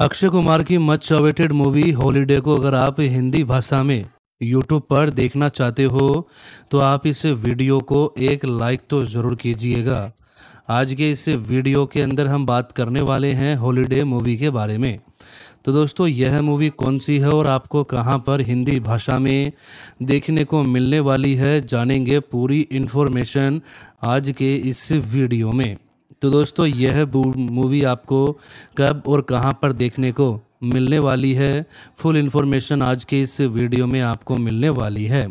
अक्षय कुमार की much awaited movie holiday को अगर आप हिंदी भाषा में यूट्यूब पर देखना चाहते हो तो आप इस वीडियो को एक लाइक तो ज़रूर कीजिएगा आज के इस वीडियो के अंदर हम बात करने वाले हैं हॉलीडे मूवी के बारे में तो दोस्तों यह मूवी कौन सी है और आपको कहां पर हिंदी भाषा में देखने को मिलने वाली है जानेंगे पूरी इन्फॉर्मेशन आज के इस वीडियो में तो दोस्तों यह मूवी आपको कब और कहां पर देखने को मिलने वाली है फुल इन्फॉर्मेशन आज के इस वीडियो में आपको मिलने वाली है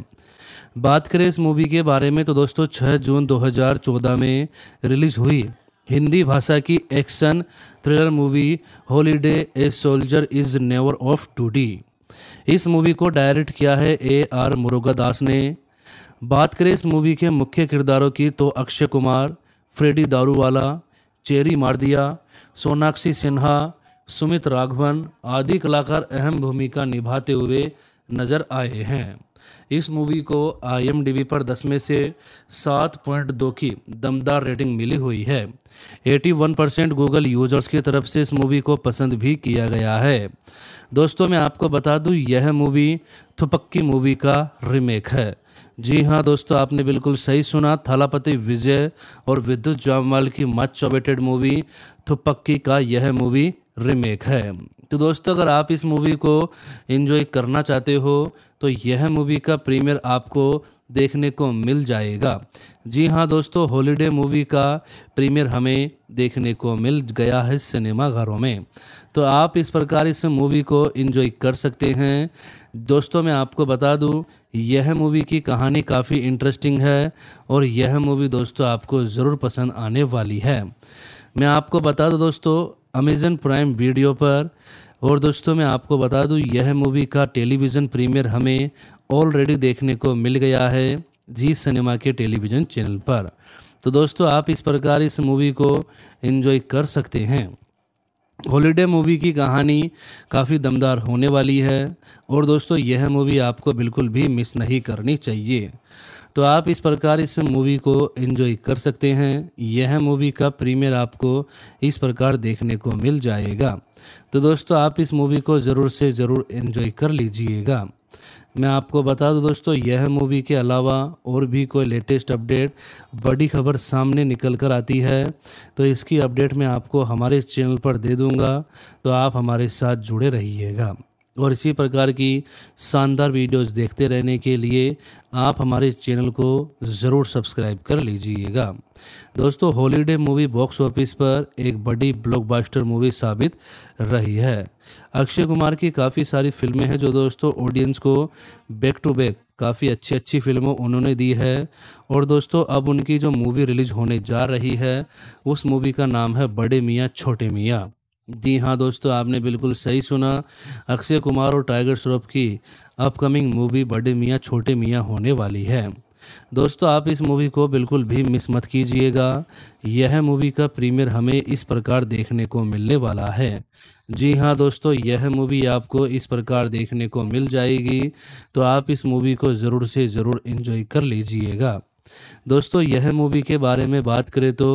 बात करें इस मूवी के बारे में तो दोस्तों 6 जून 2014 में रिलीज़ हुई हिंदी भाषा की action thriller movie holiday a soldier is never off duty इस मूवी को डायरेक्ट किया है ए आर मुरुगा दास ने बात करें इस मूवी के मुख्य किरदारों की तो अक्षय कुमार फ्रेडी दारूवाला चेरी मार्दिया सोनाक्षी सिन्हा सुमित राघवन आदि कलाकार अहम भूमिका निभाते हुए नजर आए हैं इस मूवी को आई पर 10 में से 7.2 की दमदार रेटिंग मिली हुई है 81 परसेंट गूगल यूजर्स की तरफ से इस मूवी को पसंद भी किया गया है दोस्तों मैं आपको बता दूं यह मूवी थुपक्की मूवी का रीमेक है जी हाँ दोस्तों आपने बिल्कुल सही सुना थालापति विजय और विद्युत जामवाल की मच चौबेटेड मूवी थुपक्की का यह मूवी रीमेक है तो दोस्तों अगर आप इस मूवी को इन्जॉय करना चाहते हो तो यह मूवी का प्रीमियर आपको देखने को मिल जाएगा जी हाँ दोस्तों हॉलीडे मूवी का प्रीमियर हमें देखने को मिल गया है सिनेमाघरों में तो आप इस प्रकार इस मूवी को इन्जॉय कर सकते हैं दोस्तों मैं आपको बता दूं यह मूवी की कहानी काफ़ी इंटरेस्टिंग है और यह मूवी दोस्तों आपको ज़रूर पसंद आने वाली है मैं आपको बता दूं दोस्तों अमेज़न प्राइम वीडियो पर और दोस्तों मैं आपको बता दूं यह मूवी का टेलीविज़न प्रीमियर हमें ऑलरेडी देखने को मिल गया है जी सिनेमा के टेलीविज़न चैनल पर तो दोस्तों आप इस प्रकार इस मूवी को इन्जॉय कर सकते हैं हॉलीडे मूवी की कहानी काफ़ी दमदार होने वाली है और दोस्तों यह मूवी आपको बिल्कुल भी मिस नहीं करनी चाहिए तो आप इस प्रकार इस मूवी को एंजॉय कर सकते हैं यह मूवी का प्रीमियर आपको इस प्रकार देखने को मिल जाएगा तो दोस्तों आप इस मूवी को ज़रूर से ज़रूर एंजॉय कर लीजिएगा मैं आपको बता दूं दोस्तों यह मूवी के अलावा और भी कोई लेटेस्ट अपडेट बड़ी खबर सामने निकल कर आती है तो इसकी अपडेट मैं आपको हमारे चैनल पर दे दूंगा तो आप हमारे साथ जुड़े रहिएगा और इसी प्रकार की शानदार वीडियोस देखते रहने के लिए आप हमारे चैनल को ज़रूर सब्सक्राइब कर लीजिएगा दोस्तों हॉलीडे मूवी बॉक्स ऑफिस पर एक बड़ी ब्लॉकबस्टर मूवी साबित रही है अक्षय कुमार की काफ़ी सारी फिल्में हैं जो दोस्तों ऑडियंस को बैक टू बैक काफ़ी अच्छी अच्छी फिल्मों उन्होंने दी है और दोस्तों अब उनकी जो मूवी रिलीज होने जा रही है उस मूवी का नाम है बड़े मियाँ छोटे मियाँ जी हाँ दोस्तों आपने बिल्कुल सही सुना अक्षय कुमार और टाइगर श्रॉफ की अपकमिंग मूवी बड़े मियाँ छोटे मियाँ होने वाली है दोस्तों आप इस मूवी को बिल्कुल भी मिस मत कीजिएगा यह मूवी का प्रीमियर हमें इस प्रकार देखने को मिलने वाला है जी हाँ दोस्तों यह मूवी आपको इस प्रकार देखने को मिल जाएगी तो आप इस मूवी को ज़रूर से ज़रूर इन्जॉय कर लीजिएगा दोस्तों यह मूवी के बारे में बात करें तो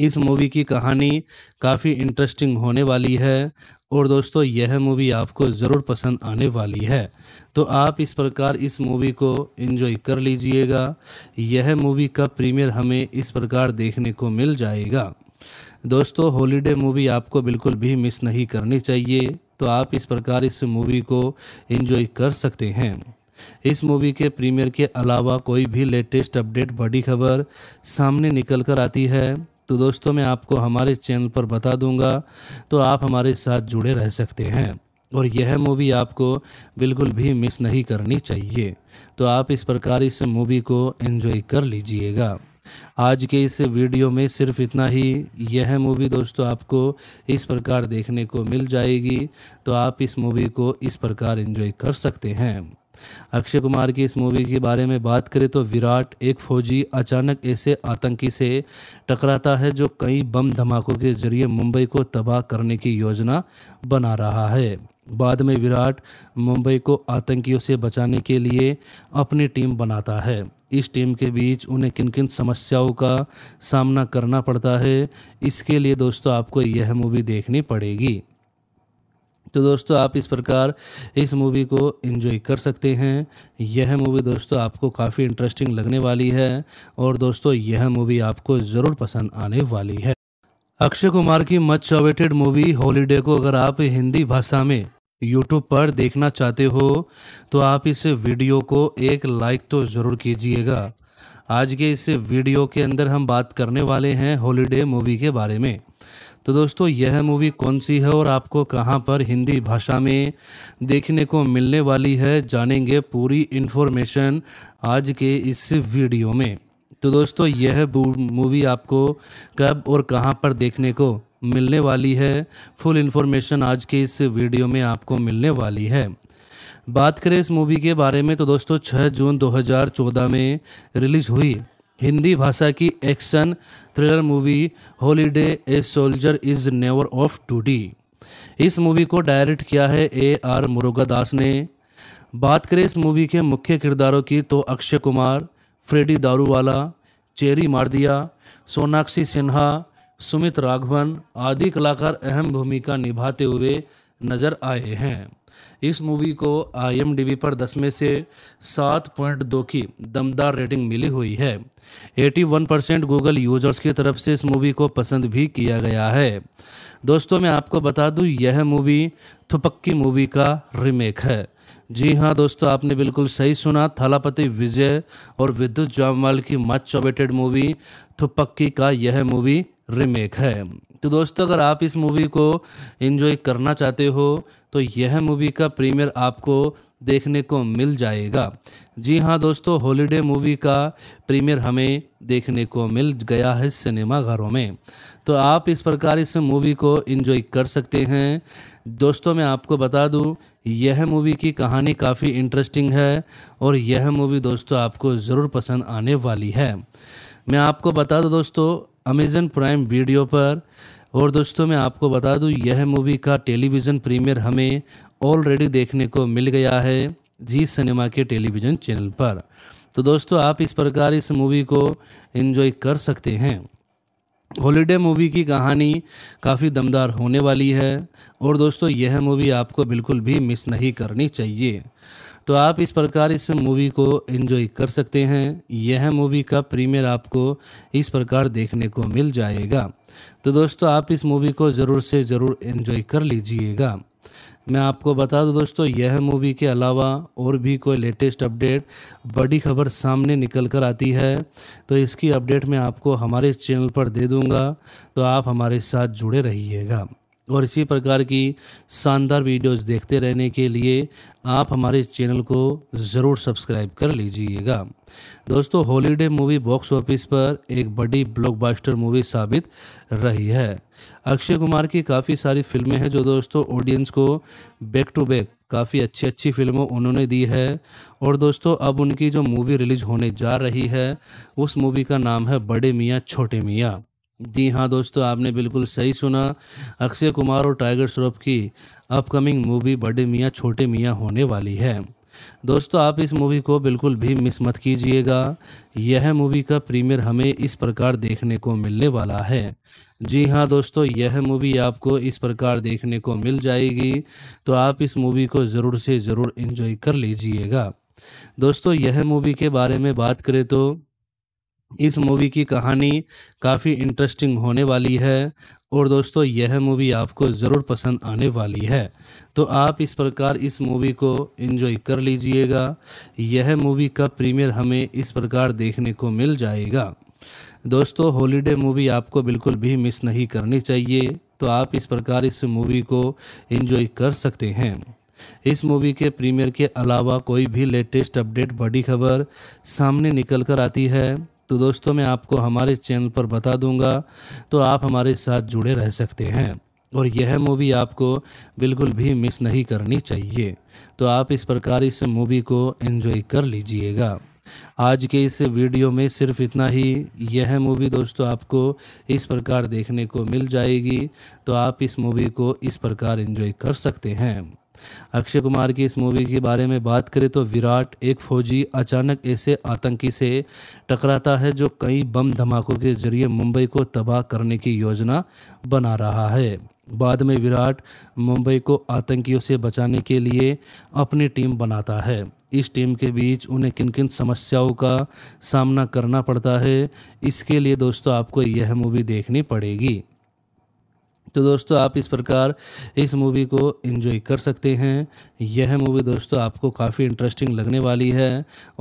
इस मूवी की कहानी काफ़ी इंटरेस्टिंग होने वाली है और दोस्तों यह मूवी आपको ज़रूर पसंद आने वाली है तो आप इस प्रकार इस मूवी को एंजॉय कर लीजिएगा यह मूवी का प्रीमियर हमें इस प्रकार देखने को मिल जाएगा दोस्तों हॉलीडे मूवी आपको बिल्कुल भी मिस नहीं करनी चाहिए तो आप इस प्रकार इस मूवी को एंजॉय कर सकते हैं इस मूवी के प्रीमियर के अलावा कोई भी लेटेस्ट अपडेट बड़ी खबर सामने निकल कर आती है तो दोस्तों मैं आपको हमारे चैनल पर बता दूंगा तो आप हमारे साथ जुड़े रह सकते हैं और यह मूवी आपको बिल्कुल भी मिस नहीं करनी चाहिए तो आप इस प्रकार इस मूवी को एंजॉय कर लीजिएगा आज के इस वीडियो में सिर्फ इतना ही यह मूवी दोस्तों आपको इस प्रकार देखने को मिल जाएगी तो आप इस मूवी को इस प्रकार एंजॉय कर सकते हैं अक्षय कुमार की इस मूवी के बारे में बात करें तो विराट एक फौजी अचानक ऐसे आतंकी से टकराता है जो कई बम धमाकों के जरिए मुंबई को तबाह करने की योजना बना रहा है बाद में विराट मुंबई को आतंकियों से बचाने के लिए अपनी टीम बनाता है इस टीम के बीच उन्हें किन किन समस्याओं का सामना करना पड़ता है इसके लिए दोस्तों आपको यह मूवी देखनी पड़ेगी तो दोस्तों आप इस प्रकार इस मूवी को एंजॉय कर सकते हैं यह मूवी दोस्तों आपको काफ़ी इंटरेस्टिंग लगने वाली है और दोस्तों यह मूवी आपको ज़रूर पसंद आने वाली है अक्षय कुमार की मच अवेटेड मूवी हॉलीडे को अगर आप हिंदी भाषा में यूट्यूब पर देखना चाहते हो तो आप इस वीडियो को एक लाइक तो ज़रूर कीजिएगा आज के इस वीडियो के अंदर हम बात करने वाले हैं हॉलीडे मूवी के बारे में तो दोस्तों यह मूवी कौन सी है और आपको कहां पर हिंदी भाषा में देखने को मिलने वाली है जानेंगे पूरी इन्फॉर्मेशन आज के इस वीडियो में तो दोस्तों यह मूवी आपको कब और कहां पर देखने को मिलने वाली है फुल इन्फॉर्मेशन आज के इस वीडियो में आपको मिलने वाली है बात करें इस मूवी के बारे में तो दोस्तों 6 जून 2014 में रिलीज़ हुई हिंदी भाषा की action thriller movie holiday a soldier is never off duty इस मूवी को डायरेक्ट किया है ए आर मुरुगा दास ने बात करें इस मूवी के मुख्य किरदारों की तो अक्षय कुमार फ्रेडी दारूवाला चेरी मारदिया सोनाक्षी सिन्हा सुमित राघवन आदि कलाकार अहम भूमिका निभाते हुए नजर आए हैं इस मूवी को आई पर दस में से सात पॉइंट दो की दमदार रेटिंग मिली हुई है 81 परसेंट गूगल यूजर्स की तरफ से इस मूवी को पसंद भी किया गया है दोस्तों मैं आपको बता दूं यह मूवी थुपक्की मूवी का रीमेक है जी हाँ दोस्तों आपने बिल्कुल सही सुना थालापति विजय और विद्युत जामवाल की मच चौबेटेड मूवी थुपक्की का यह मूवी रीमेक है तो दोस्तों अगर आप इस मूवी को इन्जॉय करना चाहते हो तो यह मूवी का प्रीमियर आपको देखने को मिल जाएगा जी हाँ दोस्तों हॉलीडे मूवी का प्रीमियर हमें देखने को मिल गया है सिनेमा घरों में तो आप इस प्रकार इस मूवी को इन्जॉय कर सकते हैं दोस्तों मैं आपको बता दूं यह मूवी की कहानी काफ़ी इंटरेस्टिंग है और यह मूवी दोस्तों आपको ज़रूर पसंद आने वाली है मैं आपको बता दूं दोस्तों अमेज़न प्राइम वीडियो पर और दोस्तों मैं आपको बता दूं यह मूवी का टेलीविज़न प्रीमियर हमें ऑलरेडी देखने को मिल गया है जी सिनेमा के टेलीविज़न चैनल पर तो दोस्तों आप इस प्रकार इस मूवी को एंजॉय कर सकते हैं हॉलीडे मूवी की कहानी काफ़ी दमदार होने वाली है और दोस्तों यह मूवी आपको बिल्कुल भी मिस नहीं करनी चाहिए तो आप इस प्रकार इस मूवी को एंजॉय कर सकते हैं यह मूवी का प्रीमियर आपको इस प्रकार देखने को मिल जाएगा तो दोस्तों आप इस मूवी को ज़रूर से ज़रूर एंजॉय कर लीजिएगा मैं आपको बता दूं दोस्तों यह मूवी के अलावा और भी कोई लेटेस्ट अपडेट बड़ी खबर सामने निकल कर आती है तो इसकी अपडेट मैं आपको हमारे चैनल पर दे दूंगा तो आप हमारे साथ जुड़े रहिएगा और इसी प्रकार की शानदार वीडियोस देखते रहने के लिए आप हमारे चैनल को ज़रूर सब्सक्राइब कर लीजिएगा दोस्तों हॉलीडे मूवी बॉक्स ऑफिस पर एक बड़ी ब्लॉकबस्टर मूवी साबित रही है अक्षय कुमार की काफ़ी सारी फिल्में हैं जो दोस्तों ऑडियंस को बैक टू बैक काफ़ी अच्छी अच्छी फिल्मों उन्होंने दी है और दोस्तों अब उनकी जो मूवी रिलीज होने जा रही है उस मूवी का नाम है बड़े मियाँ छोटे मियाँ जी हाँ दोस्तों आपने बिल्कुल सही सुना अक्षय कुमार और टाइगर श्रॉफ की अपकमिंग मूवी बड़े मियाँ छोटे मियाँ होने वाली है दोस्तों आप इस मूवी को बिल्कुल भी मिस मत कीजिएगा यह मूवी का प्रीमियर हमें इस प्रकार देखने को मिलने वाला है जी हाँ दोस्तों यह मूवी आपको इस प्रकार देखने को मिल जाएगी तो आप इस मूवी को ज़रूर से ज़रूर इन्जॉय कर लीजिएगा दोस्तों यह मूवी के बारे में बात करें तो इस मूवी की कहानी काफ़ी इंटरेस्टिंग होने वाली है और दोस्तों यह मूवी आपको ज़रूर पसंद आने वाली है तो आप इस प्रकार इस मूवी को एंजॉय कर लीजिएगा यह मूवी का प्रीमियर हमें इस प्रकार देखने को मिल जाएगा दोस्तों हॉलीडे मूवी आपको बिल्कुल भी मिस नहीं करनी चाहिए तो आप इस प्रकार इस मूवी को एंजॉय कर सकते हैं इस मूवी के प्रीमियर के अलावा कोई भी लेटेस्ट अपडेट बड़ी खबर सामने निकल कर आती है तो दोस्तों मैं आपको हमारे चैनल पर बता दूंगा तो आप हमारे साथ जुड़े रह सकते हैं और यह मूवी आपको बिल्कुल भी मिस नहीं करनी चाहिए तो आप इस प्रकार इस मूवी को एंजॉय कर लीजिएगा आज के इस वीडियो में सिर्फ इतना ही यह मूवी दोस्तों आपको इस प्रकार देखने को मिल जाएगी तो आप इस मूवी को इस प्रकार एंजॉय कर सकते हैं अक्षय कुमार की इस मूवी के बारे में बात करें तो विराट एक फौजी अचानक ऐसे आतंकी से टकराता है जो कई बम धमाकों के जरिए मुंबई को तबाह करने की योजना बना रहा है बाद में विराट मुंबई को आतंकियों से बचाने के लिए अपनी टीम बनाता है इस टीम के बीच उन्हें किन किन समस्याओं का सामना करना पड़ता है इसके लिए दोस्तों आपको यह मूवी देखनी पड़ेगी तो दोस्तों आप इस प्रकार इस मूवी को इन्जॉय कर सकते हैं यह मूवी दोस्तों आपको काफ़ी इंटरेस्टिंग लगने वाली है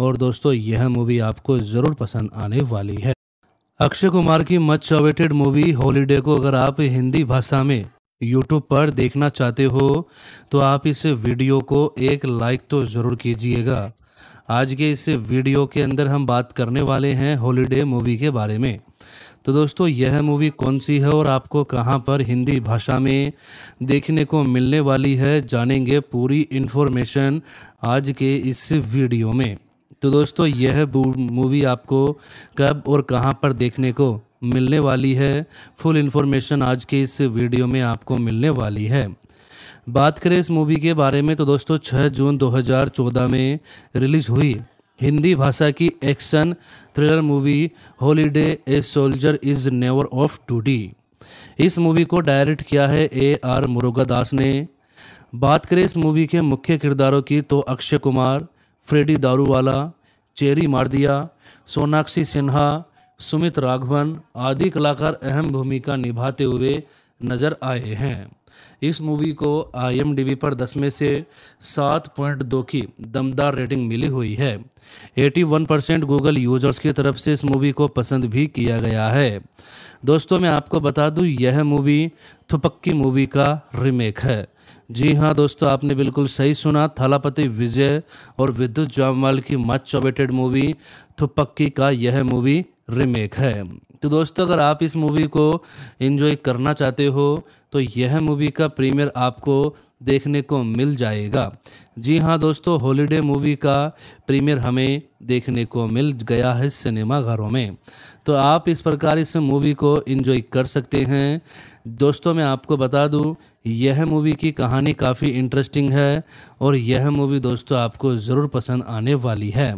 और दोस्तों यह मूवी आपको ज़रूर पसंद आने वाली है अक्षय कुमार की मच अवेटेड मूवी हॉलीडे को अगर आप हिंदी भाषा में यूट्यूब पर देखना चाहते हो तो आप इस वीडियो को एक लाइक तो ज़रूर कीजिएगा आज के इस वीडियो के अंदर हम बात करने वाले हैं हॉलीडे मूवी के बारे में तो दोस्तों यह मूवी कौन सी है और आपको कहां पर हिंदी भाषा में देखने को मिलने वाली है जानेंगे पूरी इन्फॉर्मेशन आज के इस वीडियो में तो दोस्तों यह मूवी आपको कब और कहां पर देखने को मिलने वाली है फुल इन्फॉर्मेशन आज के इस वीडियो में आपको मिलने वाली है बात करें इस मूवी के बारे में तो दोस्तों 6 जून 2014 में रिलीज़ हुई हिंदी भाषा की action thriller movie holiday a soldier is never off duty इस मूवी को डायरेक्ट किया है ए आर मुरुगा दास ने बात करें इस मूवी के मुख्य किरदारों की तो अक्षय कुमार फ्रेडी दारूवाला चेरी मारदिया सोनाक्षी सिन्हा सुमित राघवन आदि कलाकार अहम भूमिका निभाते हुए नजर आए हैं इस मूवी को आई पर दस में से सात पॉइंट दो की दमदार रेटिंग मिली हुई है 81 परसेंट गूगल यूजर्स की तरफ से इस मूवी को पसंद भी किया गया है दोस्तों मैं आपको बता दूं यह मूवी थुपक्की मूवी का रीमेक है जी हाँ दोस्तों आपने बिल्कुल सही सुना थालापति विजय और विद्युत जामवाल की मच चौबेटेड मूवी थुपक्की का यह मूवी रीमेक है तो दोस्तों अगर आप इस मूवी को इन्जॉय करना चाहते हो तो यह मूवी का प्रीमियर आपको देखने को मिल जाएगा जी हाँ दोस्तों हॉलीडे मूवी का प्रीमियर हमें देखने को मिल गया है सिनेमा घरों में तो आप इस प्रकार इस मूवी को इन्जॉय कर सकते हैं दोस्तों मैं आपको बता दूं यह मूवी की कहानी काफ़ी इंटरेस्टिंग है और यह मूवी दोस्तों आपको ज़रूर पसंद आने वाली है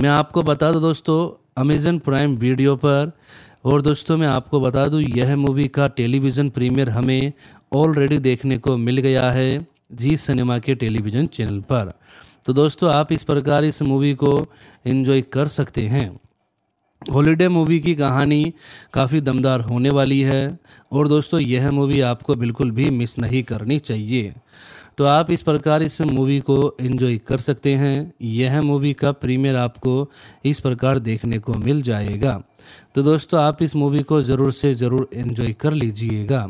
मैं आपको बता दूं दोस्तों अमेज़न प्राइम वीडियो पर और दोस्तों मैं आपको बता दूं यह मूवी का टेलीविज़न प्रीमियर हमें ऑलरेडी देखने को मिल गया है जी सिनेमा के टेलीविज़न चैनल पर तो दोस्तों आप इस प्रकार इस मूवी को एंजॉय कर सकते हैं हॉलीडे मूवी की कहानी काफ़ी दमदार होने वाली है और दोस्तों यह मूवी आपको बिल्कुल भी मिस नहीं करनी चाहिए तो आप इस प्रकार इस मूवी को एंजॉय कर सकते हैं यह मूवी का प्रीमियर आपको इस प्रकार देखने को मिल जाएगा तो दोस्तों आप इस मूवी को ज़रूर से ज़रूर एंजॉय कर लीजिएगा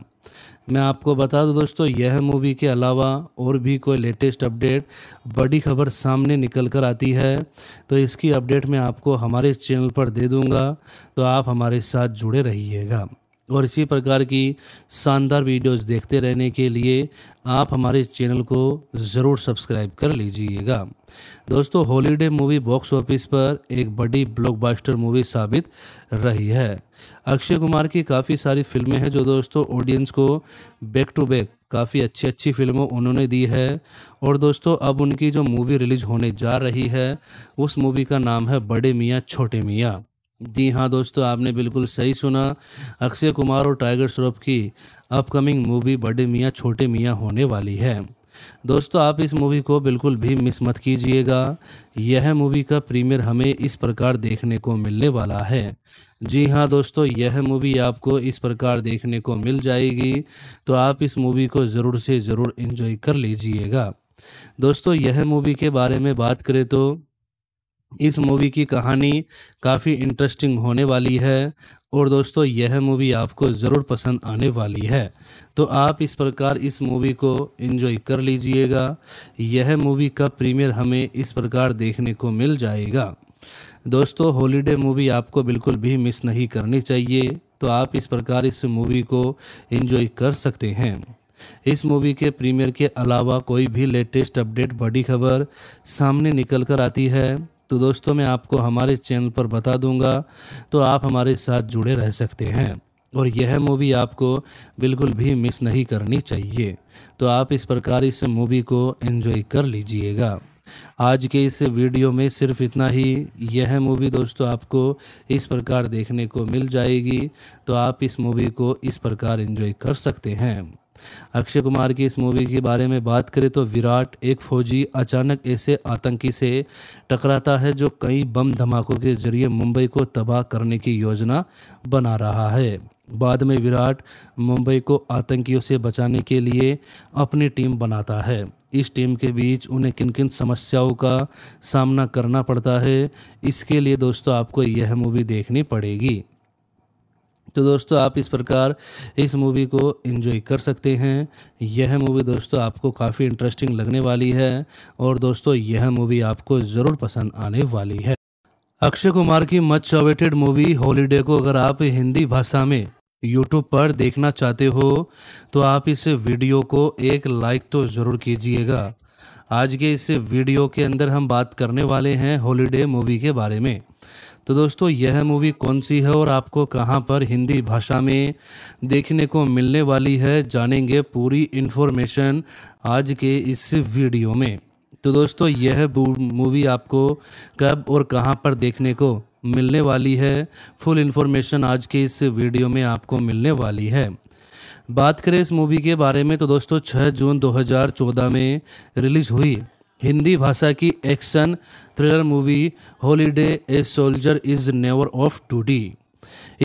मैं आपको बता दूं दोस्तों यह मूवी के अलावा और भी कोई लेटेस्ट अपडेट बड़ी खबर सामने निकल कर आती है तो इसकी अपडेट मैं आपको हमारे चैनल पर दे दूंगा तो आप हमारे साथ जुड़े रहिएगा और इसी प्रकार की शानदार वीडियोस देखते रहने के लिए आप हमारे चैनल को ज़रूर सब्सक्राइब कर लीजिएगा दोस्तों हॉलीडे मूवी बॉक्स ऑफिस पर एक बड़ी ब्लॉकबस्टर मूवी साबित रही है अक्षय कुमार की काफ़ी सारी फिल्में हैं जो दोस्तों ऑडियंस को बैक टू बैक काफ़ी अच्छी अच्छी फिल्मों उन्होंने दी है और दोस्तों अब उनकी जो मूवी रिलीज होने जा रही है उस मूवी का नाम है बड़े मियाँ छोटे मियाँ जी हाँ दोस्तों आपने बिल्कुल सही सुना अक्षय कुमार और टाइगर श्रॉफ की अपकमिंग मूवी बड़े मियाँ छोटे मियाँ होने वाली है दोस्तों आप इस मूवी को बिल्कुल भी मिस मत कीजिएगा यह मूवी का प्रीमियर हमें इस प्रकार देखने को मिलने वाला है जी हाँ दोस्तों यह मूवी आपको इस प्रकार देखने को मिल जाएगी तो आप इस मूवी को ज़रूर से ज़रूर इन्जॉय कर लीजिएगा दोस्तों यह मूवी के बारे में बात करें तो इस मूवी की कहानी काफ़ी इंटरेस्टिंग होने वाली है और दोस्तों यह मूवी आपको ज़रूर पसंद आने वाली है तो आप इस प्रकार इस मूवी को एंजॉय कर लीजिएगा यह मूवी का प्रीमियर हमें इस प्रकार देखने को मिल जाएगा दोस्तों हॉलीडे मूवी आपको बिल्कुल भी मिस नहीं करनी चाहिए तो आप इस प्रकार इस मूवी को एंजॉय कर सकते हैं इस मूवी के प्रीमियर के अलावा कोई भी लेटेस्ट अपडेट बड़ी खबर सामने निकल कर आती है तो दोस्तों मैं आपको हमारे चैनल पर बता दूंगा तो आप हमारे साथ जुड़े रह सकते हैं और यह मूवी आपको बिल्कुल भी मिस नहीं करनी चाहिए तो आप इस प्रकार इस मूवी को एंजॉय कर लीजिएगा आज के इस वीडियो में सिर्फ इतना ही यह मूवी दोस्तों आपको इस प्रकार देखने को मिल जाएगी तो आप इस मूवी को इस प्रकार एंजॉय कर सकते हैं अक्षय कुमार की इस मूवी के बारे में बात करें तो विराट एक फौजी अचानक ऐसे आतंकी से टकराता है जो कई बम धमाकों के जरिए मुंबई को तबाह करने की योजना बना रहा है बाद में विराट मुंबई को आतंकियों से बचाने के लिए अपनी टीम बनाता है इस टीम के बीच उन्हें किन किन समस्याओं का सामना करना पड़ता है इसके लिए दोस्तों आपको यह मूवी देखनी पड़ेगी तो दोस्तों आप इस प्रकार इस मूवी को इन्जॉय कर सकते हैं यह मूवी दोस्तों आपको काफ़ी इंटरेस्टिंग लगने वाली है और दोस्तों यह मूवी आपको ज़रूर पसंद आने वाली है अक्षय कुमार की मच अवेटेड मूवी हॉलीडे को अगर आप हिंदी भाषा में यूट्यूब पर देखना चाहते हो तो आप इस वीडियो को एक लाइक तो ज़रूर कीजिएगा आज के इस वीडियो के अंदर हम बात करने वाले हैं हॉलीडे मूवी के बारे में तो दोस्तों यह मूवी कौन सी है और आपको कहां पर हिंदी भाषा में देखने को मिलने वाली है जानेंगे पूरी इन्फॉर्मेशन आज के इस वीडियो में तो दोस्तों यह मूवी आपको कब और कहां पर देखने को मिलने वाली है फुल इन्फॉर्मेशन आज के इस वीडियो में आपको मिलने वाली है बात करें इस मूवी के बारे में तो दोस्तों 6 जून 2014 में रिलीज़ हुई हिंदी भाषा की action thriller movie holiday a soldier is never off duty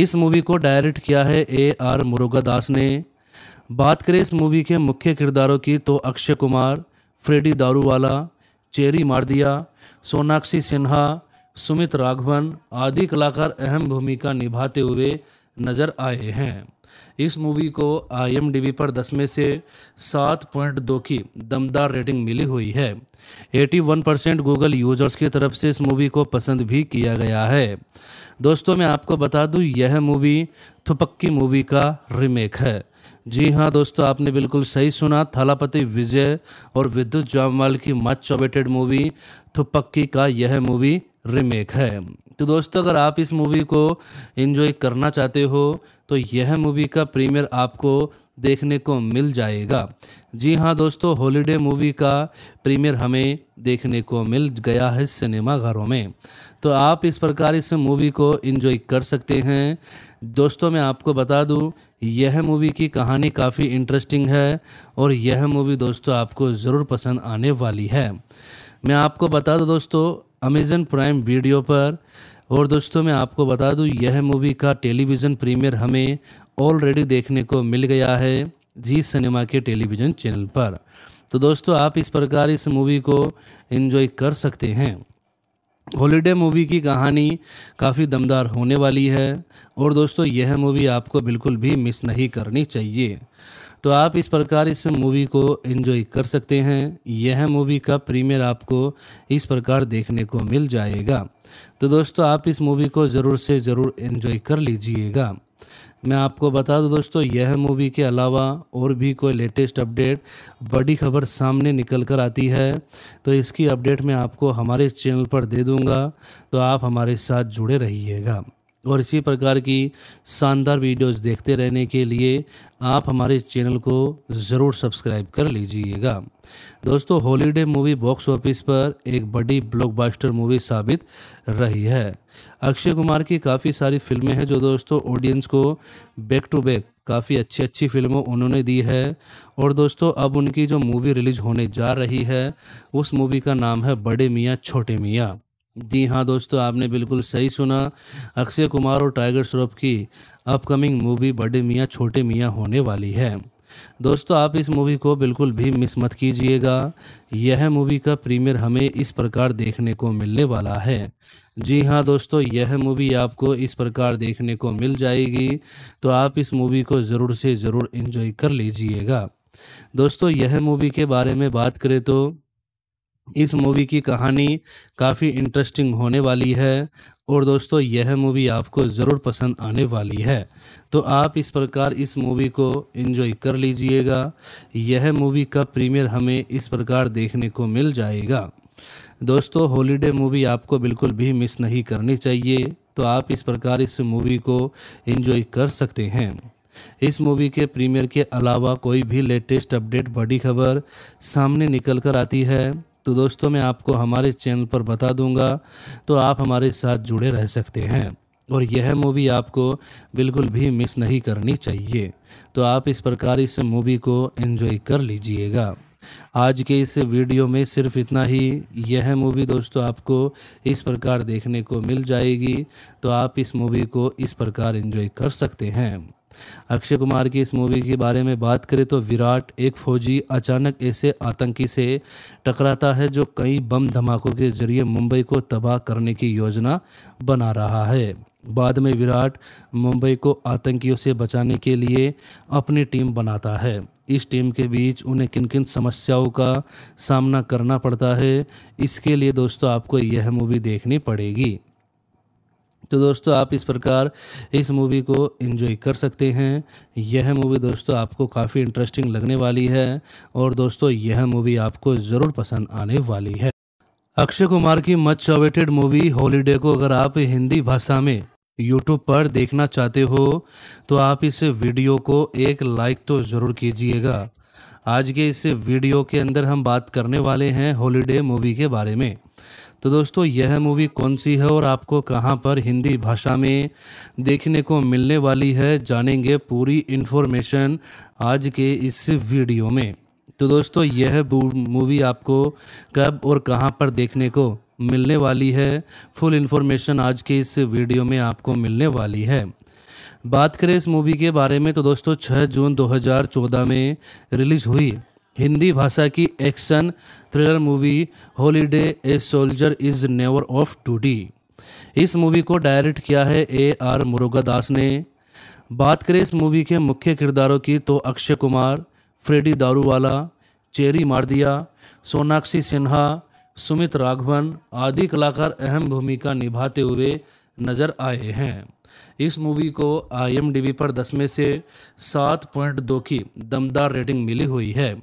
इस मूवी को डायरेक्ट किया है ए आर मुरुगादास ने बात करें इस मूवी के मुख्य किरदारों की तो अक्षय कुमार फ्रेडी दारूवाला चेरी मारदिया सोनाक्षी सिन्हा सुमित राघवन आदि कलाकार अहम भूमिका निभाते हुए नजर आए हैं इस मूवी को आई पर 10 में से 7.2 की दमदार रेटिंग मिली हुई है 81 परसेंट गूगल यूजर्स की तरफ से इस मूवी को पसंद भी किया गया है दोस्तों मैं आपको बता दूं यह मूवी थुपक्की मूवी का रीमेक है जी हाँ दोस्तों आपने बिल्कुल सही सुना थालापति विजय और विद्युत जामवाल की मच चौबेटेड मूवी थुपक्की का यह मूवी रीमेक है तो दोस्तों अगर आप इस मूवी को इन्जॉय करना चाहते हो तो यह मूवी का प्रीमियर आपको देखने को मिल जाएगा जी हाँ दोस्तों हॉलीडे मूवी का प्रीमियर हमें देखने को मिल गया है सिनेमा घरों में तो आप इस प्रकार इस मूवी को इन्जॉय कर सकते हैं दोस्तों मैं आपको बता दूं यह मूवी की कहानी काफ़ी इंटरेस्टिंग है और यह मूवी दोस्तों आपको ज़रूर पसंद आने वाली है मैं आपको बता दूं दोस्तों अमेज़न प्राइम वीडियो पर और दोस्तों मैं आपको बता दूं यह मूवी का टेलीविज़न प्रीमियर हमें ऑलरेडी देखने को मिल गया है जी सिनेमा के टेलीविज़न चैनल पर तो दोस्तों आप इस प्रकार इस मूवी को एंजॉय कर सकते हैं हॉलीडे मूवी की कहानी काफ़ी दमदार होने वाली है और दोस्तों यह मूवी आपको बिल्कुल भी मिस नहीं करनी चाहिए तो आप इस प्रकार इस मूवी को एंजॉय कर सकते हैं यह मूवी का प्रीमियर आपको इस प्रकार देखने को मिल जाएगा तो दोस्तों आप इस मूवी को ज़रूर से ज़रूर इन्जॉय कर लीजिएगा मैं आपको बता दूं दोस्तों यह मूवी के अलावा और भी कोई लेटेस्ट अपडेट बड़ी खबर सामने निकल कर आती है तो इसकी अपडेट मैं आपको हमारे चैनल पर दे दूंगा तो आप हमारे साथ जुड़े रहिएगा और इसी प्रकार की शानदार वीडियोस देखते रहने के लिए आप हमारे चैनल को ज़रूर सब्सक्राइब कर लीजिएगा दोस्तों हॉलीडे मूवी बॉक्स ऑफिस पर एक बड़ी ब्लॉकबस्टर मूवी साबित रही है अक्षय कुमार की काफ़ी सारी फिल्में हैं जो दोस्तों ऑडियंस को बैक टू बैक काफ़ी अच्छी अच्छी फिल्मों उन्होंने दी है और दोस्तों अब उनकी जो मूवी रिलीज होने जा रही है उस मूवी का नाम है बड़े मियाँ छोटे मियाँ जी हाँ दोस्तों आपने बिल्कुल सही सुना अक्षय कुमार और टाइगर श्रॉफ की अपकमिंग मूवी बड़े मियाँ छोटे मियाँ होने वाली है दोस्तों आप इस मूवी को बिल्कुल भी मिस मत कीजिएगा यह मूवी का प्रीमियर हमें इस प्रकार देखने को मिलने वाला है जी हाँ दोस्तों यह मूवी आपको इस प्रकार देखने को मिल जाएगी तो आप इस मूवी को ज़रूर से ज़रूर इन्जॉय कर लीजिएगा दोस्तों यह मूवी के बारे में बात करें तो इस मूवी की कहानी काफ़ी इंटरेस्टिंग होने वाली है और दोस्तों यह मूवी आपको ज़रूर पसंद आने वाली है तो आप इस प्रकार इस मूवी को एंजॉय कर लीजिएगा यह मूवी का प्रीमियर हमें इस प्रकार देखने को मिल जाएगा दोस्तों हॉलीडे मूवी आपको बिल्कुल भी मिस नहीं करनी चाहिए तो आप इस प्रकार इस मूवी को एंजॉय कर सकते हैं इस मूवी के प्रीमियर के अलावा कोई भी लेटेस्ट अपडेट बड़ी खबर सामने निकल कर आती है तो दोस्तों मैं आपको हमारे चैनल पर बता दूंगा तो आप हमारे साथ जुड़े रह सकते हैं और यह मूवी आपको बिल्कुल भी मिस नहीं करनी चाहिए तो आप इस प्रकार इस मूवी को एंजॉय कर लीजिएगा आज के इस वीडियो में सिर्फ इतना ही यह मूवी दोस्तों आपको इस प्रकार देखने को मिल जाएगी तो आप इस मूवी को इस प्रकार एंजॉय कर सकते हैं अक्षय कुमार की इस मूवी के बारे में बात करें तो विराट एक फौजी अचानक ऐसे आतंकी से टकराता है जो कई बम धमाकों के जरिए मुंबई को तबाह करने की योजना बना रहा है बाद में विराट मुंबई को आतंकियों से बचाने के लिए अपनी टीम बनाता है इस टीम के बीच उन्हें किन किन समस्याओं का सामना करना पड़ता है इसके लिए दोस्तों आपको यह मूवी देखनी पड़ेगी तो दोस्तों आप इस प्रकार इस मूवी को इन्जॉय कर सकते हैं यह मूवी दोस्तों आपको काफ़ी इंटरेस्टिंग लगने वाली है और दोस्तों यह मूवी आपको ज़रूर पसंद आने वाली है अक्षय कुमार की मच अवेटेड मूवी हॉलीडे को अगर आप हिंदी भाषा में यूट्यूब पर देखना चाहते हो तो आप इस वीडियो को एक लाइक तो ज़रूर कीजिएगा आज के इस वीडियो के अंदर हम बात करने वाले हैं हॉलीडे मूवी के बारे में तो दोस्तों यह मूवी कौन सी है और आपको कहां पर हिंदी भाषा में देखने को मिलने वाली है जानेंगे पूरी इन्फॉर्मेशन आज के इस वीडियो में तो दोस्तों यह मूवी आपको कब और कहां पर देखने को मिलने वाली है फुल इन्फॉर्मेशन आज के इस वीडियो में आपको मिलने वाली है बात करें इस मूवी के बारे में तो दोस्तों 6 जून 2014 में रिलीज़ हुई हिंदी भाषा की action thriller movie holiday a soldier is never off duty इस मूवी को डायरेक्ट किया है ए आर मुरुगादास ने बात करें इस मूवी के मुख्य किरदारों की तो अक्षय कुमार फ्रेडी दारूवाला चेरी मार्दिया सोनाक्षी सिन्हा सुमित राघवन आदि कलाकार अहम भूमिका निभाते हुए नजर आए हैं इस मूवी को आई पर दस में से सात पॉइंट दो की दमदार रेटिंग मिली हुई है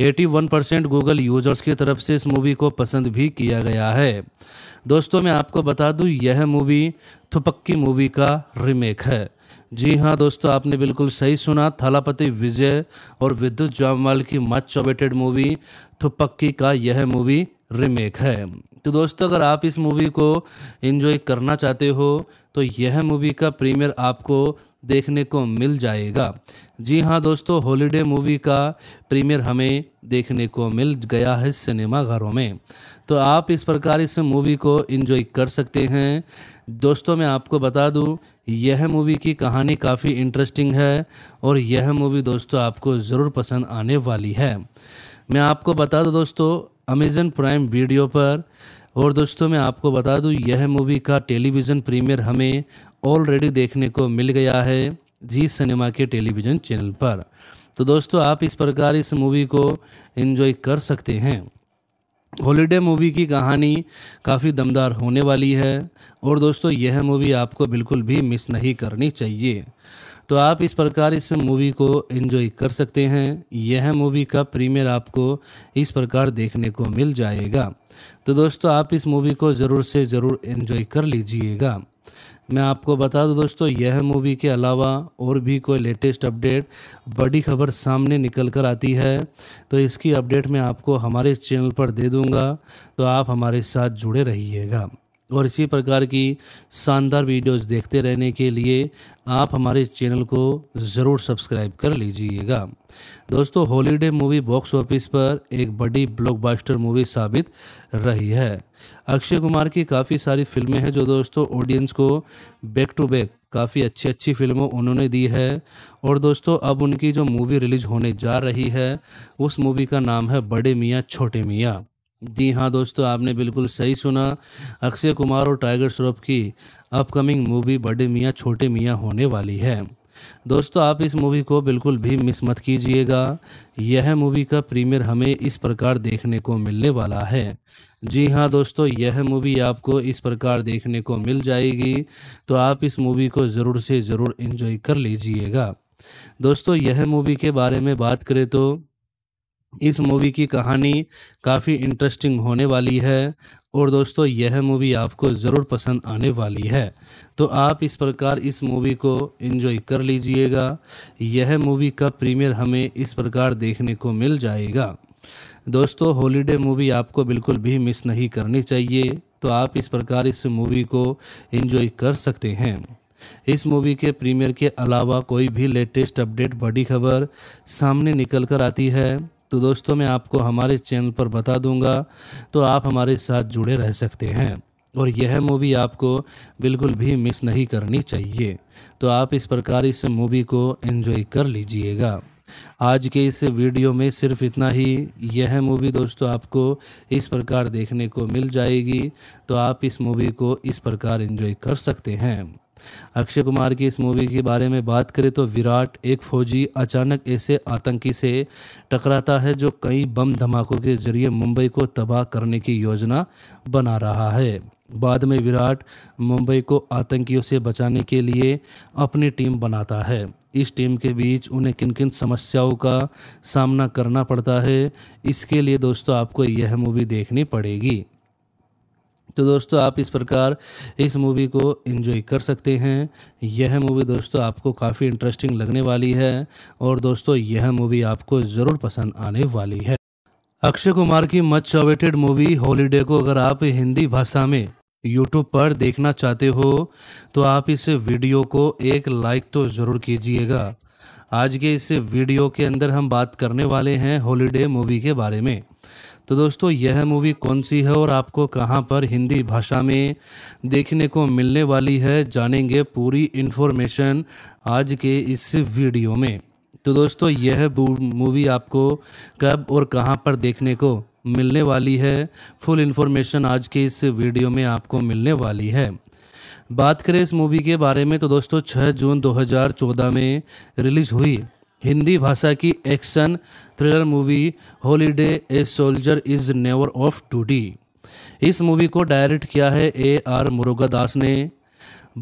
81 परसेंट गूगल यूजर्स की तरफ से इस मूवी को पसंद भी किया गया है दोस्तों मैं आपको बता दूं यह मूवी थुपक्की मूवी का रीमेक है जी हाँ दोस्तों आपने बिल्कुल सही सुना थालापति विजय और विद्युत जामवाल की मच चौबेटेड मूवी थुपक्की का यह मूवी रीमेक है तो दोस्तों अगर आप इस मूवी को इन्जॉय करना चाहते हो तो यह मूवी का प्रीमियर आपको देखने को मिल जाएगा जी हाँ दोस्तों हॉलीडे मूवी का प्रीमियर हमें देखने को मिल गया है सिनेमा घरों में तो आप इस प्रकार इस मूवी को इन्जॉय कर सकते हैं दोस्तों मैं आपको बता दूं यह मूवी की कहानी काफ़ी इंटरेस्टिंग है और यह मूवी दोस्तों आपको ज़रूर पसंद आने वाली है मैं आपको बता दूं दोस्तों अमेज़न प्राइम वीडियो पर और दोस्तों मैं आपको बता दूं यह मूवी का टेलीविज़न प्रीमियर हमें ऑलरेडी देखने को मिल गया है जी सिनेमा के टेलीविज़न चैनल पर तो दोस्तों आप इस प्रकार इस मूवी को एंजॉय कर सकते हैं हॉलीडे मूवी की कहानी काफ़ी दमदार होने वाली है और दोस्तों यह मूवी आपको बिल्कुल भी मिस नहीं करनी चाहिए तो आप इस प्रकार इस मूवी को एंजॉय कर सकते हैं यह मूवी का प्रीमियर आपको इस प्रकार देखने को मिल जाएगा तो दोस्तों आप इस मूवी को ज़रूर से ज़रूर एंजॉय कर लीजिएगा मैं आपको बता दूं दोस्तों यह मूवी के अलावा और भी कोई लेटेस्ट अपडेट बड़ी खबर सामने निकल कर आती है तो इसकी अपडेट मैं आपको हमारे चैनल पर दे दूंगा तो आप हमारे साथ जुड़े रहिएगा और इसी प्रकार की शानदार वीडियोस देखते रहने के लिए आप हमारे चैनल को ज़रूर सब्सक्राइब कर लीजिएगा दोस्तों हॉलीडे मूवी बॉक्स ऑफिस पर एक बड़ी ब्लॉकबस्टर मूवी साबित रही है अक्षय कुमार की काफ़ी सारी फिल्में हैं जो दोस्तों ऑडियंस को बैक टू बैक काफ़ी अच्छी अच्छी फिल्मों उन्होंने दी है और दोस्तों अब उनकी जो मूवी रिलीज होने जा रही है उस मूवी का नाम है बड़े मियाँ छोटे मियाँ जी हाँ दोस्तों आपने बिल्कुल सही सुना अक्षय कुमार और टाइगर श्रॉफ की अपकमिंग मूवी बड़े मियाँ छोटे मियाँ होने वाली है दोस्तों आप इस मूवी को बिल्कुल भी मिस मत कीजिएगा यह मूवी का प्रीमियर हमें इस प्रकार देखने को मिलने वाला है जी हाँ दोस्तों यह मूवी आपको इस प्रकार देखने को मिल जाएगी तो आप इस मूवी को ज़रूर से ज़रूर इन्जॉय कर लीजिएगा दोस्तों यह मूवी के बारे में बात करें तो इस मूवी की कहानी काफ़ी इंटरेस्टिंग होने वाली है और दोस्तों यह मूवी आपको ज़रूर पसंद आने वाली है तो आप इस प्रकार इस मूवी को एंजॉय कर लीजिएगा यह मूवी का प्रीमियर हमें इस प्रकार देखने को मिल जाएगा दोस्तों हॉलीडे मूवी आपको बिल्कुल भी मिस नहीं करनी चाहिए तो आप इस प्रकार इस मूवी को एंजॉय कर सकते हैं इस मूवी के प्रीमियर के अलावा कोई भी लेटेस्ट अपडेट बड़ी खबर सामने निकल कर आती है तो दोस्तों मैं आपको हमारे चैनल पर बता दूंगा तो आप हमारे साथ जुड़े रह सकते हैं और यह मूवी आपको बिल्कुल भी मिस नहीं करनी चाहिए तो आप इस प्रकार इस मूवी को एंजॉय कर लीजिएगा आज के इस वीडियो में सिर्फ इतना ही यह मूवी दोस्तों आपको इस प्रकार देखने को मिल जाएगी तो आप इस मूवी को इस प्रकार एंजॉय कर सकते हैं अक्षय कुमार की इस मूवी के बारे में बात करें तो विराट एक फौजी अचानक ऐसे आतंकी से टकराता है जो कई बम धमाकों के जरिए मुंबई को तबाह करने की योजना बना रहा है बाद में विराट मुंबई को आतंकियों से बचाने के लिए अपनी टीम बनाता है इस टीम के बीच उन्हें किन किन समस्याओं का सामना करना पड़ता है इसके लिए दोस्तों आपको यह मूवी देखनी पड़ेगी तो दोस्तों आप इस प्रकार इस मूवी को इन्जॉय कर सकते हैं यह मूवी दोस्तों आपको काफ़ी इंटरेस्टिंग लगने वाली है और दोस्तों यह मूवी आपको ज़रूर पसंद आने वाली है अक्षय कुमार की मच अवेटेड मूवी हॉलीडे को अगर आप हिंदी भाषा में यूट्यूब पर देखना चाहते हो तो आप इस वीडियो को एक लाइक तो ज़रूर कीजिएगा आज के इस वीडियो के अंदर हम बात करने वाले हैं हॉलीडे मूवी के बारे में तो दोस्तों यह मूवी कौन सी है और आपको कहां पर हिंदी भाषा में देखने को मिलने वाली है जानेंगे पूरी इन्फॉर्मेशन आज के इस वीडियो में तो दोस्तों यह मूवी आपको कब और कहां पर देखने को मिलने वाली है फुल इन्फॉर्मेशन आज के इस वीडियो में आपको मिलने वाली है बात करें इस मूवी के बारे में तो दोस्तों 6 जून 2014 में रिलीज़ हुई हिंदी भाषा की action thriller movie holiday a soldier is never off duty इस मूवी को डायरेक्ट किया है ए आर मुरुगादास ने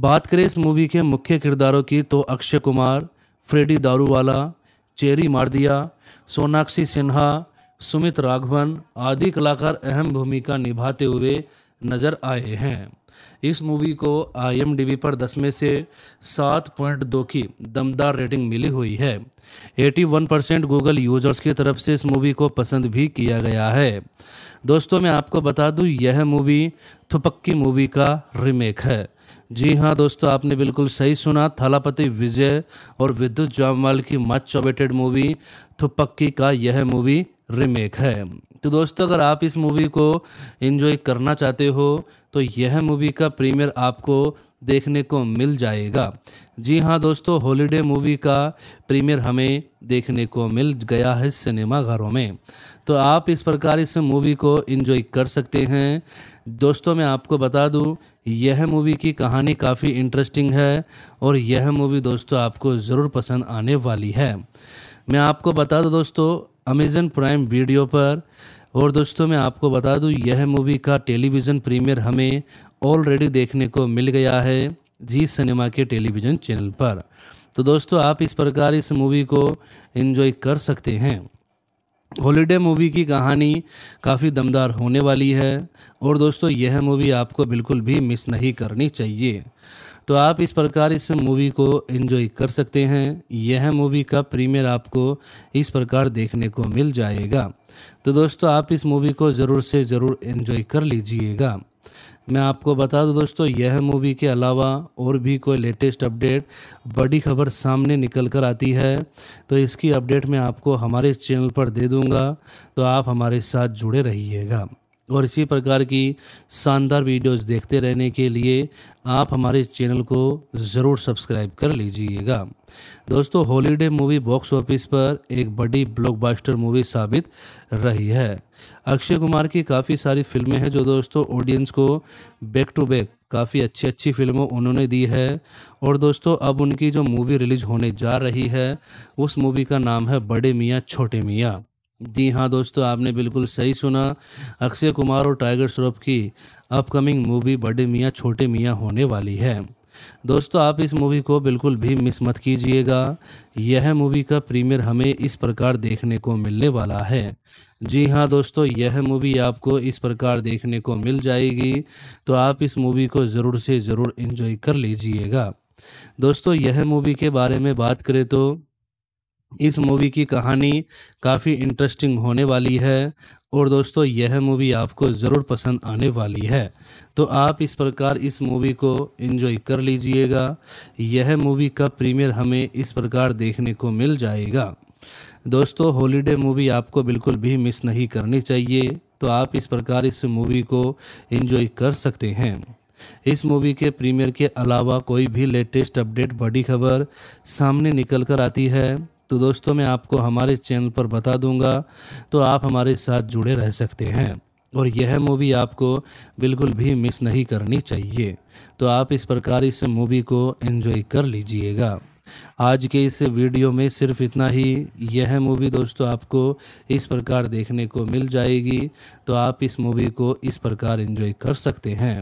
बात करें इस मूवी के मुख्य किरदारों की तो अक्षय कुमार फ्रेडी दारूवाला चेरी मारदिया सोनाक्षी सिन्हा सुमित राघवन आदि कलाकार अहम भूमिका निभाते हुए नजर आए हैं इस मूवी को आई पर 10 में से 7.2 की दमदार रेटिंग मिली हुई है 81 परसेंट गूगल यूजर्स की तरफ से इस मूवी को पसंद भी किया गया है दोस्तों मैं आपको बता दूं यह मूवी थुपक्की मूवी का रीमेक है जी हाँ दोस्तों आपने बिल्कुल सही सुना थालापति विजय और विद्युत जामवाल की मच चौबेटेड मूवी थुपक्की का यह मूवी रीमेक है तो दोस्तों अगर आप इस मूवी को इन्जॉय करना चाहते हो तो यह मूवी का प्रीमियर आपको देखने को मिल जाएगा जी हाँ दोस्तों हॉलीडे मूवी का प्रीमियर हमें देखने को मिल गया है सिनेमा घरों में तो आप इस प्रकार इस मूवी को इन्जॉय कर सकते हैं दोस्तों मैं आपको बता दूं यह मूवी की कहानी काफ़ी इंटरेस्टिंग है और यह मूवी दोस्तों आपको ज़रूर पसंद आने वाली है मैं आपको बता दूं दोस्तों अमेज़न प्राइम वीडियो पर और दोस्तों मैं आपको बता दूं यह मूवी का टेलीविज़न प्रीमियर हमें ऑलरेडी देखने को मिल गया है जी सिनेमा के टेलीविज़न चैनल पर तो दोस्तों आप इस प्रकार इस मूवी को एंजॉय कर सकते हैं हॉलीडे मूवी की कहानी काफ़ी दमदार होने वाली है और दोस्तों यह मूवी आपको बिल्कुल भी मिस नहीं करनी चाहिए तो आप इस प्रकार इस मूवी को एंजॉय कर सकते हैं यह मूवी का प्रीमियर आपको इस प्रकार देखने को मिल जाएगा तो दोस्तों आप इस मूवी को ज़रूर से ज़रूर एंजॉय कर लीजिएगा मैं आपको बता दूं दोस्तों यह मूवी के अलावा और भी कोई लेटेस्ट अपडेट बड़ी खबर सामने निकल कर आती है तो इसकी अपडेट मैं आपको हमारे चैनल पर दे दूंगा तो आप हमारे साथ जुड़े रहिएगा और इसी प्रकार की शानदार वीडियोस देखते रहने के लिए आप हमारे चैनल को ज़रूर सब्सक्राइब कर लीजिएगा दोस्तों हॉलीडे मूवी बॉक्स ऑफिस पर एक बड़ी ब्लॉकबस्टर मूवी साबित रही है अक्षय कुमार की काफ़ी सारी फिल्में हैं जो दोस्तों ऑडियंस को बैक टू बैक काफ़ी अच्छी अच्छी फिल्मों उन्होंने दी है और दोस्तों अब उनकी जो मूवी रिलीज होने जा रही है उस मूवी का नाम है बड़े मियाँ छोटे मियाँ जी हाँ दोस्तों आपने बिल्कुल सही सुना अक्षय कुमार और टाइगर श्रॉफ की अपकमिंग मूवी बड़े मियाँ छोटे मियाँ होने वाली है दोस्तों आप इस मूवी को बिल्कुल भी मिस मत कीजिएगा यह मूवी का प्रीमियर हमें इस प्रकार देखने को मिलने वाला है जी हाँ दोस्तों यह मूवी आपको इस प्रकार देखने को मिल जाएगी तो आप इस मूवी को ज़रूर से ज़रूर इन्जॉय कर लीजिएगा दोस्तों यह मूवी के बारे में बात करें तो इस मूवी की कहानी काफ़ी इंटरेस्टिंग होने वाली है और दोस्तों यह मूवी आपको ज़रूर पसंद आने वाली है तो आप इस प्रकार इस मूवी को एंजॉय कर लीजिएगा यह मूवी का प्रीमियर हमें इस प्रकार देखने को मिल जाएगा दोस्तों हॉलीडे मूवी आपको बिल्कुल भी मिस नहीं करनी चाहिए तो आप इस प्रकार इस मूवी को एंजॉय कर सकते हैं इस मूवी के प्रीमियर के अलावा कोई भी लेटेस्ट अपडेट बड़ी खबर सामने निकल कर आती है तो दोस्तों मैं आपको हमारे चैनल पर बता दूंगा तो आप हमारे साथ जुड़े रह सकते हैं और यह मूवी आपको बिल्कुल भी मिस नहीं करनी चाहिए तो आप इस प्रकार इस मूवी को एंजॉय कर लीजिएगा आज के इस वीडियो में सिर्फ इतना ही यह मूवी दोस्तों आपको इस प्रकार देखने को मिल जाएगी तो आप इस मूवी को इस प्रकार एंजॉय कर सकते हैं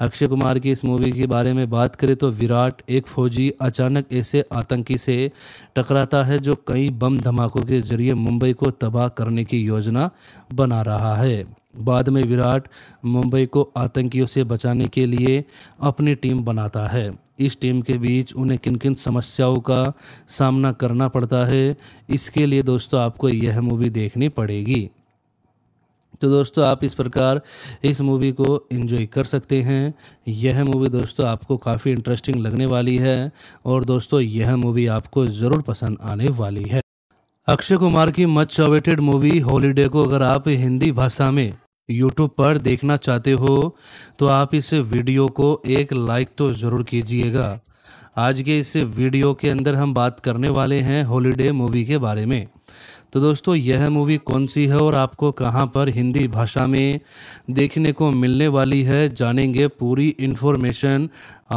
अक्षय कुमार की इस मूवी के बारे में बात करें तो विराट एक फौजी अचानक ऐसे आतंकी से टकराता है जो कई बम धमाकों के जरिए मुंबई को तबाह करने की योजना बना रहा है बाद में विराट मुंबई को आतंकियों से बचाने के लिए अपनी टीम बनाता है इस टीम के बीच उन्हें किन किन समस्याओं का सामना करना पड़ता है इसके लिए दोस्तों आपको यह मूवी देखनी पड़ेगी तो दोस्तों आप इस प्रकार इस मूवी को इन्जॉय कर सकते हैं यह मूवी दोस्तों आपको काफ़ी इंटरेस्टिंग लगने वाली है और दोस्तों यह मूवी आपको ज़रूर पसंद आने वाली है अक्षय कुमार की मच अवेटेड मूवी हॉलीडे को अगर आप हिंदी भाषा में यूट्यूब पर देखना चाहते हो तो आप इस वीडियो को एक लाइक तो ज़रूर कीजिएगा आज के इस वीडियो के अंदर हम बात करने वाले हैं हॉलीडे मूवी के बारे में तो दोस्तों यह मूवी कौन सी है और आपको कहां पर हिंदी भाषा में देखने को मिलने वाली है जानेंगे पूरी इन्फॉर्मेशन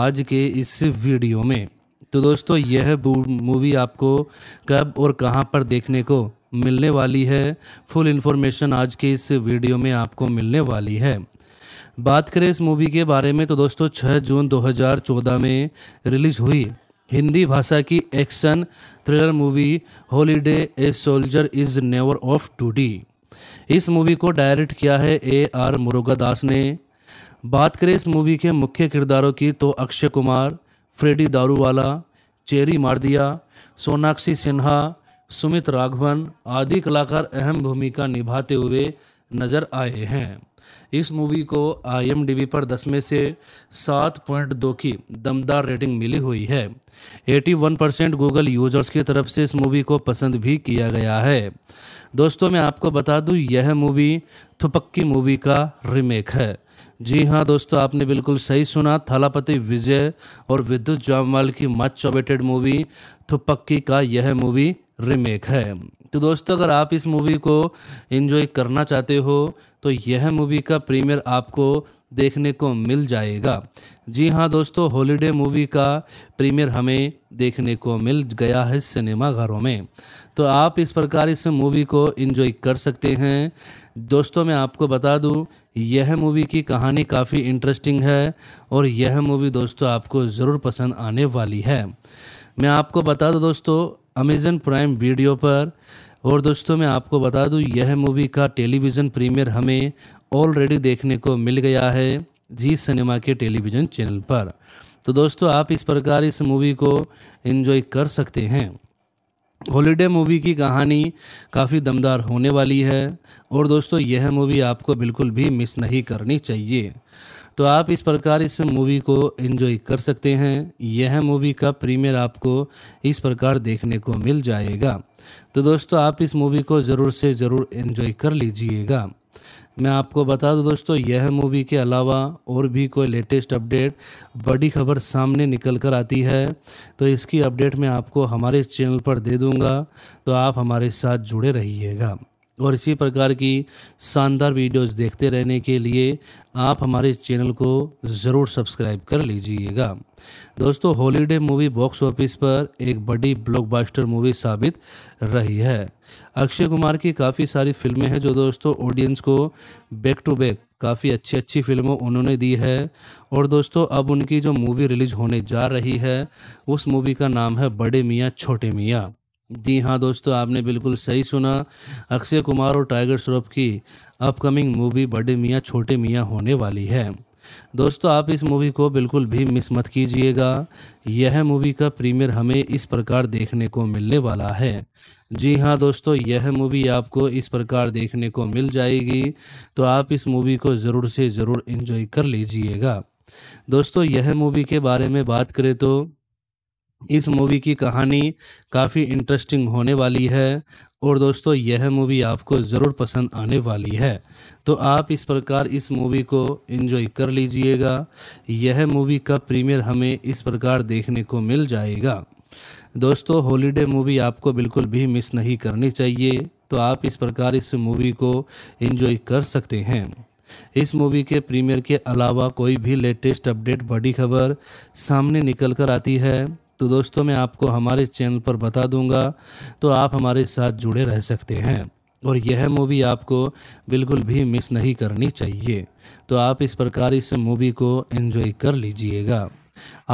आज के इस वीडियो में तो दोस्तों यह मूवी आपको कब और कहां पर देखने को मिलने वाली है फुल इन्फॉर्मेशन आज के इस वीडियो में आपको मिलने वाली है बात करें इस मूवी के बारे में तो दोस्तों 6 जून 2014 में रिलीज़ हुई हिंदी भाषा की action thriller movie holiday a soldier is never off duty इस मूवी को डायरेक्ट किया है ए आर मुरुगादास ने बात करें इस मूवी के मुख्य किरदारों की तो अक्षय कुमार फ्रेडी दारूवाला चेरी मारदिया सोनाक्षी सिन्हा सुमित राघवन आदि कलाकार अहम भूमिका निभाते हुए नजर आए हैं इस मूवी को आई पर 10 में से 7.2 की दमदार रेटिंग मिली हुई है 81 परसेंट गूगल यूजर्स की तरफ से इस मूवी को पसंद भी किया गया है दोस्तों मैं आपको बता दूं यह मूवी थुपक्की मूवी का रीमेक है जी हाँ दोस्तों आपने बिल्कुल सही सुना थालापति विजय और विद्युत जामवाल की मच चौबेटेड मूवी थुपक्की का यह मूवी रीमेक है तो दोस्तों अगर आप इस मूवी को इन्जॉय करना चाहते हो तो यह मूवी का प्रीमियर आपको देखने को मिल जाएगा जी हाँ दोस्तों हॉलीडे मूवी का प्रीमियर हमें देखने को मिल गया है सिनेमा घरों में तो आप इस प्रकार इस मूवी को इन्जॉय कर सकते हैं दोस्तों मैं आपको बता दूं यह मूवी की कहानी काफ़ी इंटरेस्टिंग है और यह मूवी दोस्तों आपको ज़रूर पसंद आने वाली है मैं आपको बता दूं दोस्तों अमेज़न प्राइम वीडियो पर और दोस्तों मैं आपको बता दूं यह मूवी का टेलीविज़न प्रीमियर हमें ऑलरेडी देखने को मिल गया है जी सिनेमा के टेलीविज़न चैनल पर तो दोस्तों आप इस प्रकार इस मूवी को इन्जॉय कर सकते हैं हॉलीडे मूवी की कहानी काफ़ी दमदार होने वाली है और दोस्तों यह मूवी आपको बिल्कुल भी मिस नहीं करनी चाहिए तो आप इस प्रकार इस मूवी को एंजॉय कर सकते हैं यह मूवी का प्रीमियर आपको इस प्रकार देखने को मिल जाएगा तो दोस्तों आप इस मूवी को ज़रूर से ज़रूर एंजॉय कर लीजिएगा मैं आपको बता दूं दोस्तों यह मूवी के अलावा और भी कोई लेटेस्ट अपडेट बड़ी खबर सामने निकल कर आती है तो इसकी अपडेट मैं आपको हमारे चैनल पर दे दूंगा तो आप हमारे साथ जुड़े रहिएगा और इसी प्रकार की शानदार वीडियोस देखते रहने के लिए आप हमारे चैनल को ज़रूर सब्सक्राइब कर लीजिएगा दोस्तों हॉलीडे मूवी बॉक्स ऑफिस पर एक बड़ी ब्लॉकबस्टर मूवी साबित रही है अक्षय कुमार की काफ़ी सारी फिल्में हैं जो दोस्तों ऑडियंस को बैक टू बैक काफ़ी अच्छी अच्छी फिल्मों उन्होंने दी है और दोस्तों अब उनकी जो मूवी रिलीज होने जा रही है उस मूवी का नाम है बड़े मियाँ छोटे मियाँ जी हाँ दोस्तों आपने बिल्कुल सही सुना अक्षय कुमार और टाइगर श्रॉफ की अपकमिंग मूवी बड़े मियाँ छोटे मियाँ होने वाली है दोस्तों आप इस मूवी को बिल्कुल भी मिस मत कीजिएगा यह मूवी का प्रीमियर हमें इस प्रकार देखने को मिलने वाला है जी हाँ दोस्तों यह मूवी आपको इस प्रकार देखने को मिल जाएगी तो आप इस मूवी को ज़रूर से ज़रूर इन्जॉय कर लीजिएगा दोस्तों यह मूवी के बारे में बात करें तो इस मूवी की कहानी काफ़ी इंटरेस्टिंग होने वाली है और दोस्तों यह मूवी आपको ज़रूर पसंद आने वाली है तो आप इस प्रकार इस मूवी को एंजॉय कर लीजिएगा यह मूवी का प्रीमियर हमें इस प्रकार देखने को मिल जाएगा दोस्तों हॉलीडे मूवी आपको बिल्कुल भी मिस नहीं करनी चाहिए तो आप इस प्रकार इस मूवी को एंजॉय कर सकते हैं इस मूवी के प्रीमियर के अलावा कोई भी लेटेस्ट अपडेट बड़ी खबर सामने निकल कर आती है तो दोस्तों मैं आपको हमारे चैनल पर बता दूंगा तो आप हमारे साथ जुड़े रह सकते हैं और यह मूवी आपको बिल्कुल भी मिस नहीं करनी चाहिए तो आप इस प्रकार इस मूवी को एंजॉय कर लीजिएगा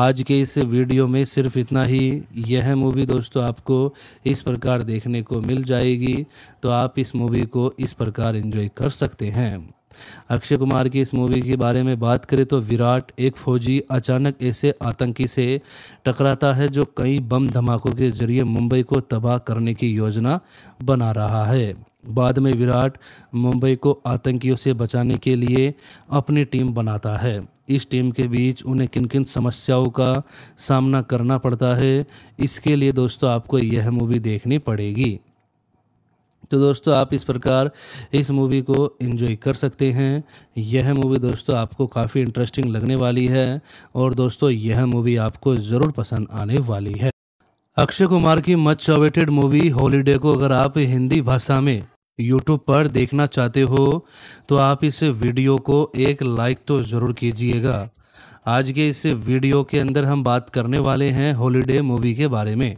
आज के इस वीडियो में सिर्फ इतना ही यह मूवी दोस्तों आपको इस प्रकार देखने को मिल जाएगी तो आप इस मूवी को इस प्रकार एंजॉय कर सकते हैं अक्षय कुमार की इस मूवी के बारे में बात करें तो विराट एक फौजी अचानक ऐसे आतंकी से टकराता है जो कई बम धमाकों के जरिए मुंबई को तबाह करने की योजना बना रहा है बाद में विराट मुंबई को आतंकियों से बचाने के लिए अपनी टीम बनाता है इस टीम के बीच उन्हें किन किन समस्याओं का सामना करना पड़ता है इसके लिए दोस्तों आपको यह मूवी देखनी पड़ेगी तो दोस्तों आप इस प्रकार इस मूवी को एंजॉय कर सकते हैं यह मूवी दोस्तों आपको काफ़ी इंटरेस्टिंग लगने वाली है और दोस्तों यह मूवी आपको ज़रूर पसंद आने वाली है अक्षय कुमार की मच अवेटेड मूवी हॉलीडे को अगर आप हिंदी भाषा में यूट्यूब पर देखना चाहते हो तो आप इस वीडियो को एक लाइक तो ज़रूर कीजिएगा आज के इस वीडियो के अंदर हम बात करने वाले हैं हॉलीडे मूवी के बारे में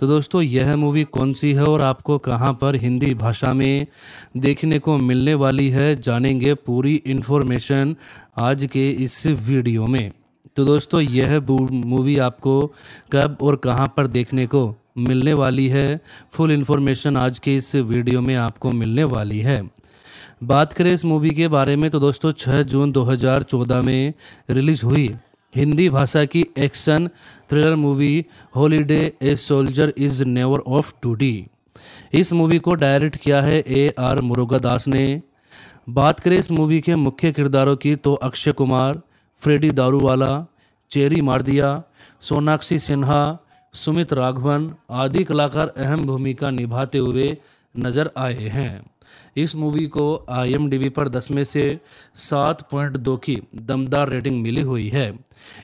तो दोस्तों यह मूवी कौन सी है और आपको कहां पर हिंदी भाषा में देखने को मिलने वाली है जानेंगे पूरी इन्फॉर्मेशन आज के इस वीडियो में तो दोस्तों यह मूवी आपको कब और कहां पर देखने को मिलने वाली है फुल इन्फॉर्मेशन आज के इस वीडियो में आपको मिलने वाली है बात करें इस मूवी के बारे में तो दोस्तों 6 जून 2014 में रिलीज़ हुई हिंदी भाषा की action thriller movie holiday a soldier is never off duty इस मूवी को डायरेक्ट किया है ए आर मुरुगादास ने बात करें इस मूवी के मुख्य किरदारों की तो अक्षय कुमार फ्रेडी दारूवाला चेरी मार्दिया सोनाक्षी सिन्हा सुमित राघवन आदि कलाकार अहम भूमिका निभाते हुए नजर आए हैं इस मूवी को आई पर 10 में से 7.2 की दमदार रेटिंग मिली हुई है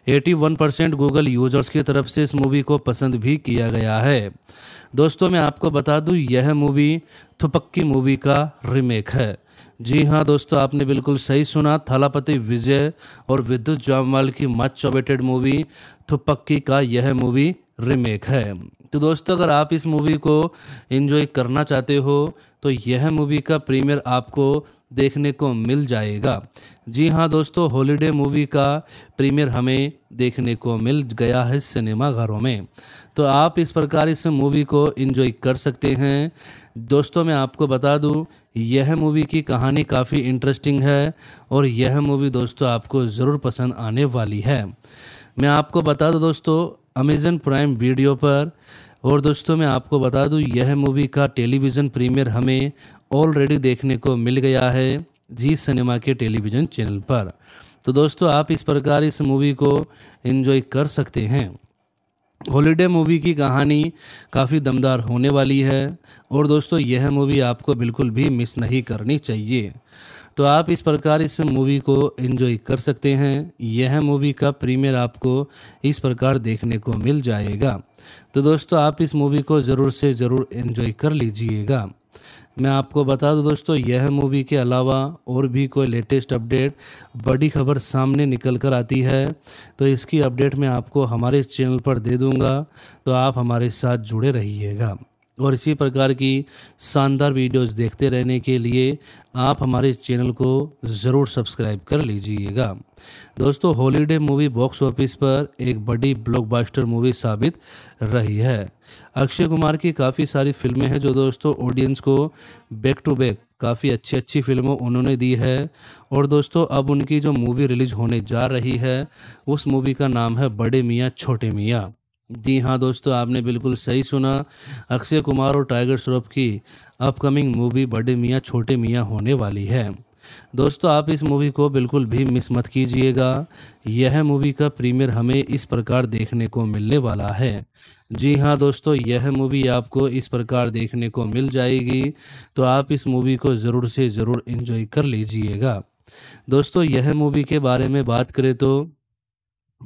81 परसेंट गूगल यूजर्स की तरफ से इस मूवी को पसंद भी किया गया है दोस्तों मैं आपको बता दूं यह मूवी थुपक्की मूवी का रीमेक है जी हाँ दोस्तों आपने बिल्कुल सही सुना थालापति विजय और विद्युत जामवाल की मच चौबेटेड मूवी थुपक्की का यह मूवी रीमेक है तो दोस्तों अगर आप इस मूवी को इन्जॉय करना चाहते हो तो यह मूवी का प्रीमियर आपको देखने को मिल जाएगा जी हाँ दोस्तों हॉलीडे मूवी का प्रीमियर हमें देखने को मिल गया है सिनेमा घरों में तो आप इस प्रकार इस मूवी को इन्जॉय कर सकते हैं दोस्तों मैं आपको बता दूं यह मूवी की कहानी काफ़ी इंटरेस्टिंग है और यह मूवी दोस्तों आपको ज़रूर पसंद आने वाली है मैं आपको बता दूं दोस्तों अमेज़न प्राइम वीडियो पर और दोस्तों मैं आपको बता दूं यह मूवी का टेलीविज़न प्रीमियर हमें ऑलरेडी देखने को मिल गया है जी सिनेमा के टेलीविज़न चैनल पर तो दोस्तों आप इस प्रकार इस मूवी को इन्जॉय कर सकते हैं हॉलीडे मूवी की कहानी काफ़ी दमदार होने वाली है और दोस्तों यह मूवी आपको बिल्कुल भी मिस नहीं करनी चाहिए तो आप इस प्रकार इस मूवी को एंजॉय कर सकते हैं यह मूवी का प्रीमियर आपको इस प्रकार देखने को मिल जाएगा तो दोस्तों आप इस मूवी को ज़रूर से ज़रूर एंजॉय कर लीजिएगा मैं आपको बता दूं दोस्तों यह मूवी के अलावा और भी कोई लेटेस्ट अपडेट बड़ी खबर सामने निकल कर आती है तो इसकी अपडेट मैं आपको हमारे चैनल पर दे दूंगा तो आप हमारे साथ जुड़े रहिएगा और इसी प्रकार की शानदार वीडियोस देखते रहने के लिए आप हमारे चैनल को ज़रूर सब्सक्राइब कर लीजिएगा दोस्तों हॉलीडे मूवी बॉक्स ऑफिस पर एक बड़ी ब्लॉकबस्टर मूवी साबित रही है अक्षय कुमार की काफ़ी सारी फिल्में हैं जो दोस्तों ऑडियंस को बैक टू बैक काफ़ी अच्छी अच्छी फिल्मों उन्होंने दी है और दोस्तों अब उनकी जो मूवी रिलीज होने जा रही है उस मूवी का नाम है बड़े मियाँ छोटे मियाँ जी हाँ दोस्तों आपने बिल्कुल सही सुना अक्षय कुमार और टाइगर श्रॉफ की अपकमिंग मूवी बड़े मियाँ छोटे मियाँ होने वाली है दोस्तों आप इस मूवी को बिल्कुल भी मिस मत कीजिएगा यह मूवी का प्रीमियर हमें इस प्रकार देखने को मिलने वाला है जी हाँ दोस्तों यह मूवी आपको इस प्रकार देखने को मिल जाएगी तो आप इस मूवी को ज़रूर से ज़रूर इन्जॉय कर लीजिएगा दोस्तों यह मूवी के बारे में बात करें तो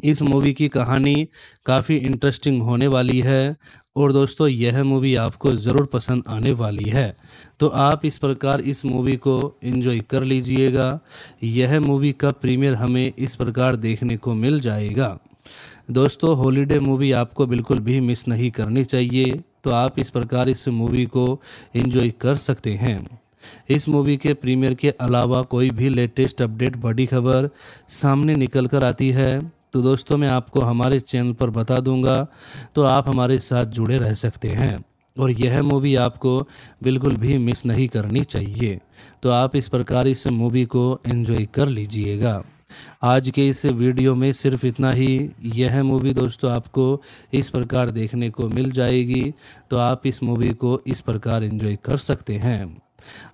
इस मूवी की कहानी काफ़ी इंटरेस्टिंग होने वाली है और दोस्तों यह मूवी आपको ज़रूर पसंद आने वाली है तो आप इस प्रकार इस मूवी को एंजॉय कर लीजिएगा यह मूवी का प्रीमियर हमें इस प्रकार देखने को मिल जाएगा दोस्तों हॉलीडे मूवी आपको बिल्कुल भी मिस नहीं करनी चाहिए तो आप इस प्रकार इस मूवी को एंजॉय कर सकते हैं इस मूवी के प्रीमियर के अलावा कोई भी लेटेस्ट अपडेट बड़ी खबर सामने निकल कर आती है तो दोस्तों मैं आपको हमारे चैनल पर बता दूंगा तो आप हमारे साथ जुड़े रह सकते हैं और यह मूवी आपको बिल्कुल भी मिस नहीं करनी चाहिए तो आप इस प्रकार इस मूवी को एंजॉय कर लीजिएगा आज के इस वीडियो में सिर्फ इतना ही यह मूवी दोस्तों आपको इस प्रकार देखने को मिल जाएगी तो आप इस मूवी को इस प्रकार एंजॉय कर सकते हैं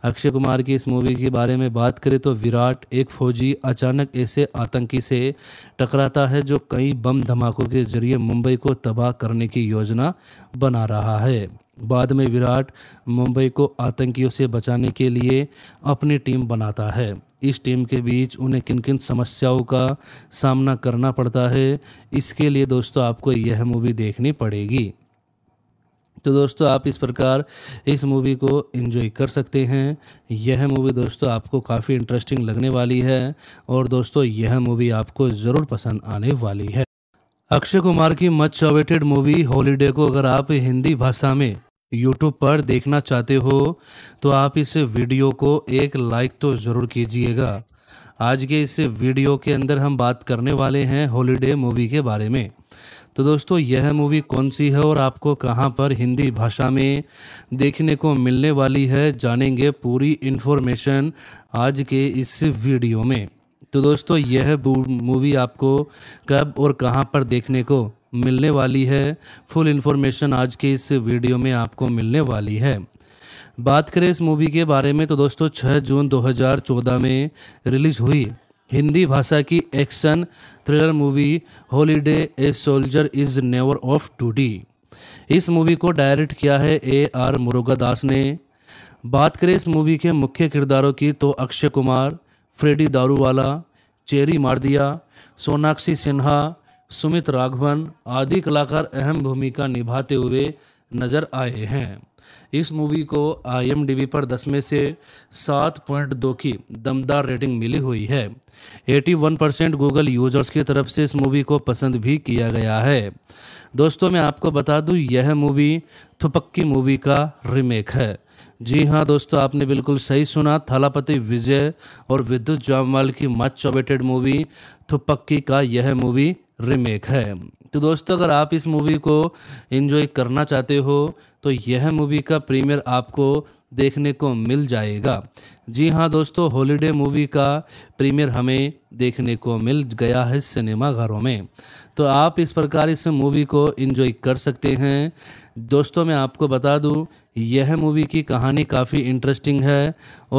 अक्षय कुमार की इस मूवी के बारे में बात करें तो विराट एक फौजी अचानक ऐसे आतंकी से टकराता है जो कई बम धमाकों के जरिए मुंबई को तबाह करने की योजना बना रहा है बाद में विराट मुंबई को आतंकियों से बचाने के लिए अपनी टीम बनाता है इस टीम के बीच उन्हें किन किन समस्याओं का सामना करना पड़ता है इसके लिए दोस्तों आपको यह मूवी देखनी पड़ेगी तो दोस्तों आप इस प्रकार इस मूवी को इन्जॉय कर सकते हैं यह मूवी दोस्तों आपको काफ़ी इंटरेस्टिंग लगने वाली है और दोस्तों यह मूवी आपको ज़रूर पसंद आने वाली है अक्षय कुमार की मच अवेटेड मूवी हॉलीडे को अगर आप हिंदी भाषा में यूट्यूब पर देखना चाहते हो तो आप इस वीडियो को एक लाइक तो ज़रूर कीजिएगा आज के इस वीडियो के अंदर हम बात करने वाले हैं हॉलीडे मूवी के बारे में तो दोस्तों यह मूवी कौन सी है और आपको कहां पर हिंदी भाषा में देखने को मिलने वाली है जानेंगे पूरी इन्फॉर्मेशन आज के इस वीडियो में तो दोस्तों यह मूवी आपको कब और कहां पर देखने को मिलने वाली है फुल इन्फॉर्मेशन आज के इस वीडियो में आपको मिलने वाली है बात करें इस मूवी के बारे में तो दोस्तों 6 जून 2014 में रिलीज़ हुई हिंदी भाषा की action thriller movie holiday a soldier is never off duty इस मूवी को डायरेक्ट किया है ए आर मुरुगादास ने बात करें इस मूवी के मुख्य किरदारों की तो अक्षय कुमार फ्रेडी दारूवाला चेरी मारदिया सोनाक्षी सिन्हा सुमित राघवन आदि कलाकार अहम भूमिका निभाते हुए नजर आए हैं इस मूवी को आई पर दस में से सात पॉइंट दो की दमदार रेटिंग मिली हुई है 81 परसेंट गूगल यूजर्स की तरफ से इस मूवी को पसंद भी किया गया है दोस्तों मैं आपको बता दूं यह मूवी थुपक्की मूवी का रीमेक है जी हाँ दोस्तों आपने बिल्कुल सही सुना थालापति विजय और विद्युत जामवाल की मच चौबेटेड मूवी थुपक्की का यह मूवी रीमेक है तो दोस्तों अगर आप इस मूवी को इन्जॉय करना चाहते हो तो यह मूवी का प्रीमियर आपको देखने को मिल जाएगा जी हाँ दोस्तों हॉलीडे मूवी का प्रीमियर हमें देखने को मिल गया है सिनेमा घरों में तो आप इस प्रकार इस मूवी को इन्जॉय कर सकते हैं दोस्तों मैं आपको बता दूं यह मूवी की कहानी काफ़ी इंटरेस्टिंग है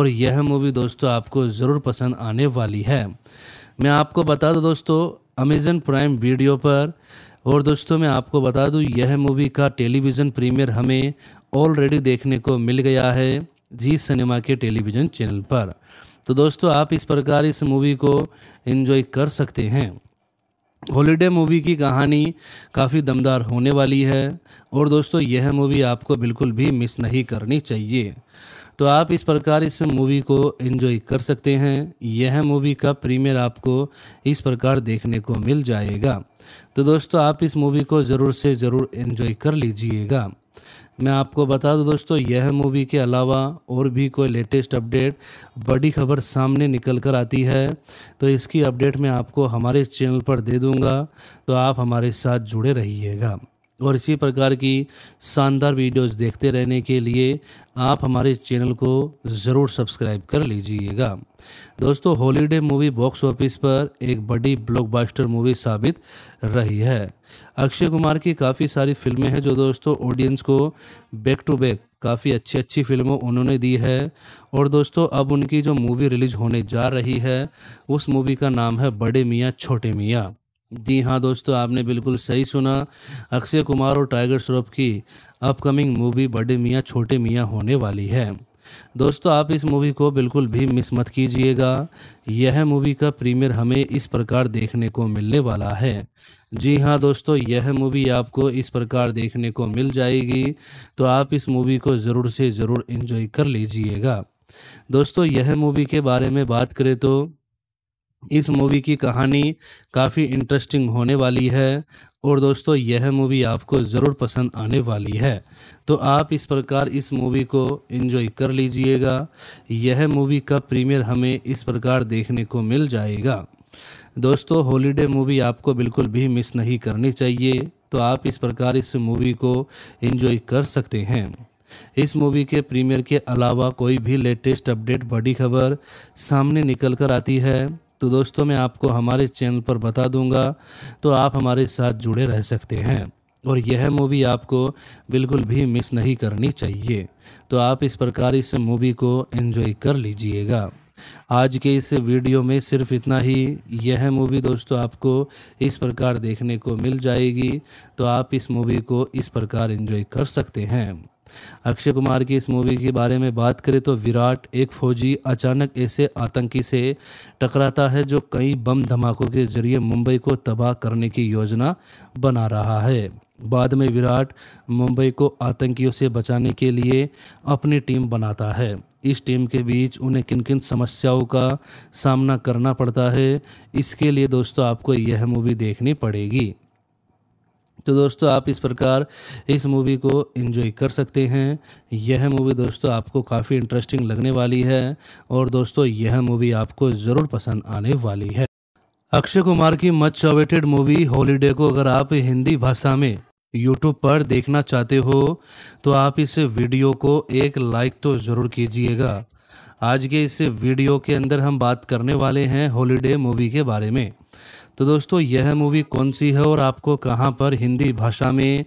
और यह मूवी दोस्तों आपको ज़रूर पसंद आने वाली है मैं आपको बता दूं दोस्तों अमेज़न प्राइम वीडियो पर और दोस्तों मैं आपको बता दूं यह मूवी का टेलीविज़न प्रीमियर हमें ऑलरेडी देखने को मिल गया है जी सिनेमा के टेलीविज़न चैनल पर तो दोस्तों आप इस प्रकार इस मूवी को इन्जॉय कर सकते हैं हॉलीडे मूवी की कहानी काफ़ी दमदार होने वाली है और दोस्तों यह मूवी आपको बिल्कुल भी मिस नहीं करनी चाहिए तो आप इस प्रकार इस मूवी को एंजॉय कर सकते हैं यह मूवी का प्रीमियर आपको इस प्रकार देखने को मिल जाएगा तो दोस्तों आप इस मूवी को ज़रूर से ज़रूर इन्जॉय कर लीजिएगा मैं आपको बता दूं दोस्तों यह मूवी के अलावा और भी कोई लेटेस्ट अपडेट बड़ी खबर सामने निकल कर आती है तो इसकी अपडेट मैं आपको हमारे चैनल पर दे दूंगा तो आप हमारे साथ जुड़े रहिएगा और इसी प्रकार की शानदार वीडियोस देखते रहने के लिए आप हमारे चैनल को ज़रूर सब्सक्राइब कर लीजिएगा दोस्तों हॉलीडे मूवी बॉक्स ऑफिस पर एक बड़ी ब्लॉकबस्टर मूवी साबित रही है अक्षय कुमार की काफ़ी सारी फिल्में हैं जो दोस्तों ऑडियंस को बैक टू बैक काफ़ी अच्छी अच्छी फिल्मों उन्होंने दी है और दोस्तों अब उनकी जो मूवी रिलीज़ होने जा रही है उस मूवी का नाम है बड़े मियाँ छोटे मियाँ जी हाँ दोस्तों आपने बिल्कुल सही सुना अक्षय कुमार और टाइगर श्रॉफ की अपकमिंग मूवी बड़े मियाँ छोटे मियाँ होने वाली है दोस्तों आप इस मूवी को बिल्कुल भी मिस मत कीजिएगा यह मूवी का प्रीमियर हमें इस प्रकार देखने को मिलने वाला है जी हाँ दोस्तों यह मूवी आपको इस प्रकार देखने को मिल जाएगी तो आप इस मूवी को ज़रूर से ज़रूर इन्जॉय कर लीजिएगा दोस्तों यह मूवी के बारे में बात करें तो इस मूवी की कहानी काफ़ी इंटरेस्टिंग होने वाली है और दोस्तों यह मूवी आपको ज़रूर पसंद आने वाली है तो आप इस प्रकार इस मूवी को एंजॉय कर लीजिएगा यह मूवी का प्रीमियर हमें इस प्रकार देखने को मिल जाएगा दोस्तों हॉलीडे मूवी आपको बिल्कुल भी मिस नहीं करनी चाहिए तो आप इस प्रकार इस मूवी को एंजॉय कर सकते हैं इस मूवी के प्रीमियर के अलावा कोई भी लेटेस्ट अपडेट बड़ी खबर सामने निकल कर आती है तो दोस्तों मैं आपको हमारे चैनल पर बता दूंगा तो आप हमारे साथ जुड़े रह सकते हैं और यह मूवी आपको बिल्कुल भी मिस नहीं करनी चाहिए तो आप इस प्रकार इस मूवी को एंजॉय कर लीजिएगा आज के इस वीडियो में सिर्फ इतना ही यह मूवी दोस्तों आपको इस प्रकार देखने को मिल जाएगी तो आप इस मूवी को इस प्रकार एंजॉय कर सकते हैं अक्षय कुमार की इस मूवी के बारे में बात करें तो विराट एक फौजी अचानक ऐसे आतंकी से टकराता है जो कई बम धमाकों के जरिए मुंबई को तबाह करने की योजना बना रहा है बाद में विराट मुंबई को आतंकियों से बचाने के लिए अपनी टीम बनाता है इस टीम के बीच उन्हें किन किन समस्याओं का सामना करना पड़ता है इसके लिए दोस्तों आपको यह मूवी देखनी पड़ेगी तो दोस्तों आप इस प्रकार इस मूवी को इन्जॉय कर सकते हैं यह मूवी दोस्तों आपको काफ़ी इंटरेस्टिंग लगने वाली है और दोस्तों यह मूवी आपको ज़रूर पसंद आने वाली है अक्षय कुमार की मच अवेटेड मूवी हॉलीडे को अगर आप हिंदी भाषा में यूट्यूब पर देखना चाहते हो तो आप इस वीडियो को एक लाइक तो ज़रूर कीजिएगा आज के इस वीडियो के अंदर हम बात करने वाले हैं हॉलीडे मूवी के बारे में तो दोस्तों यह मूवी कौन सी है और आपको कहां पर हिंदी भाषा में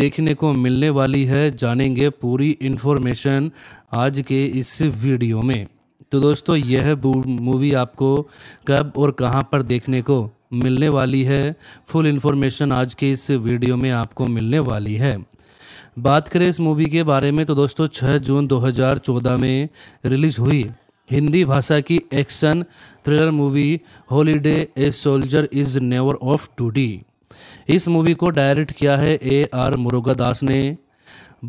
देखने को मिलने वाली है जानेंगे पूरी इन्फॉर्मेशन आज के इस वीडियो में तो दोस्तों यह मूवी आपको कब और कहां पर देखने को मिलने वाली है फुल इन्फॉर्मेशन आज के इस वीडियो में आपको मिलने वाली है बात करें इस मूवी के बारे में तो दोस्तों 6 जून 2014 में रिलीज़ हुई हिंदी भाषा की action thriller movie holiday a soldier is never off duty इस मूवी को डायरेक्ट किया है ए आर मुरुगादास ने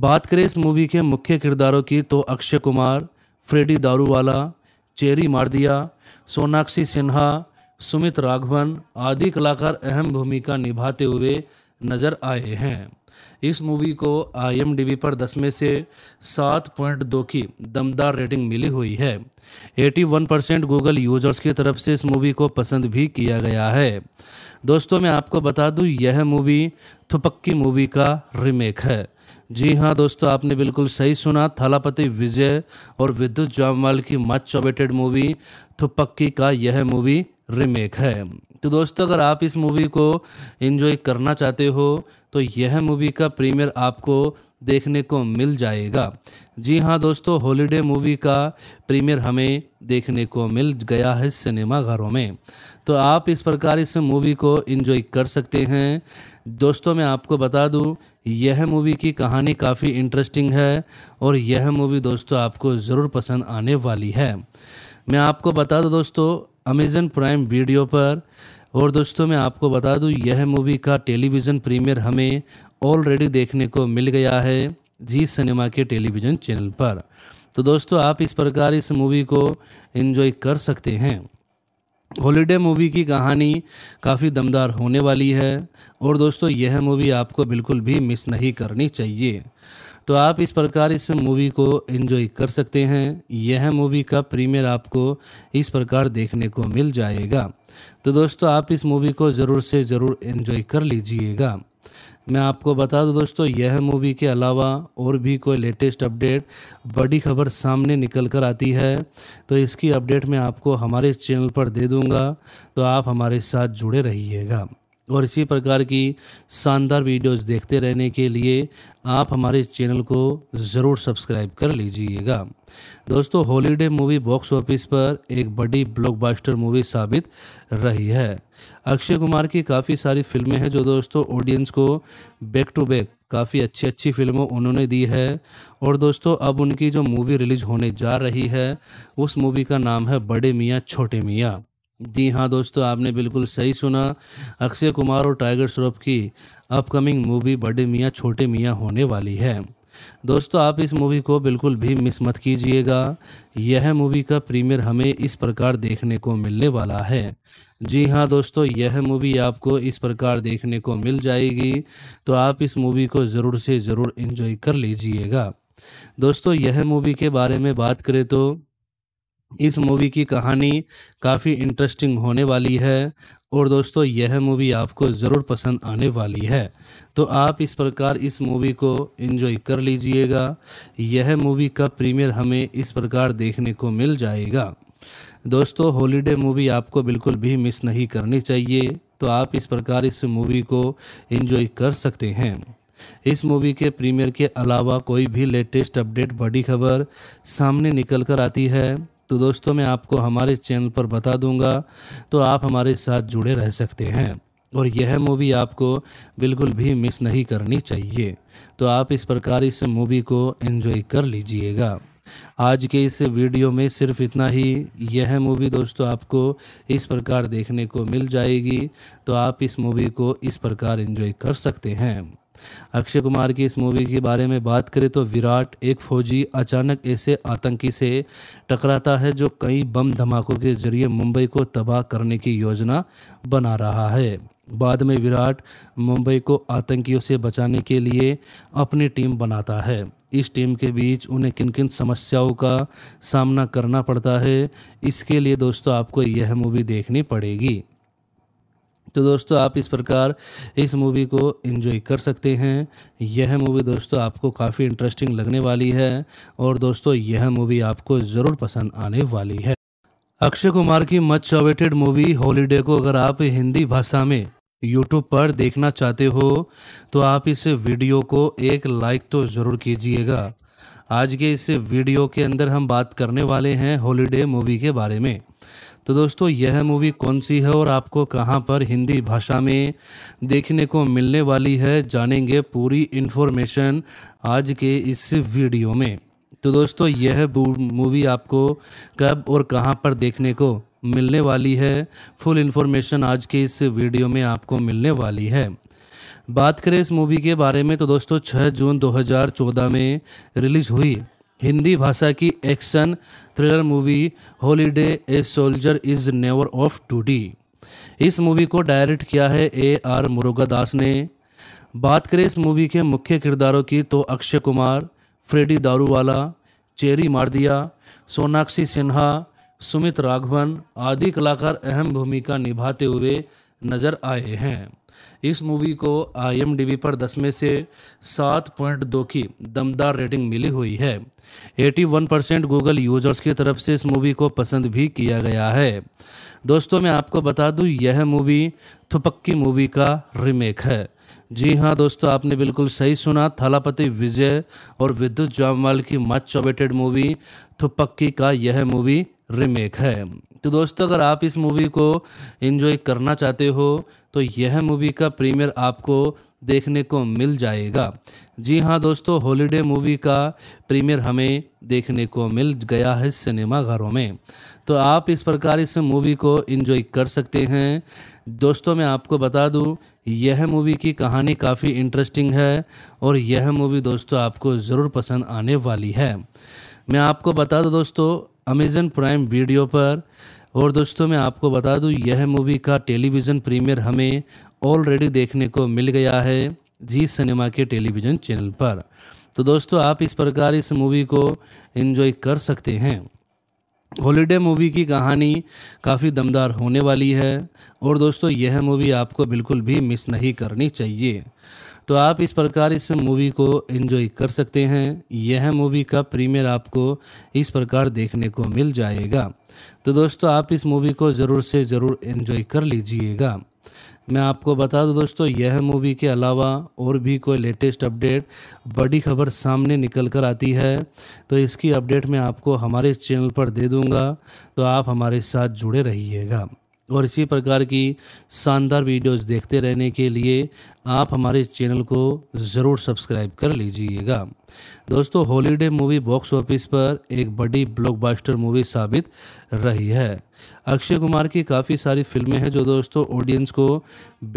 बात करें इस मूवी के मुख्य किरदारों की तो अक्षय कुमार फ्रेडी दारूवाला चेरी मार्दिया सोनाक्षी सिन्हा सुमित राघवन आदि कलाकार अहम भूमिका निभाते हुए नजर आए हैं इस मूवी को आई पर 10 में से सात पॉइंट दो की दमदार रेटिंग मिली हुई है 81 परसेंट गूगल यूजर्स की तरफ से इस मूवी को पसंद भी किया गया है दोस्तों मैं आपको बता दूं यह मूवी थुपक्की मूवी का रीमेक है जी हाँ दोस्तों आपने बिल्कुल सही सुना थालापति विजय और विद्युत जामवाल की मच चौबेटेड मूवी थुपक्की का यह मूवी रीमेक है तो दोस्तों अगर आप इस मूवी को इन्जॉय करना चाहते हो तो यह मूवी का प्रीमियर आपको देखने को मिल जाएगा जी हाँ दोस्तों हॉलीडे मूवी का प्रीमियर हमें देखने को मिल गया है सिनेमा घरों में तो आप इस प्रकार इस मूवी को इन्जॉय कर सकते हैं दोस्तों मैं आपको बता दूं यह मूवी की कहानी काफ़ी इंटरेस्टिंग है और यह मूवी दोस्तों आपको ज़रूर पसंद आने वाली है मैं आपको बता दूं दोस्तों अमेज़न प्राइम वीडियो पर और दोस्तों मैं आपको बता दूं यह मूवी का टेलीविज़न प्रीमियर हमें ऑलरेडी देखने को मिल गया है जी सिनेमा के टेलीविज़न चैनल पर तो दोस्तों आप इस प्रकार इस मूवी को इन्जॉय कर सकते हैं हॉलीडे मूवी की कहानी काफ़ी दमदार होने वाली है और दोस्तों यह मूवी आपको बिल्कुल भी मिस नहीं करनी चाहिए तो आप इस प्रकार इस मूवी को एंजॉय कर सकते हैं यह मूवी का प्रीमियर आपको इस प्रकार देखने को मिल जाएगा तो दोस्तों आप इस मूवी को ज़रूर से ज़रूर एंजॉय कर लीजिएगा मैं आपको बता दूं दोस्तों यह मूवी के अलावा और भी कोई लेटेस्ट अपडेट बड़ी खबर सामने निकल कर आती है तो इसकी अपडेट मैं आपको हमारे चैनल पर दे दूंगा तो आप हमारे साथ जुड़े रहिएगा और इसी प्रकार की शानदार वीडियोस देखते रहने के लिए आप हमारे चैनल को ज़रूर सब्सक्राइब कर लीजिएगा दोस्तों हॉलीडे मूवी बॉक्स ऑफिस पर एक बड़ी ब्लॉकबस्टर मूवी साबित रही है अक्षय कुमार की काफ़ी सारी फिल्में हैं जो दोस्तों ऑडियंस को बैक टू बैक काफ़ी अच्छी अच्छी फिल्मों उन्होंने दी है और दोस्तों अब उनकी जो मूवी रिलीज़ होने जा रही है उस मूवी का नाम है बड़े मियाँ छोटे मियाँ जी हाँ दोस्तों आपने बिल्कुल सही सुना अक्षय कुमार और टाइगर श्रॉफ की अपकमिंग मूवी बड़े मियाँ छोटे मियाँ होने वाली है दोस्तों आप इस मूवी को बिल्कुल भी मिस मत कीजिएगा यह मूवी का प्रीमियर हमें इस प्रकार देखने को मिलने वाला है जी हाँ दोस्तों यह मूवी आपको इस प्रकार देखने को मिल जाएगी तो आप इस मूवी को ज़रूर से ज़रूर इन्जॉय कर लीजिएगा दोस्तों यह मूवी के बारे में बात करें तो इस मूवी की कहानी काफ़ी इंटरेस्टिंग होने वाली है और दोस्तों यह मूवी आपको ज़रूर पसंद आने वाली है तो आप इस प्रकार इस मूवी को एंजॉय कर लीजिएगा यह मूवी का प्रीमियर हमें इस प्रकार देखने को मिल जाएगा दोस्तों हॉलीडे मूवी आपको बिल्कुल भी मिस नहीं करनी चाहिए तो आप इस प्रकार इस मूवी को एंजॉय कर सकते हैं इस मूवी के प्रीमियर के अलावा कोई भी लेटेस्ट अपडेट बड़ी खबर सामने निकल कर आती है तो दोस्तों मैं आपको हमारे चैनल पर बता दूंगा तो आप हमारे साथ जुड़े रह सकते हैं और यह मूवी आपको बिल्कुल भी मिस नहीं करनी चाहिए तो आप इस प्रकार इस मूवी को एंजॉय कर लीजिएगा आज के इस वीडियो में सिर्फ इतना ही यह मूवी दोस्तों आपको इस प्रकार देखने को मिल जाएगी तो आप इस मूवी को इस प्रकार एंजॉय कर सकते हैं अक्षय कुमार की इस मूवी के बारे में बात करें तो विराट एक फौजी अचानक ऐसे आतंकी से टकराता है जो कई बम धमाकों के जरिए मुंबई को तबाह करने की योजना बना रहा है बाद में विराट मुंबई को आतंकियों से बचाने के लिए अपनी टीम बनाता है इस टीम के बीच उन्हें किन किन समस्याओं का सामना करना पड़ता है इसके लिए दोस्तों आपको यह मूवी देखनी पड़ेगी तो दोस्तों आप इस प्रकार इस मूवी को एंजॉय कर सकते हैं यह मूवी दोस्तों आपको काफ़ी इंटरेस्टिंग लगने वाली है और दोस्तों यह मूवी आपको ज़रूर पसंद आने वाली है अक्षय कुमार की मच अवेटेड मूवी हॉलीडे को अगर आप हिंदी भाषा में यूट्यूब पर देखना चाहते हो तो आप इस वीडियो को एक लाइक तो ज़रूर कीजिएगा आज के इस वीडियो के अंदर हम बात करने वाले हैं हॉलीडे मूवी के बारे में तो दोस्तों यह मूवी कौन सी है और आपको कहां पर हिंदी भाषा में देखने को मिलने वाली है जानेंगे पूरी इन्फॉर्मेशन आज के इस वीडियो में तो दोस्तों यह मूवी आपको कब और कहां पर देखने को मिलने वाली है फुल इन्फॉर्मेशन आज के इस वीडियो में आपको मिलने वाली है बात करें इस मूवी के बारे में तो दोस्तों 6 जून 2014 में रिलीज़ हुई हिंदी भाषा की action thriller movie holiday a soldier is never off duty इस मूवी को डायरेक्ट किया है ए आर मुरुगादास ने बात करें इस मूवी के मुख्य किरदारों की तो अक्षय कुमार फ्रेडी दारूवाला चेरी मारदिया सोनाक्षी सिन्हा सुमित राघवन आदि कलाकार अहम भूमिका निभाते हुए नजर आए हैं इस मूवी को आई पर 10 में से सात पॉइंट दो की दमदार रेटिंग मिली हुई है 81 परसेंट गूगल यूजर्स की तरफ से इस मूवी को पसंद भी किया गया है दोस्तों मैं आपको बता दूं यह मूवी थुपक्की मूवी का रीमेक है जी हाँ दोस्तों आपने बिल्कुल सही सुना थालापति विजय और विद्युत जामवाल की मच चौबेटेड मूवी थुपक्की का यह मूवी रीमेक है तो दोस्तों अगर आप इस मूवी को इन्जॉय करना चाहते हो तो यह मूवी का प्रीमियर आपको देखने को मिल जाएगा जी हाँ दोस्तों हॉलीडे मूवी का प्रीमियर हमें देखने को मिल गया है सिनेमाघरों में तो आप इस प्रकार इस मूवी को इन्जॉय कर सकते हैं दोस्तों मैं आपको बता दूं यह मूवी की कहानी काफ़ी इंटरेस्टिंग है और यह मूवी दोस्तों आपको ज़रूर पसंद आने वाली है मैं आपको बता दूं दोस्तों अमेज़न प्राइम वीडियो पर और दोस्तों मैं आपको बता दूं यह मूवी का टेलीविज़न प्रीमियर हमें ऑलरेडी देखने को मिल गया है जी सिनेमा के टेलीविज़न चैनल पर तो दोस्तों आप इस प्रकार इस मूवी को एंजॉय कर सकते हैं हॉलीडे मूवी की कहानी काफ़ी दमदार होने वाली है और दोस्तों यह मूवी आपको बिल्कुल भी मिस नहीं करनी चाहिए तो आप इस प्रकार इस मूवी को एंजॉय कर सकते हैं यह मूवी का प्रीमियर आपको इस प्रकार देखने को मिल जाएगा तो दोस्तों आप इस मूवी को ज़रूर से ज़रूर एंजॉय कर लीजिएगा मैं आपको बता दूं दोस्तों यह मूवी के अलावा और भी कोई लेटेस्ट अपडेट बड़ी खबर सामने निकल कर आती है तो इसकी अपडेट मैं आपको हमारे चैनल पर दे दूंगा तो आप हमारे साथ जुड़े रहिएगा और इसी प्रकार की शानदार वीडियोस देखते रहने के लिए आप हमारे चैनल को ज़रूर सब्सक्राइब कर लीजिएगा दोस्तों हॉलीडे मूवी बॉक्स ऑफिस पर एक बड़ी ब्लॉकबस्टर मूवी साबित रही है अक्षय कुमार की काफ़ी सारी फिल्में हैं जो दोस्तों ऑडियंस को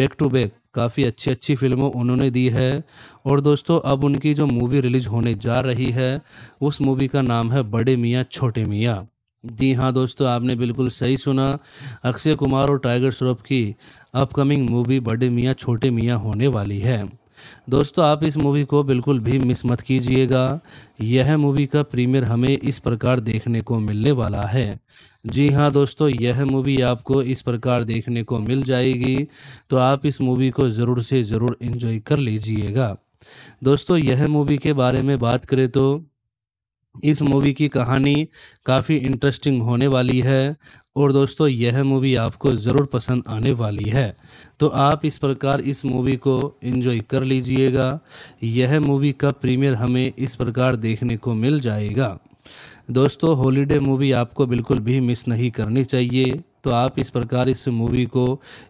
बैक टू बैक काफ़ी अच्छी अच्छी फिल्मों उन्होंने दी है और दोस्तों अब उनकी जो मूवी रिलीज होने जा रही है उस मूवी का नाम है बड़े मियाँ छोटे मियाँ जी हाँ दोस्तों आपने बिल्कुल सही सुना अक्षय कुमार और टाइगर श्रॉफ की अपकमिंग मूवी बड़े मियाँ छोटे मियाँ होने वाली है दोस्तों आप इस मूवी को बिल्कुल भी मिस मत कीजिएगा यह मूवी का प्रीमियर हमें इस प्रकार देखने को मिलने वाला है जी हाँ दोस्तों यह मूवी आपको इस प्रकार देखने को मिल जाएगी तो आप इस मूवी को ज़रूर से ज़रूर इन्जॉय कर लीजिएगा दोस्तों यह मूवी के बारे में बात करें तो इस मूवी की कहानी काफ़ी इंटरेस्टिंग होने वाली है और दोस्तों यह मूवी आपको ज़रूर पसंद आने वाली है तो आप इस प्रकार इस मूवी को एंजॉय कर लीजिएगा यह मूवी का प्रीमियर हमें इस प्रकार देखने को मिल जाएगा दोस्तों हॉलीडे मूवी आपको बिल्कुल भी मिस नहीं करनी चाहिए तो आप इस प्रकार इस मूवी को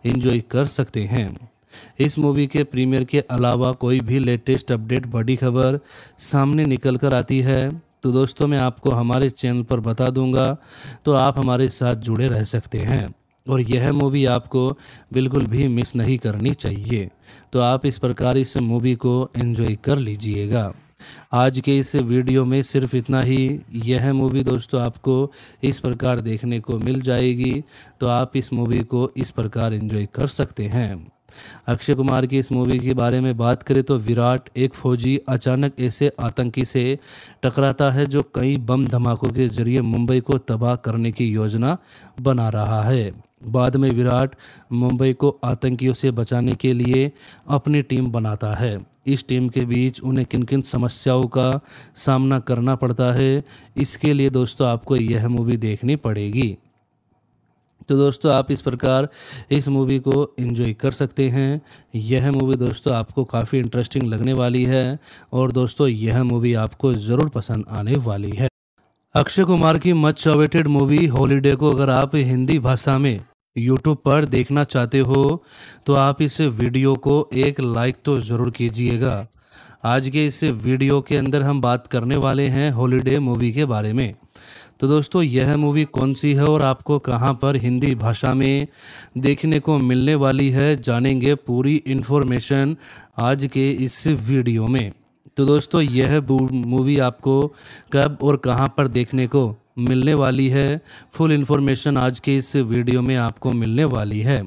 एंजॉय कर सकते हैं इस मूवी के प्रीमियर के अलावा कोई भी लेटेस्ट अपडेट बड़ी खबर सामने निकल कर आती है तो दोस्तों मैं आपको हमारे चैनल पर बता दूंगा तो आप हमारे साथ जुड़े रह सकते हैं और यह मूवी आपको बिल्कुल भी मिस नहीं करनी चाहिए तो आप इस प्रकार इस मूवी को एंजॉय कर लीजिएगा आज के इस वीडियो में सिर्फ इतना ही यह मूवी दोस्तों आपको इस प्रकार देखने को मिल जाएगी तो आप इस मूवी को इस प्रकार एंजॉय कर सकते हैं अक्षय कुमार की इस मूवी के बारे में बात करें तो विराट एक फौजी अचानक ऐसे आतंकी से टकराता है जो कई बम धमाकों के जरिए मुंबई को तबाह करने की योजना बना रहा है बाद में विराट मुंबई को आतंकियों से बचाने के लिए अपनी टीम बनाता है इस टीम के बीच उन्हें किन किन समस्याओं का सामना करना पड़ता है इसके लिए दोस्तों आपको यह मूवी देखनी पड़ेगी तो दोस्तों आप इस प्रकार इस मूवी को इन्जॉय कर सकते हैं यह मूवी दोस्तों आपको काफ़ी इंटरेस्टिंग लगने वाली है और दोस्तों यह मूवी आपको ज़रूर पसंद आने वाली है अक्षय कुमार की मच अवेटेड मूवी हॉलीडे को अगर आप हिंदी भाषा में यूट्यूब पर देखना चाहते हो तो आप इस वीडियो को एक लाइक तो ज़रूर कीजिएगा आज के इस वीडियो के अंदर हम बात करने वाले हैं हॉलीडे मूवी के बारे में तो दोस्तों यह मूवी कौन सी है और आपको कहां पर हिंदी भाषा में देखने को मिलने वाली है जानेंगे पूरी इन्फॉर्मेशन आज के इस वीडियो में तो दोस्तों यह मूवी आपको कब और कहां पर देखने को मिलने वाली है फुल इन्फॉर्मेशन आज के इस वीडियो में आपको मिलने वाली है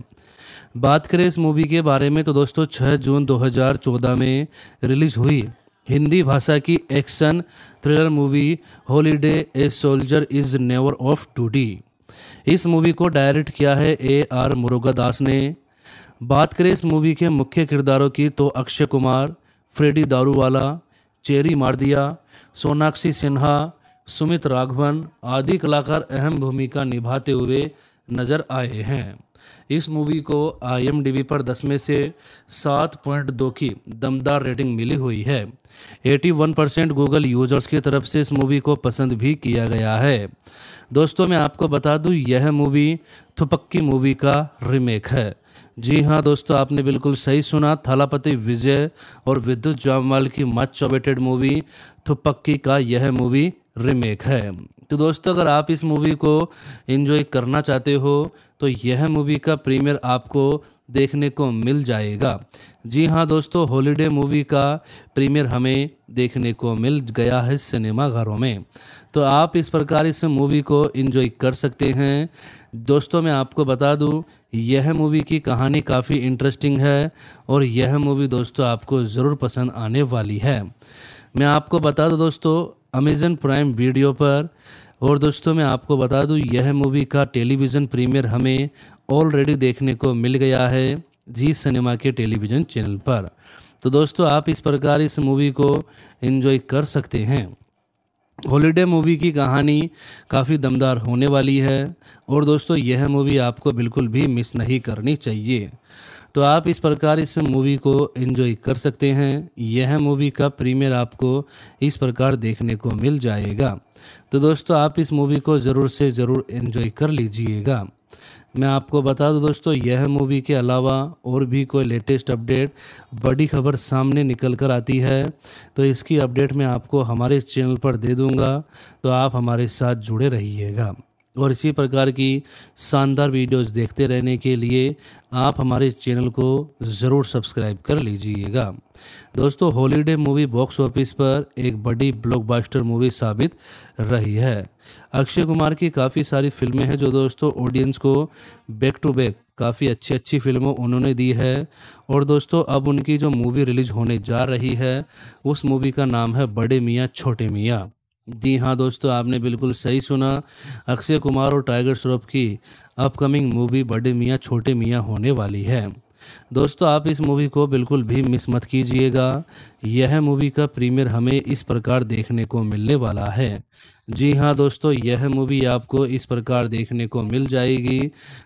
बात करें इस मूवी के बारे में तो दोस्तों 6 जून 2014 में रिलीज़ हुई हिंदी भाषा की action thriller movie holiday a soldier is never off duty इस मूवी को डायरेक्ट किया है ए आर मुरुगा दास ने बात करें इस मूवी के मुख्य किरदारों की तो अक्षय कुमार फ्रेडी दारूवाला चेरी मार्दिया सोनाक्षी सिन्हा सुमित राघवन आदि कलाकार अहम भूमिका निभाते हुए नजर आए हैं इस मूवी को आई पर दस में से सात पॉइंट दो की दमदार रेटिंग मिली हुई है 81 परसेंट गूगल यूजर्स की तरफ से इस मूवी को पसंद भी किया गया है दोस्तों मैं आपको बता दूं यह मूवी थुपक्की मूवी का रीमेक है जी हाँ दोस्तों आपने बिल्कुल सही सुना थालापति विजय और विद्युत जामवाल की मच चौबेटेड मूवी थुपक्की का यह मूवी रीमेक है तो दोस्तों अगर आप इस मूवी को इन्जॉय करना चाहते हो तो यह मूवी का प्रीमियर आपको देखने को मिल जाएगा जी हाँ दोस्तों हॉलीडे मूवी का प्रीमियर हमें देखने को मिल गया है सिनेमाघरों में तो आप इस प्रकार इस मूवी को इन्जॉय कर सकते हैं दोस्तों मैं आपको बता दूं यह मूवी की कहानी काफ़ी इंटरेस्टिंग है और यह मूवी दोस्तों आपको ज़रूर पसंद आने वाली है मैं आपको बता दूं दोस्तों अमेज़न प्राइम वीडियो पर और दोस्तों मैं आपको बता दूं यह मूवी का टेलीविज़न प्रीमियर हमें ऑलरेडी देखने को मिल गया है जी सिनेमा के टेलीविज़न चैनल पर तो दोस्तों आप इस प्रकार इस मूवी को इन्जॉय कर सकते हैं हॉलीडे मूवी की कहानी काफ़ी दमदार होने वाली है और दोस्तों यह मूवी आपको बिल्कुल भी मिस नहीं करनी चाहिए तो आप इस प्रकार इस मूवी को एंजॉय कर सकते हैं यह मूवी का प्रीमियर आपको इस प्रकार देखने को मिल जाएगा तो दोस्तों आप इस मूवी को ज़रूर से ज़रूर एंजॉय कर लीजिएगा मैं आपको बता दूं दोस्तों यह मूवी के अलावा और भी कोई लेटेस्ट अपडेट बड़ी खबर सामने निकल कर आती है तो इसकी अपडेट मैं आपको हमारे चैनल पर दे दूंगा तो आप हमारे साथ जुड़े रहिएगा और इसी प्रकार की शानदार वीडियोस देखते रहने के लिए आप हमारे चैनल को ज़रूर सब्सक्राइब कर लीजिएगा दोस्तों हॉलीडे मूवी बॉक्स ऑफिस पर एक बड़ी ब्लॉकबस्टर मूवी साबित रही है अक्षय कुमार की काफ़ी सारी फिल्में हैं जो दोस्तों ऑडियंस को बैक टू बैक काफ़ी अच्छी अच्छी फिल्मों उन्होंने दी है और दोस्तों अब उनकी जो मूवी रिलीज होने जा रही है उस मूवी का नाम है बड़े मियाँ छोटे मियाँ जी हाँ दोस्तों आपने बिल्कुल सही सुना अक्षय कुमार और टाइगर श्रॉफ की अपकमिंग मूवी बड़े मियाँ छोटे मियाँ होने वाली है दोस्तों आप इस मूवी को बिल्कुल भी मिस मत कीजिएगा यह मूवी का प्रीमियर हमें इस प्रकार देखने को मिलने वाला है जी हाँ दोस्तों यह मूवी आपको इस प्रकार देखने को मिल जाएगी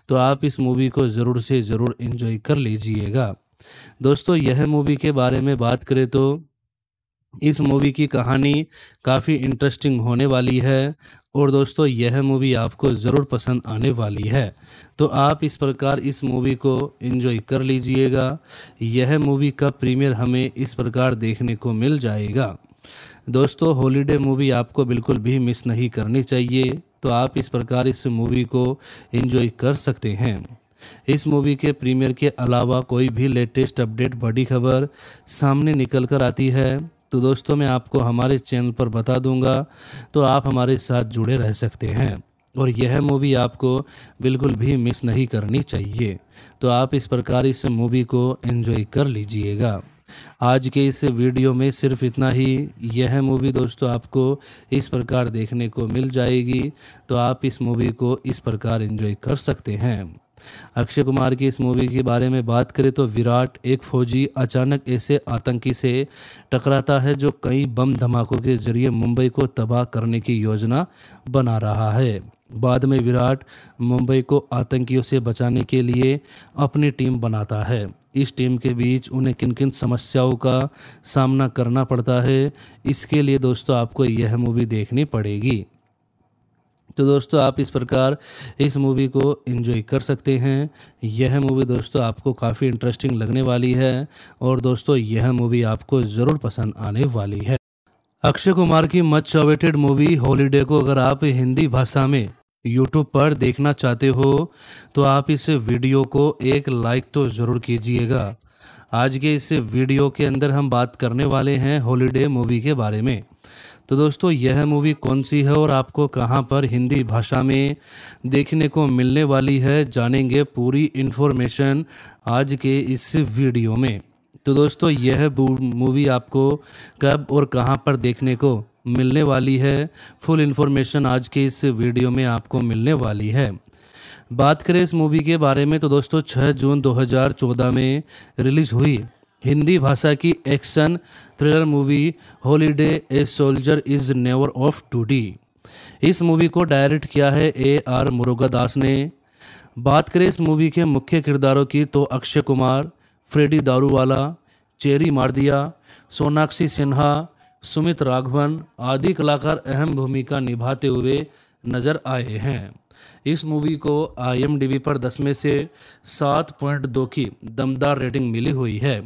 तो आप इस मूवी को ज़रूर से ज़रूर इन्जॉय कर लीजिएगा दोस्तों यह मूवी के बारे में बात करें तो इस मूवी की कहानी काफ़ी इंटरेस्टिंग होने वाली है और दोस्तों यह मूवी आपको ज़रूर पसंद आने वाली है तो आप इस प्रकार इस मूवी को एंजॉय कर लीजिएगा यह मूवी का प्रीमियर हमें इस प्रकार देखने को मिल जाएगा दोस्तों हॉलीडे मूवी आपको बिल्कुल भी मिस नहीं करनी चाहिए तो आप इस प्रकार इस मूवी को एंजॉय कर सकते हैं इस मूवी के प्रीमियर के अलावा कोई भी लेटेस्ट अपडेट बड़ी खबर सामने निकल कर आती है तो दोस्तों मैं आपको हमारे चैनल पर बता दूंगा तो आप हमारे साथ जुड़े रह सकते हैं और यह मूवी आपको बिल्कुल भी मिस नहीं करनी चाहिए तो आप इस प्रकार इस मूवी को एंजॉय कर लीजिएगा आज के इस वीडियो में सिर्फ इतना ही यह मूवी दोस्तों आपको इस प्रकार देखने को मिल जाएगी तो आप इस मूवी को इस प्रकार एंजॉय कर सकते हैं अक्षय कुमार की इस मूवी के बारे में बात करें तो विराट एक फौजी अचानक ऐसे आतंकी से टकराता है जो कई बम धमाकों के जरिए मुंबई को तबाह करने की योजना बना रहा है बाद में विराट मुंबई को आतंकियों से बचाने के लिए अपनी टीम बनाता है इस टीम के बीच उन्हें किन किन समस्याओं का सामना करना पड़ता है इसके लिए दोस्तों आपको यह मूवी देखनी पड़ेगी तो दोस्तों आप इस प्रकार इस मूवी को एंजॉय कर सकते हैं यह मूवी दोस्तों आपको काफ़ी इंटरेस्टिंग लगने वाली है और दोस्तों यह मूवी आपको ज़रूर पसंद आने वाली है अक्षय कुमार की मच अवेटेड मूवी हॉलीडे को अगर आप हिंदी भाषा में यूट्यूब पर देखना चाहते हो तो आप इस वीडियो को एक लाइक तो ज़रूर कीजिएगा आज के इस वीडियो के अंदर हम बात करने वाले हैं हॉलीडे मूवी के बारे में तो दोस्तों यह मूवी कौन सी है और आपको कहां पर हिंदी भाषा में देखने को मिलने वाली है जानेंगे पूरी इन्फॉर्मेशन आज के इस वीडियो में तो दोस्तों यह मूवी आपको कब और कहां पर देखने को मिलने वाली है फुल इन्फॉर्मेशन आज के इस वीडियो में आपको मिलने वाली है बात करें इस मूवी के बारे में तो दोस्तों 6 जून 2014 में रिलीज़ हुई हिंदी भाषा की action thriller movie holiday a soldier is never off duty इस मूवी को डायरेक्ट किया है ए आर मुरुगादास ने बात करें इस मूवी के मुख्य किरदारों की तो अक्षय कुमार फ्रेडी दारूवाला चेरी मार्दिया सोनाक्षी सिन्हा सुमित राघवन आदि कलाकार अहम भूमिका निभाते हुए नजर आए हैं इस मूवी को आई पर दस में से सात पॉइंट दो की दमदार रेटिंग मिली हुई है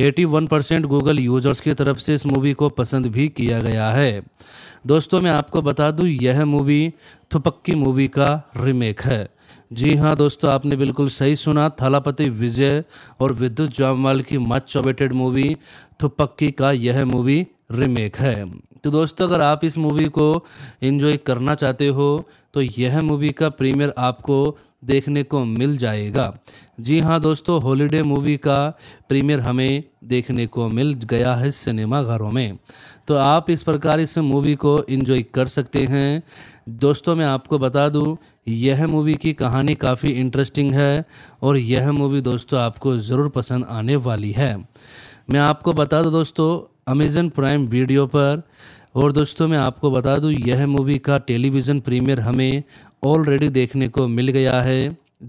81 परसेंट गूगल यूजर्स की तरफ से इस मूवी को पसंद भी किया गया है दोस्तों मैं आपको बता दूं यह मूवी थुपक्की मूवी का रीमेक है जी हाँ दोस्तों आपने बिल्कुल सही सुना थालापति विजय और विद्युत जामवाल की मच चौबेटेड मूवी थुपक्की का यह मूवी रीमेक है तो दोस्तों अगर आप इस मूवी को इन्जॉय करना चाहते हो तो यह मूवी का प्रीमियर आपको देखने को मिल जाएगा जी हाँ दोस्तों हॉलीडे मूवी का प्रीमियर हमें देखने को मिल गया है सिनेमा घरों में तो आप इस प्रकार इस मूवी को इन्जॉय कर सकते हैं दोस्तों मैं आपको बता दूं यह मूवी की कहानी काफ़ी इंटरेस्टिंग है और यह मूवी दोस्तों आपको ज़रूर पसंद आने वाली है मैं आपको बता दूं दोस्तों अमेज़न प्राइम वीडियो पर और दोस्तों मैं आपको बता दूं यह मूवी का टेलीविज़न प्रीमियर हमें ऑलरेडी देखने को मिल गया है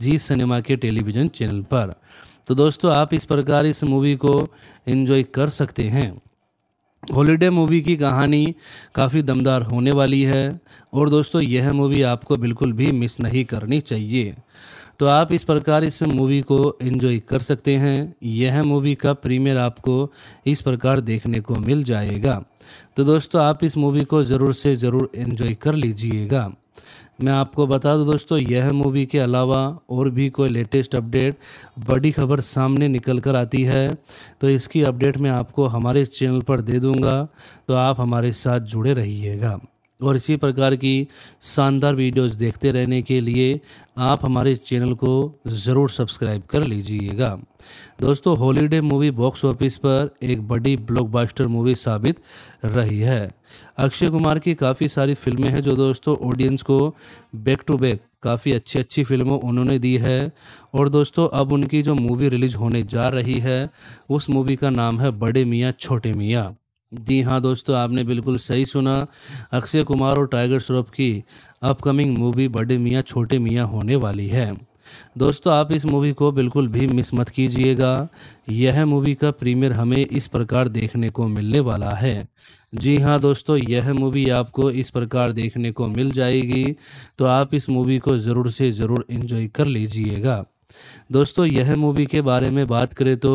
जी सिनेमा के टेलीविज़न चैनल पर तो दोस्तों आप इस प्रकार इस मूवी को इन्जॉय कर सकते हैं हॉलीडे मूवी की कहानी काफ़ी दमदार होने वाली है और दोस्तों यह मूवी आपको बिल्कुल भी मिस नहीं करनी चाहिए तो आप इस प्रकार इस मूवी को एंजॉय कर सकते हैं यह मूवी का प्रीमियर आपको इस प्रकार देखने को मिल जाएगा तो दोस्तों आप इस मूवी को ज़रूर से ज़रूर एंजॉय कर लीजिएगा मैं आपको बता दूं दोस्तों यह मूवी के अलावा और भी कोई लेटेस्ट अपडेट बड़ी खबर सामने निकल कर आती है तो इसकी अपडेट मैं आपको हमारे चैनल पर दे दूंगा तो आप हमारे साथ जुड़े रहिएगा और इसी प्रकार की शानदार वीडियोस देखते रहने के लिए आप हमारे चैनल को ज़रूर सब्सक्राइब कर लीजिएगा दोस्तों हॉलीडे मूवी बॉक्स ऑफिस पर एक बड़ी ब्लॉकबस्टर मूवी साबित रही है अक्षय कुमार की काफ़ी सारी फिल्में हैं जो दोस्तों ऑडियंस को बैक टू बैक काफ़ी अच्छी अच्छी फिल्मों उन्होंने दी है और दोस्तों अब उनकी जो मूवी रिलीज होने जा रही है उस मूवी का नाम है बड़े मियाँ छोटे मियाँ जी हाँ दोस्तों आपने बिल्कुल सही सुना अक्षय कुमार और टाइगर श्रॉफ की अपकमिंग मूवी बड़े मियाँ छोटे मियाँ होने वाली है दोस्तों आप इस मूवी को बिल्कुल भी मिस मत कीजिएगा यह मूवी का प्रीमियर हमें इस प्रकार देखने को मिलने वाला है जी हाँ दोस्तों यह मूवी आपको इस प्रकार देखने को मिल जाएगी तो आप इस मूवी को ज़रूर से ज़रूर इन्जॉय कर लीजिएगा दोस्तों यह मूवी के बारे में बात करें तो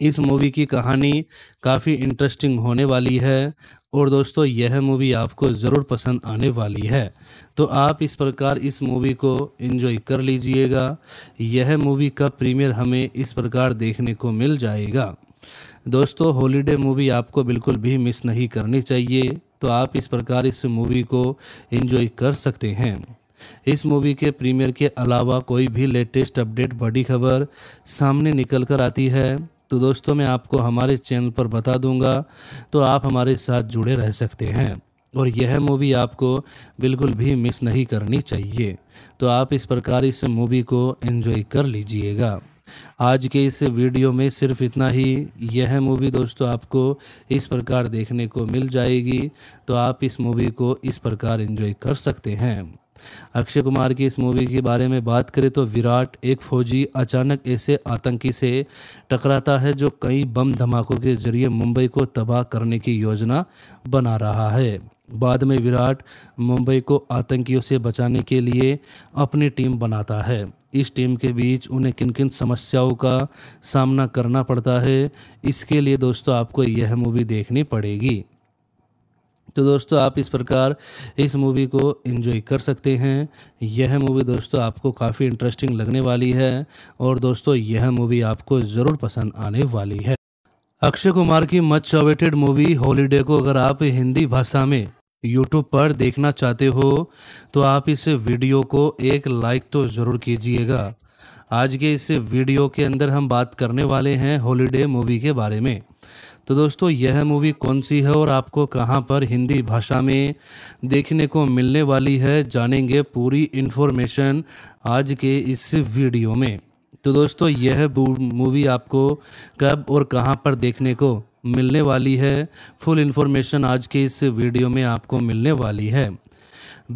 इस मूवी की कहानी काफ़ी इंटरेस्टिंग होने वाली है और दोस्तों यह मूवी आपको ज़रूर पसंद आने वाली है तो आप इस प्रकार इस मूवी को एंजॉय कर लीजिएगा यह मूवी का प्रीमियर हमें इस प्रकार देखने को मिल जाएगा दोस्तों हॉलीडे मूवी आपको बिल्कुल भी मिस नहीं करनी चाहिए तो आप इस प्रकार इस मूवी को एंजॉय कर सकते हैं इस मूवी के प्रीमियर के अलावा कोई भी लेटेस्ट अपडेट बड़ी खबर सामने निकल कर आती है तो दोस्तों मैं आपको हमारे चैनल पर बता दूंगा तो आप हमारे साथ जुड़े रह सकते हैं और यह मूवी आपको बिल्कुल भी मिस नहीं करनी चाहिए तो आप इस प्रकार इस मूवी को एंजॉय कर लीजिएगा आज के इस वीडियो में सिर्फ इतना ही यह मूवी दोस्तों आपको इस प्रकार देखने को मिल जाएगी तो आप इस मूवी को इस प्रकार एंजॉय कर सकते हैं अक्षय कुमार की इस मूवी के बारे में बात करें तो विराट एक फौजी अचानक ऐसे आतंकी से टकराता है जो कई बम धमाकों के जरिए मुंबई को तबाह करने की योजना बना रहा है बाद में विराट मुंबई को आतंकियों से बचाने के लिए अपनी टीम बनाता है इस टीम के बीच उन्हें किन किन समस्याओं का सामना करना पड़ता है इसके लिए दोस्तों आपको यह मूवी देखनी पड़ेगी तो दोस्तों आप इस प्रकार इस मूवी को एंजॉय कर सकते हैं यह मूवी दोस्तों आपको काफ़ी इंटरेस्टिंग लगने वाली है और दोस्तों यह मूवी आपको ज़रूर पसंद आने वाली है अक्षय कुमार की मच अवेटेड मूवी हॉलीडे को अगर आप हिंदी भाषा में यूट्यूब पर देखना चाहते हो तो आप इस वीडियो को एक लाइक तो ज़रूर कीजिएगा आज के इस वीडियो के अंदर हम बात करने वाले हैं हॉलीडे मूवी के बारे में तो दोस्तों यह मूवी कौन सी है और आपको कहां पर हिंदी भाषा में देखने को मिलने वाली है जानेंगे पूरी इन्फॉर्मेशन आज के इस वीडियो में तो दोस्तों यह मूवी आपको कब और कहां पर देखने को मिलने वाली है फुल इन्फॉर्मेशन आज के इस वीडियो में आपको मिलने वाली है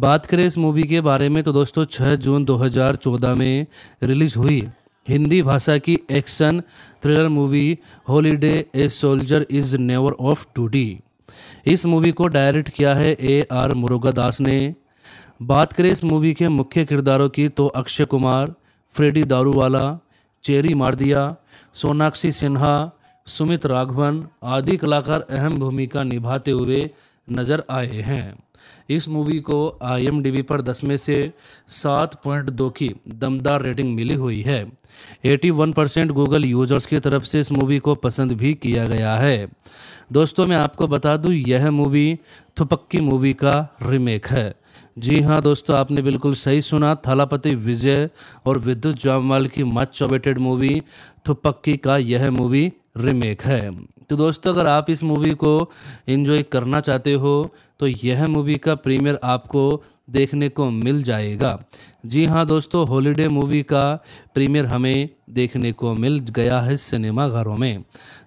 बात करें इस मूवी के बारे में तो दोस्तों 6 जून 2014 में रिलीज़ हुई हिंदी भाषा की action thriller movie holiday a soldier is never off duty इस मूवी को डायरेक्ट किया है ए आर मुरुगादास ने बात करें इस मूवी के मुख्य किरदारों की तो अक्षय कुमार फ्रेडी दारूवाला चेरी मार्दिया सोनाक्षी सिन्हा सुमित राघवन आदि कलाकार अहम भूमिका निभाते हुए नजर आए हैं इस मूवी को आई पर दस में से सात पॉइंट दो की दमदार रेटिंग मिली हुई है 81 परसेंट गूगल यूजर्स की तरफ से इस मूवी को पसंद भी किया गया है दोस्तों मैं आपको बता दूं यह मूवी थुपक्की मूवी का रीमेक है जी हाँ दोस्तों आपने बिल्कुल सही सुना थालापति विजय और विद्युत जामवाल की मच चौबेटेड मूवी थुपक्की का यह मूवी रीमेक है तो दोस्तों अगर आप इस मूवी को इन्जॉय करना चाहते हो तो यह मूवी का प्रीमियर आपको देखने को मिल जाएगा जी हाँ दोस्तों हॉलीडे मूवी का प्रीमियर हमें देखने को मिल गया है सिनेमा घरों में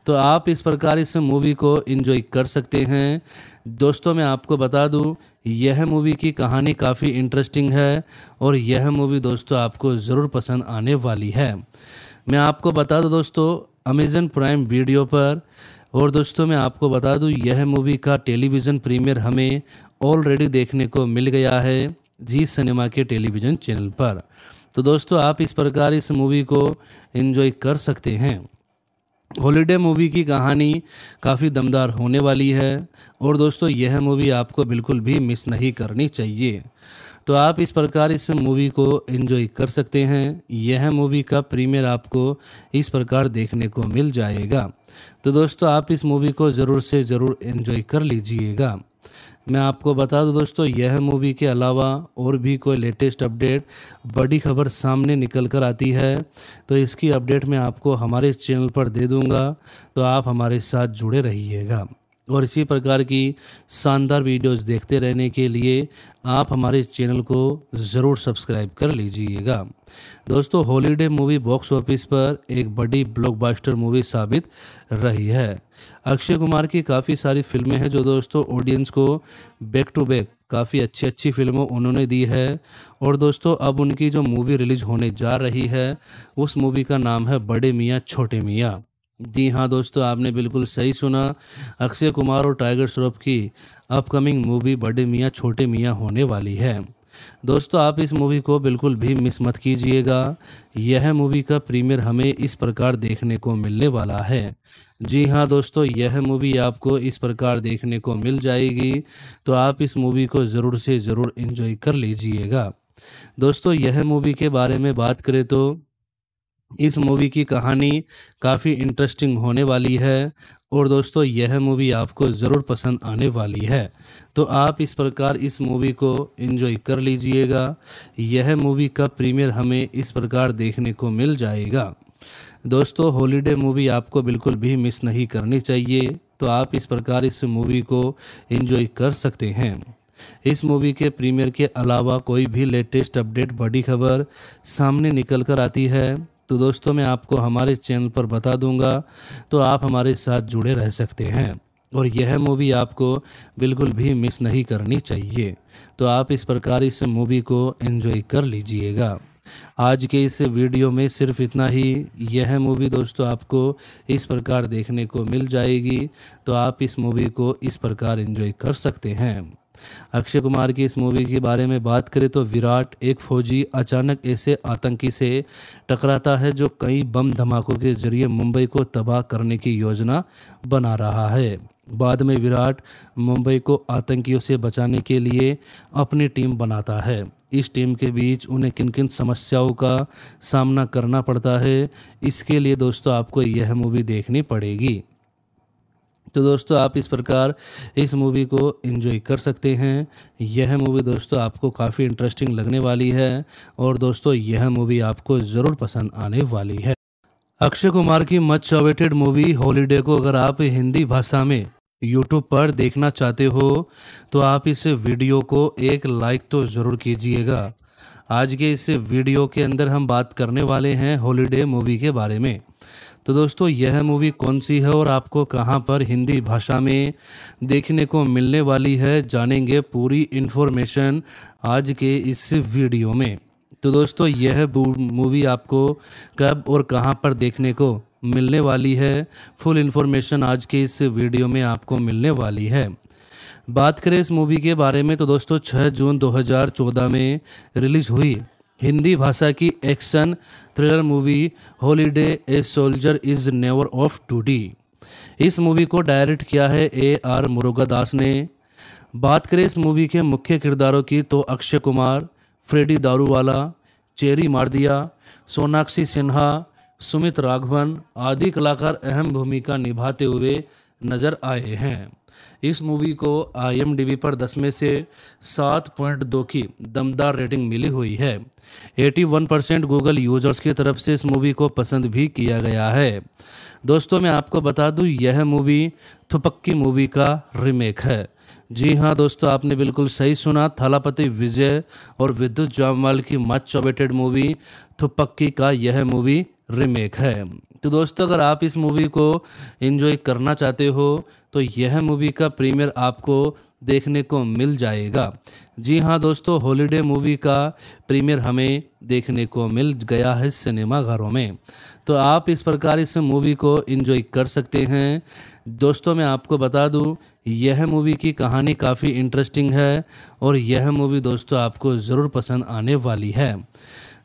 तो आप इस प्रकार इस मूवी को इन्जॉय कर सकते हैं दोस्तों मैं आपको बता दूं यह मूवी की कहानी काफ़ी इंटरेस्टिंग है और यह मूवी दोस्तों आपको ज़रूर पसंद आने वाली है मैं आपको बता दूं दोस्तों अमेज़न प्राइम वीडियो पर और दोस्तों मैं आपको बता दूं यह मूवी का टेलीविज़न प्रीमियर हमें ऑलरेडी देखने को मिल गया है जी सिनेमा के टेलीविज़न चैनल पर तो दोस्तों आप इस प्रकार इस मूवी को एंजॉय कर सकते हैं हॉलीडे मूवी की कहानी काफ़ी दमदार होने वाली है और दोस्तों यह मूवी आपको बिल्कुल भी मिस नहीं करनी चाहिए तो आप इस प्रकार इस मूवी को एंजॉय कर सकते हैं यह मूवी का प्रीमियर आपको इस प्रकार देखने को मिल जाएगा तो दोस्तों आप इस मूवी को ज़रूर से ज़रूर एंजॉय कर लीजिएगा मैं आपको बता दूं दोस्तों यह मूवी के अलावा और भी कोई लेटेस्ट अपडेट बड़ी खबर सामने निकल कर आती है तो इसकी अपडेट मैं आपको हमारे चैनल पर दे दूंगा तो आप हमारे साथ जुड़े रहिएगा और इसी प्रकार की शानदार वीडियोस देखते रहने के लिए आप हमारे चैनल को ज़रूर सब्सक्राइब कर लीजिएगा दोस्तों हॉलीडे मूवी बॉक्स ऑफिस पर एक बड़ी ब्लॉकबस्टर मूवी साबित रही है अक्षय कुमार की काफ़ी सारी फिल्में हैं जो दोस्तों ऑडियंस को बैक टू बैक काफ़ी अच्छी अच्छी फिल्मों उन्होंने दी है और दोस्तों अब उनकी जो मूवी रिलीज होने जा रही है उस मूवी का नाम है बड़े मियाँ छोटे मियाँ जी हाँ दोस्तों आपने बिल्कुल सही सुना अक्षय कुमार और टाइगर श्रॉफ की अपकमिंग मूवी बड़े मियाँ छोटे मियाँ होने वाली है दोस्तों आप इस मूवी को बिल्कुल भी मिस मत कीजिएगा यह मूवी का प्रीमियर हमें इस प्रकार देखने को मिलने वाला है जी हाँ दोस्तों यह मूवी आपको इस प्रकार देखने को मिल जाएगी तो आप इस मूवी को ज़रूर से ज़रूर इन्जॉय कर लीजिएगा दोस्तों यह मूवी के बारे में बात करें तो इस मूवी की कहानी काफ़ी इंटरेस्टिंग होने वाली है और दोस्तों यह मूवी आपको ज़रूर पसंद आने वाली है तो आप इस प्रकार इस मूवी को एंजॉय कर लीजिएगा यह मूवी का प्रीमियर हमें इस प्रकार देखने को मिल जाएगा दोस्तों हॉलीडे मूवी आपको बिल्कुल भी मिस नहीं करनी चाहिए तो आप इस प्रकार इस मूवी को एंजॉय कर सकते हैं इस मूवी के प्रीमियर के अलावा कोई भी लेटेस्ट अपडेट बड़ी खबर सामने निकल कर आती है तो दोस्तों मैं आपको हमारे चैनल पर बता दूंगा तो आप हमारे साथ जुड़े रह सकते हैं और यह मूवी आपको बिल्कुल भी मिस नहीं करनी चाहिए तो आप इस प्रकार इस मूवी को एंजॉय कर लीजिएगा आज के इस वीडियो में सिर्फ इतना ही यह मूवी दोस्तों आपको इस प्रकार देखने को मिल जाएगी तो आप इस मूवी को इस प्रकार एंजॉय कर सकते हैं अक्षय कुमार की इस मूवी के बारे में बात करें तो विराट एक फौजी अचानक ऐसे आतंकी से टकराता है जो कई बम धमाकों के जरिए मुंबई को तबाह करने की योजना बना रहा है बाद में विराट मुंबई को आतंकियों से बचाने के लिए अपनी टीम बनाता है इस टीम के बीच उन्हें किन किन समस्याओं का सामना करना पड़ता है इसके लिए दोस्तों आपको यह मूवी देखनी पड़ेगी तो दोस्तों आप इस प्रकार इस मूवी को इन्जॉय कर सकते हैं यह मूवी दोस्तों आपको काफ़ी इंटरेस्टिंग लगने वाली है और दोस्तों यह मूवी आपको ज़रूर पसंद आने वाली है अक्षय कुमार की मच अवेटेड मूवी हॉलीडे को अगर आप हिंदी भाषा में यूट्यूब पर देखना चाहते हो तो आप इस वीडियो को एक लाइक तो ज़रूर कीजिएगा आज के इस वीडियो के अंदर हम बात करने वाले हैं हॉलीडे मूवी के बारे में तो दोस्तों यह मूवी कौन सी है और आपको कहां पर हिंदी भाषा में देखने को मिलने वाली है जानेंगे पूरी इन्फॉर्मेशन आज के इस वीडियो में तो दोस्तों यह मूवी आपको कब और कहां पर देखने को मिलने वाली है फुल इन्फॉर्मेशन आज के इस वीडियो में आपको मिलने वाली है बात करें इस मूवी के बारे में तो दोस्तों 6 जून 2014 में रिलीज़ हुई हिंदी भाषा की action thriller movie holiday a soldier is never off duty इस मूवी को डायरेक्ट किया है ए आर मुरुगादास ने बात करें इस मूवी के मुख्य किरदारों की तो अक्षय कुमार फ्रेडी दारूवाला चेरी मार्दिया सोनाक्षी सिन्हा सुमित राघवन आदि कलाकार अहम भूमिका निभाते हुए नजर आए हैं इस मूवी को आई पर दस में से सात पॉइंट दो की दमदार रेटिंग मिली हुई है 81 परसेंट गूगल यूजर्स की तरफ से इस मूवी को पसंद भी किया गया है दोस्तों मैं आपको बता दूं यह मूवी थुपक्की मूवी का रीमेक है जी हाँ दोस्तों आपने बिल्कुल सही सुना थालापति विजय और विद्युत जामवाल की मच चौबेटेड मूवी थुपक्की का यह मूवी रीमेक है तो दोस्तों अगर आप इस मूवी को इन्जॉय करना चाहते हो तो यह मूवी का प्रीमियर आपको देखने को मिल जाएगा जी हाँ दोस्तों हॉलीडे मूवी का प्रीमियर हमें देखने को मिल गया है सिनेमा घरों में तो आप इस प्रकार इस मूवी को इन्जॉय कर सकते हैं दोस्तों मैं आपको बता दूं यह मूवी की कहानी काफ़ी इंटरेस्टिंग है और यह मूवी दोस्तों आपको ज़रूर पसंद आने वाली है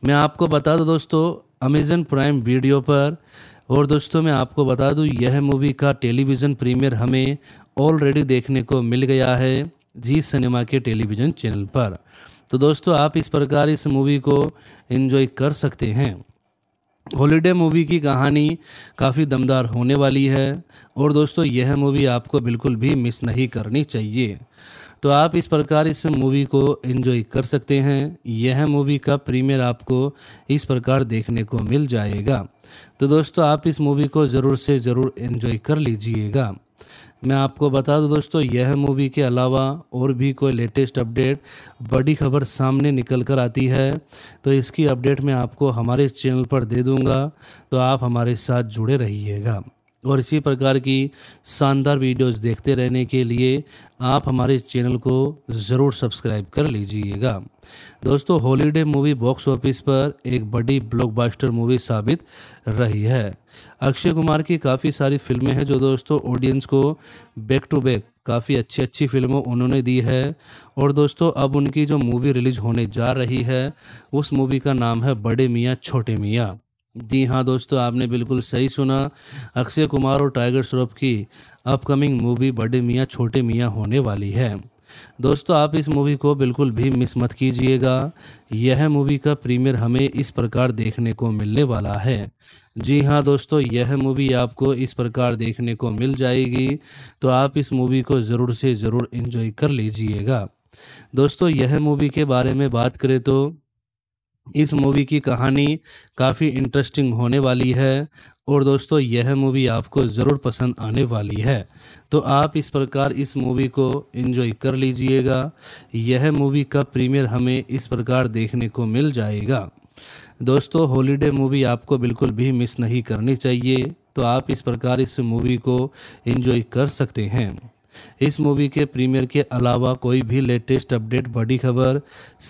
मैं आपको बता दूं दोस्तों अमेज़न प्राइम वीडियो पर और दोस्तों मैं आपको बता दूं यह मूवी का टेलीविज़न प्रीमियर हमें ऑलरेडी देखने को मिल गया है जी सिनेमा के टेलीविज़न चैनल पर तो दोस्तों आप इस प्रकार इस मूवी को एंजॉय कर सकते हैं हॉलीडे मूवी की कहानी काफ़ी दमदार होने वाली है और दोस्तों यह मूवी आपको बिल्कुल भी मिस नहीं करनी चाहिए तो आप इस प्रकार इस मूवी को एंजॉय कर सकते हैं यह मूवी का प्रीमियर आपको इस प्रकार देखने को मिल जाएगा तो दोस्तों आप इस मूवी को ज़रूर से ज़रूर एंजॉय कर लीजिएगा मैं आपको बता दूं दोस्तों यह मूवी के अलावा और भी कोई लेटेस्ट अपडेट बड़ी खबर सामने निकल कर आती है तो इसकी अपडेट मैं आपको हमारे चैनल पर दे दूंगा तो आप हमारे साथ जुड़े रहिएगा और इसी प्रकार की शानदार वीडियोस देखते रहने के लिए आप हमारे चैनल को ज़रूर सब्सक्राइब कर लीजिएगा दोस्तों हॉलीडे मूवी बॉक्स ऑफिस पर एक बड़ी ब्लॉकबस्टर मूवी साबित रही है अक्षय कुमार की काफ़ी सारी फिल्में हैं जो दोस्तों ऑडियंस को बैक टू बैक काफ़ी अच्छी अच्छी फिल्मों उन्होंने दी है और दोस्तों अब उनकी जो मूवी रिलीज होने जा रही है उस मूवी का नाम है बड़े मियाँ छोटे मियाँ जी हाँ दोस्तों आपने बिल्कुल सही सुना अक्षय कुमार और टाइगर श्रॉफ की अपकमिंग मूवी बड़े मियाँ छोटे मियाँ होने वाली है दोस्तों आप इस मूवी को बिल्कुल भी मिस मत कीजिएगा यह मूवी का प्रीमियर हमें इस प्रकार देखने को मिलने वाला है जी हाँ दोस्तों यह मूवी आपको इस प्रकार देखने को मिल जाएगी तो आप इस मूवी को ज़रूर से ज़रूर इन्जॉय कर लीजिएगा दोस्तों यह मूवी के बारे में बात करें तो इस मूवी की कहानी काफ़ी इंटरेस्टिंग होने वाली है और दोस्तों यह मूवी आपको ज़रूर पसंद आने वाली है तो आप इस प्रकार इस मूवी को एंजॉय कर लीजिएगा यह मूवी का प्रीमियर हमें इस प्रकार देखने को मिल जाएगा दोस्तों हॉलीडे मूवी आपको बिल्कुल भी मिस नहीं करनी चाहिए तो आप इस प्रकार इस मूवी को एंजॉय कर सकते हैं इस मूवी के प्रीमियर के अलावा कोई भी लेटेस्ट अपडेट बड़ी खबर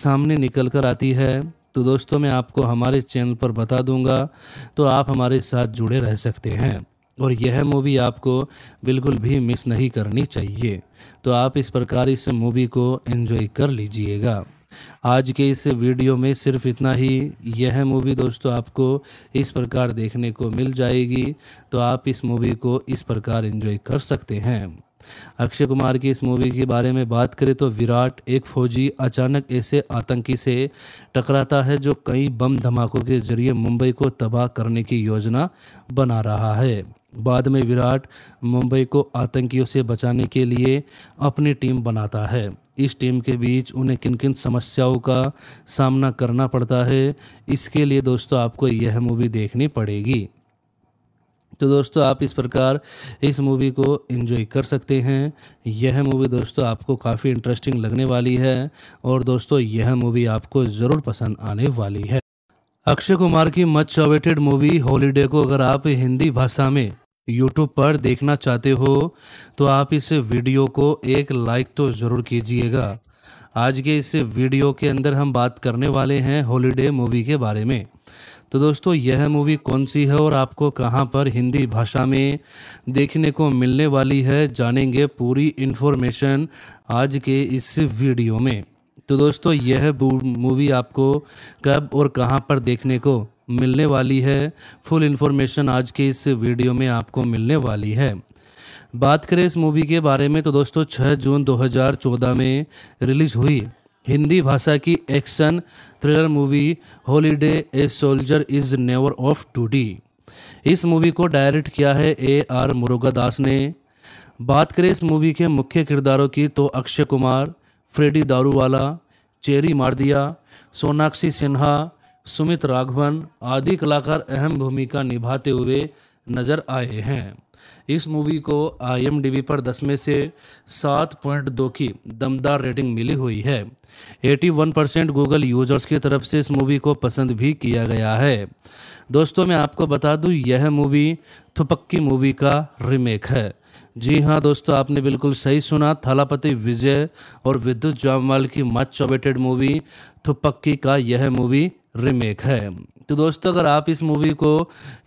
सामने निकल कर आती है तो दोस्तों मैं आपको हमारे चैनल पर बता दूंगा तो आप हमारे साथ जुड़े रह सकते हैं और यह मूवी आपको बिल्कुल भी मिस नहीं करनी चाहिए तो आप इस प्रकार इस मूवी को एंजॉय कर लीजिएगा आज के इस वीडियो में सिर्फ इतना ही यह मूवी दोस्तों आपको इस प्रकार देखने को मिल जाएगी तो आप इस मूवी को इस प्रकार एंजॉय कर सकते हैं अक्षय कुमार की इस मूवी के बारे में बात करें तो विराट एक फौजी अचानक ऐसे आतंकी से टकराता है जो कई बम धमाकों के जरिए मुंबई को तबाह करने की योजना बना रहा है बाद में विराट मुंबई को आतंकियों से बचाने के लिए अपनी टीम बनाता है इस टीम के बीच उन्हें किन किन समस्याओं का सामना करना पड़ता है इसके लिए दोस्तों आपको यह मूवी देखनी पड़ेगी तो दोस्तों आप इस प्रकार इस मूवी को एंजॉय कर सकते हैं यह मूवी दोस्तों आपको काफ़ी इंटरेस्टिंग लगने वाली है और दोस्तों यह मूवी आपको ज़रूर पसंद आने वाली है अक्षय कुमार की मच अवेटेड मूवी हॉलीडे को अगर आप हिंदी भाषा में यूट्यूब पर देखना चाहते हो तो आप इस वीडियो को एक लाइक तो ज़रूर कीजिएगा आज के इस वीडियो के अंदर हम बात करने वाले हैं हॉलीडे मूवी के बारे में तो दोस्तों यह मूवी कौन सी है और आपको कहां पर हिंदी भाषा में देखने को मिलने वाली है जानेंगे पूरी इन्फॉर्मेशन आज के इस वीडियो में तो दोस्तों यह मूवी आपको कब और कहां पर देखने को मिलने वाली है फुल इन्फॉर्मेशन आज के इस वीडियो में आपको मिलने वाली है बात करें इस मूवी के बारे में तो दोस्तों 6 जून 2014 में रिलीज़ हुई हिंदी भाषा की action thriller movie holiday a soldier is never off duty इस मूवी को डायरेक्ट किया है ए आर मुरुगा दास ने बात करें इस मूवी के मुख्य किरदारों की तो अक्षय कुमार फ्रेडी दारूवाला चेरी मार्दिया सोनाक्षी सिन्हा सुमित राघवन आदि कलाकार अहम भूमिका निभाते हुए नजर आए हैं इस मूवी को आई पर दस में से सात पॉइंट दो की दमदार रेटिंग मिली हुई है 81 परसेंट गूगल यूजर्स की तरफ से इस मूवी को पसंद भी किया गया है दोस्तों मैं आपको बता दूं यह मूवी थुपक्की मूवी का रीमेक है जी हाँ दोस्तों आपने बिल्कुल सही सुना थालापति विजय और विद्युत जामवाल की मच चौबेटेड मूवी थुपक्की का यह मूवी रीमेक है तो दोस्तों अगर आप इस मूवी को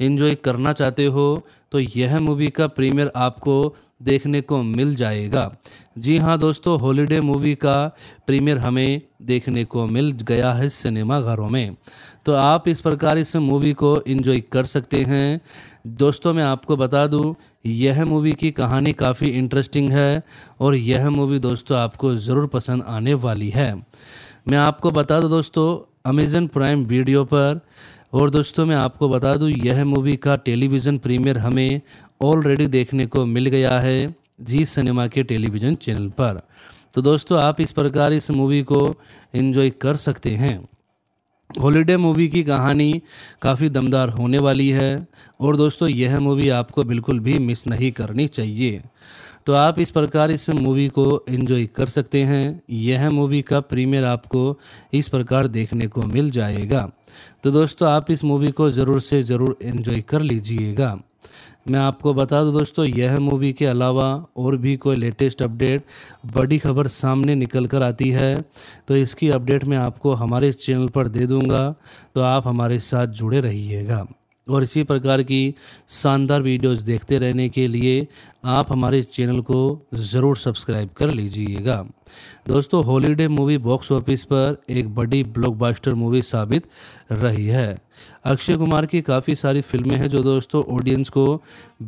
इन्जॉय करना चाहते हो तो यह मूवी का प्रीमियर आपको देखने को मिल जाएगा जी हाँ दोस्तों हॉलीडे मूवी का प्रीमियर हमें देखने को मिल गया है सिनेमा घरों में तो आप इस प्रकार इस मूवी को इन्जॉय कर सकते हैं दोस्तों मैं आपको बता दूं यह मूवी की कहानी काफ़ी इंटरेस्टिंग है और यह मूवी दोस्तों आपको ज़रूर पसंद आने वाली है मैं आपको बता दूं दोस्तों अमेज़न प्राइम वीडियो पर और दोस्तों मैं आपको बता दूं यह मूवी का टेलीविज़न प्रीमियर हमें ऑलरेडी देखने को मिल गया है जी सिनेमा के टेलीविज़न चैनल पर तो दोस्तों आप इस प्रकार इस मूवी को एंजॉय कर सकते हैं हॉलीडे मूवी की कहानी काफ़ी दमदार होने वाली है और दोस्तों यह मूवी आपको बिल्कुल भी मिस नहीं करनी चाहिए तो आप इस प्रकार इस मूवी को एंजॉय कर सकते हैं यह मूवी का प्रीमियर आपको इस प्रकार देखने को मिल जाएगा तो दोस्तों आप इस मूवी को ज़रूर से ज़रूर इन्जॉय कर लीजिएगा मैं आपको बता दूं दोस्तों यह मूवी के अलावा और भी कोई लेटेस्ट अपडेट बड़ी खबर सामने निकल कर आती है तो इसकी अपडेट मैं आपको हमारे चैनल पर दे दूंगा तो आप हमारे साथ जुड़े रहिएगा और इसी प्रकार की शानदार वीडियोस देखते रहने के लिए आप हमारे चैनल को ज़रूर सब्सक्राइब कर लीजिएगा दोस्तों हॉलीडे मूवी बॉक्स ऑफिस पर एक बड़ी ब्लॉकबस्टर मूवी साबित रही है अक्षय कुमार की काफ़ी सारी फिल्में हैं जो दोस्तों ऑडियंस को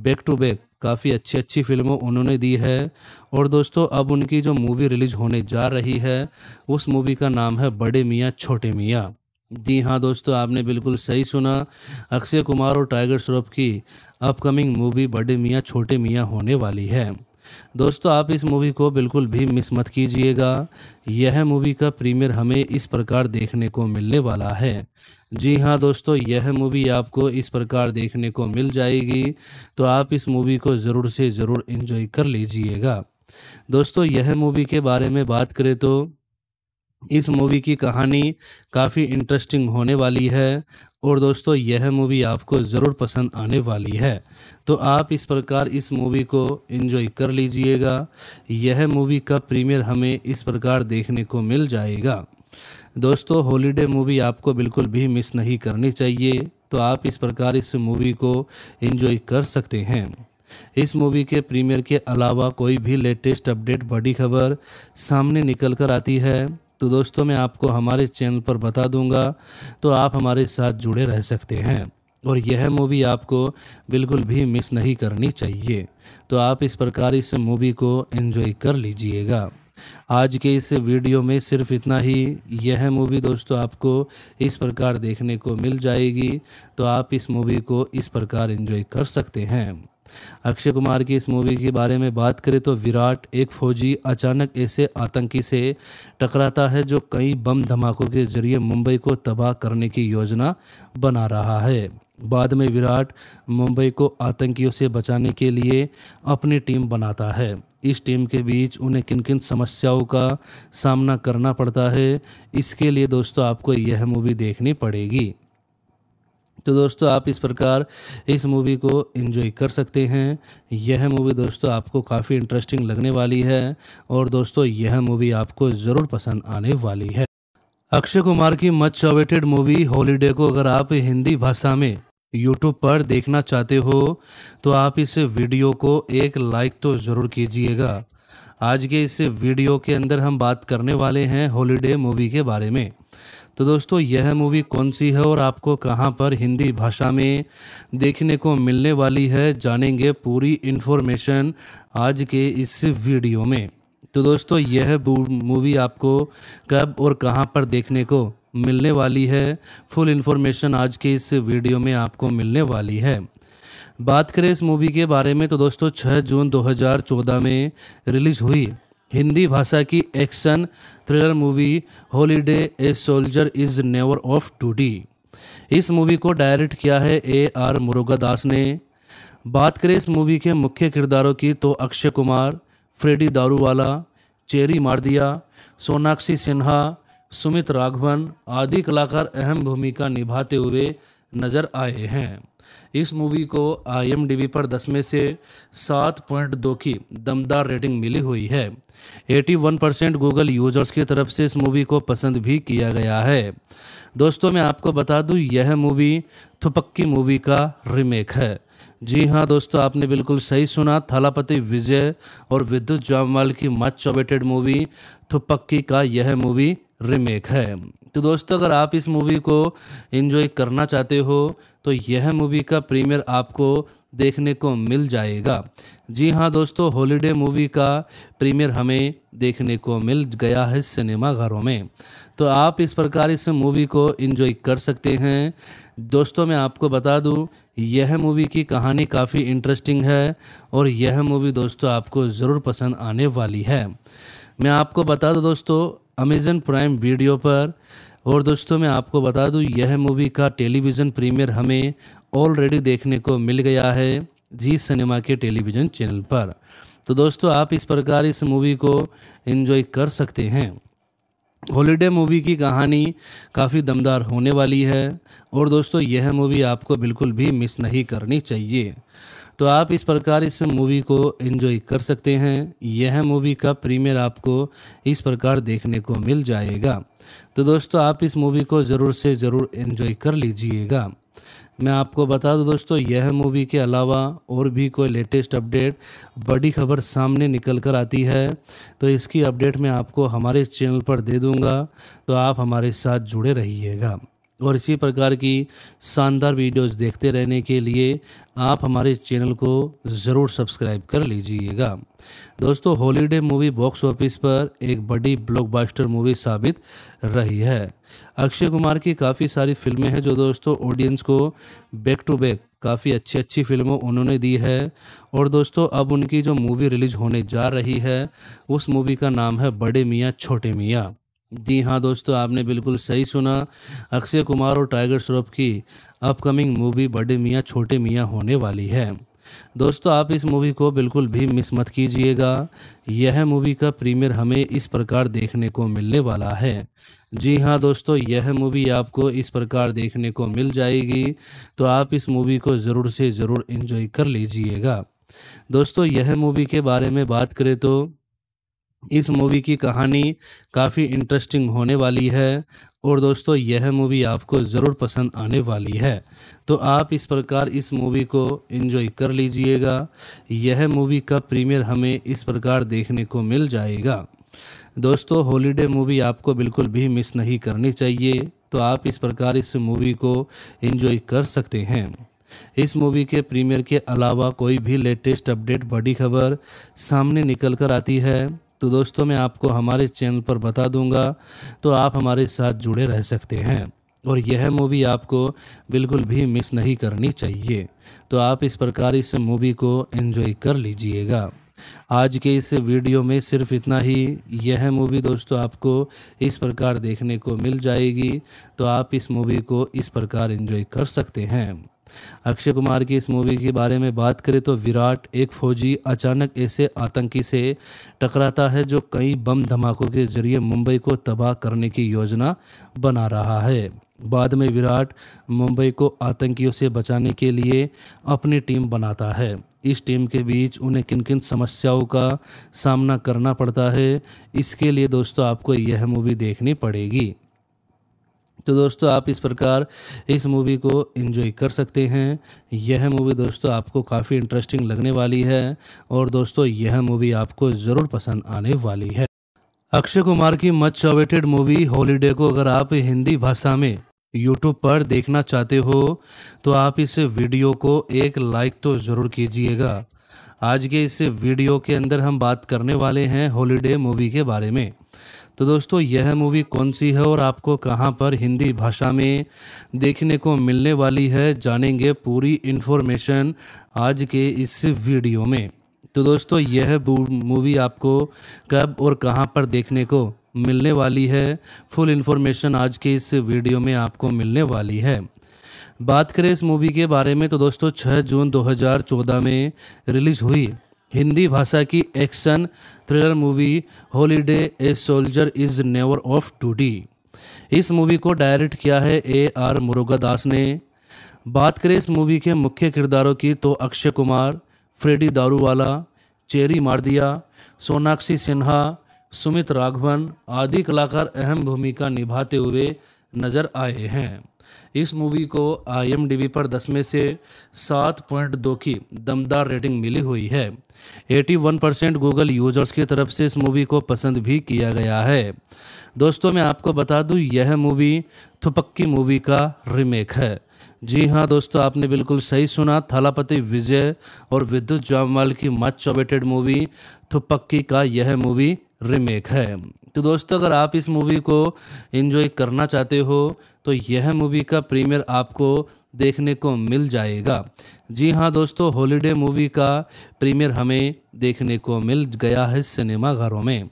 बैक टू बैक काफ़ी अच्छी अच्छी फिल्मों उन्होंने दी है और दोस्तों अब उनकी जो मूवी रिलीज होने जा रही है उस मूवी का नाम है बड़े मियाँ छोटे मियाँ जी हाँ दोस्तों आपने बिल्कुल सही सुना अक्षय कुमार और टाइगर श्रॉफ की अपकमिंग मूवी बड़े मियाँ छोटे मियाँ होने वाली है दोस्तों आप इस मूवी को बिल्कुल भी मिस मत कीजिएगा यह मूवी का प्रीमियर हमें इस प्रकार देखने को मिलने वाला है जी हाँ दोस्तों यह मूवी आपको इस प्रकार देखने को मिल जाएगी तो आप इस मूवी को ज़रूर से ज़रूर इन्जॉय कर लीजिएगा दोस्तों यह मूवी के बारे में बात करें तो इस मूवी की कहानी काफ़ी इंटरेस्टिंग होने वाली है और दोस्तों यह मूवी आपको ज़रूर पसंद आने वाली है तो आप इस प्रकार इस मूवी को एंजॉय कर लीजिएगा यह मूवी का प्रीमियर हमें इस प्रकार देखने को मिल जाएगा दोस्तों हॉलीडे मूवी आपको बिल्कुल भी मिस नहीं करनी चाहिए तो आप इस प्रकार इस मूवी को एंजॉय कर सकते हैं इस मूवी के प्रीमियर के अलावा कोई भी लेटेस्ट अपडेट बड़ी खबर सामने निकल कर आती है तो दोस्तों मैं आपको हमारे चैनल पर बता दूंगा तो आप हमारे साथ जुड़े रह सकते हैं और यह मूवी आपको बिल्कुल भी मिस नहीं करनी चाहिए तो आप इस प्रकार इस मूवी को एंजॉय कर लीजिएगा आज के इस वीडियो में सिर्फ इतना ही यह मूवी दोस्तों आपको इस प्रकार देखने को मिल जाएगी तो आप इस मूवी को इस प्रकार एंजॉय कर सकते हैं अक्षय कुमार की इस मूवी के बारे में बात करें तो विराट एक फौजी अचानक ऐसे आतंकी से टकराता है जो कई बम धमाकों के जरिए मुंबई को तबाह करने की योजना बना रहा है बाद में विराट मुंबई को आतंकियों से बचाने के लिए अपनी टीम बनाता है इस टीम के बीच उन्हें किन किन समस्याओं का सामना करना पड़ता है इसके लिए दोस्तों आपको यह मूवी देखनी पड़ेगी तो दोस्तों आप इस प्रकार इस मूवी को एंजॉय कर सकते हैं यह मूवी दोस्तों आपको काफ़ी इंटरेस्टिंग लगने वाली है और दोस्तों यह मूवी आपको ज़रूर पसंद आने वाली है अक्षय कुमार की मच अवेटेड मूवी हॉलीडे को अगर आप हिंदी भाषा में यूट्यूब पर देखना चाहते हो तो आप इस वीडियो को एक लाइक तो ज़रूर कीजिएगा आज के इस वीडियो के अंदर हम बात करने वाले हैं हॉलीडे मूवी के बारे में तो दोस्तों यह मूवी कौन सी है और आपको कहां पर हिंदी भाषा में देखने को मिलने वाली है जानेंगे पूरी इन्फॉर्मेशन आज के इस वीडियो में तो दोस्तों यह मूवी आपको कब और कहां पर देखने को मिलने वाली है फुल इन्फॉर्मेशन आज के इस वीडियो में आपको मिलने वाली है बात करें इस मूवी के बारे में तो दोस्तों 6 जून 2014 में रिलीज़ हुई हिंदी भाषा की action thriller movie holiday a soldier is never off duty इस मूवी को डायरेक्ट किया है ए आर मुरुगा दास ने बात करें इस मूवी के मुख्य किरदारों की तो अक्षय कुमार फ्रेडी दारूवाला चेरी मारदिया सोनाक्षी सिन्हा सुमित राघवन आदि कलाकार अहम भूमिका निभाते हुए नजर आए हैं इस मूवी को आई पर दस में से सात पॉइंट दो की दमदार रेटिंग मिली हुई है 81 परसेंट गूगल यूजर्स की तरफ से इस मूवी को पसंद भी किया गया है दोस्तों मैं आपको बता दूं यह मूवी थुपक्की मूवी का रीमेक है जी हाँ दोस्तों आपने बिल्कुल सही सुना थालापति विजय और विद्युत जामवाल की मच चौबेटेड मूवी थुपक्की का यह मूवी रीमेक है तो दोस्तों अगर आप इस मूवी को इन्जॉय करना चाहते हो तो यह मूवी का प्रीमियर आपको देखने को मिल जाएगा जी हाँ दोस्तों हॉलीडे मूवी का प्रीमियर हमें देखने को मिल गया है सिनेमा घरों में तो आप इस प्रकार इस मूवी को इन्जॉय कर सकते हैं दोस्तों मैं आपको बता दूं यह मूवी की कहानी काफ़ी इंटरेस्टिंग है और यह मूवी दोस्तों आपको ज़रूर पसंद आने वाली है मैं आपको बता दूँ दोस्तों अमेज़न प्राइम वीडियो पर और दोस्तों मैं आपको बता दूं यह मूवी का टेलीविज़न प्रीमियर हमें ऑलरेडी देखने को मिल गया है जी सिनेमा के टेलीविज़न चैनल पर तो दोस्तों आप इस प्रकार इस मूवी को एंजॉय कर सकते हैं हॉलीडे मूवी की कहानी काफ़ी दमदार होने वाली है और दोस्तों यह मूवी आपको बिल्कुल भी मिस नहीं करनी चाहिए तो आप इस प्रकार इस मूवी को एंजॉय कर सकते हैं यह मूवी का प्रीमियर आपको इस प्रकार देखने को मिल जाएगा तो दोस्तों आप इस मूवी को ज़रूर से ज़रूर एंजॉय कर लीजिएगा मैं आपको बता दूं दोस्तों यह मूवी के अलावा और भी कोई लेटेस्ट अपडेट बड़ी खबर सामने निकल कर आती है तो इसकी अपडेट मैं आपको हमारे चैनल पर दे दूंगा तो आप हमारे साथ जुड़े रहिएगा और इसी प्रकार की शानदार वीडियोस देखते रहने के लिए आप हमारे चैनल को ज़रूर सब्सक्राइब कर लीजिएगा दोस्तों हॉलीडे मूवी बॉक्स ऑफिस पर एक बड़ी ब्लॉकबस्टर मूवी साबित रही है अक्षय कुमार की काफ़ी सारी फिल्में हैं जो दोस्तों ऑडियंस को बैक टू बैक काफ़ी अच्छी अच्छी फिल्मों उन्होंने दी है और दोस्तों अब उनकी जो मूवी रिलीज होने जा रही है उस मूवी का नाम है बड़े मियाँ छोटे मियाँ जी हाँ दोस्तों आपने बिल्कुल सही सुना अक्षय कुमार और टाइगर श्रॉफ की अपकमिंग मूवी बड़े मियाँ छोटे मियाँ होने वाली है दोस्तों आप इस मूवी को बिल्कुल भी मिस मत कीजिएगा यह मूवी का प्रीमियर हमें इस प्रकार देखने को मिलने वाला है जी हाँ दोस्तों यह मूवी आपको इस प्रकार देखने को मिल जाएगी तो आप इस मूवी को ज़रूर से ज़रूर इन्जॉय कर लीजिएगा दोस्तों यह मूवी के बारे में बात करें तो इस मूवी की कहानी काफ़ी इंटरेस्टिंग होने वाली है और दोस्तों यह मूवी आपको ज़रूर पसंद आने वाली है तो आप इस प्रकार इस मूवी को एंजॉय कर लीजिएगा यह मूवी का प्रीमियर हमें इस प्रकार देखने को मिल जाएगा दोस्तों हॉलीडे मूवी आपको बिल्कुल भी मिस नहीं करनी चाहिए तो आप इस प्रकार इस मूवी को एंजॉय कर सकते हैं इस मूवी के प्रीमियर के अलावा कोई भी लेटेस्ट अपडेट बड़ी खबर सामने निकल कर आती है तो दोस्तों मैं आपको हमारे चैनल पर बता दूंगा तो आप हमारे साथ जुड़े रह सकते हैं और यह मूवी आपको बिल्कुल भी मिस नहीं करनी चाहिए तो आप इस प्रकार इस मूवी को एंजॉय कर लीजिएगा आज के इस वीडियो में सिर्फ इतना ही यह मूवी दोस्तों आपको इस प्रकार देखने को मिल जाएगी तो आप इस मूवी को इस प्रकार एंजॉय कर सकते हैं अक्षय कुमार की इस मूवी के बारे में बात करें तो विराट एक फौजी अचानक ऐसे आतंकी से टकराता है जो कई बम धमाकों के जरिए मुंबई को तबाह करने की योजना बना रहा है बाद में विराट मुंबई को आतंकियों से बचाने के लिए अपनी टीम बनाता है इस टीम के बीच उन्हें किन किन समस्याओं का सामना करना पड़ता है इसके लिए दोस्तों आपको यह मूवी देखनी पड़ेगी तो दोस्तों आप इस प्रकार इस मूवी को इन्जॉय कर सकते हैं यह मूवी दोस्तों आपको काफ़ी इंटरेस्टिंग लगने वाली है और दोस्तों यह मूवी आपको ज़रूर पसंद आने वाली है अक्षय कुमार की मच अवेटेड मूवी हॉलीडे को अगर आप हिंदी भाषा में यूट्यूब पर देखना चाहते हो तो आप इस वीडियो को एक लाइक तो ज़रूर कीजिएगा आज के इस वीडियो के अंदर हम बात करने वाले हैं हॉलीडे मूवी के बारे में तो दोस्तों यह मूवी कौन सी है और आपको कहां पर हिंदी भाषा में देखने को मिलने वाली है जानेंगे पूरी इन्फॉर्मेशन आज के इस वीडियो में तो दोस्तों यह मूवी आपको कब और कहां पर देखने को मिलने वाली है फुल इन्फॉर्मेशन आज के इस वीडियो में आपको मिलने वाली है बात करें इस मूवी के बारे में तो दोस्तों 6 जून 2014 में रिलीज़ हुई हिंदी भाषा की action thriller movie holiday a soldier is never off duty इस मूवी को डायरेक्ट किया है ए आर मुरुगा दास ने बात करें इस मूवी के मुख्य किरदारों की तो अक्षय कुमार फ्रेडी दारूवाला चेरी मारदिया सोनाक्षी सिन्हा सुमित राघवन आदि कलाकार अहम भूमिका निभाते हुए नजर आए हैं इस मूवी को आई पर दस में से सात पॉइंट दो की दमदार रेटिंग मिली हुई है 81 परसेंट गूगल यूजर्स की तरफ से इस मूवी को पसंद भी किया गया है दोस्तों मैं आपको बता दूं यह मूवी थुपक्की मूवी का रीमेक है जी हाँ दोस्तों आपने बिल्कुल सही सुना थालापति विजय और विद्युत जामवाल की मच चौबेटेड मूवी थुपक्की का यह मूवी रीमेक है तो दोस्तों अगर आप इस मूवी को इन्जॉय करना चाहते हो तो यह मूवी का प्रीमियर आपको देखने को मिल जाएगा जी हाँ दोस्तों हॉलीडे मूवी का प्रीमियर हमें देखने को मिल गया है सिनेमा घरों में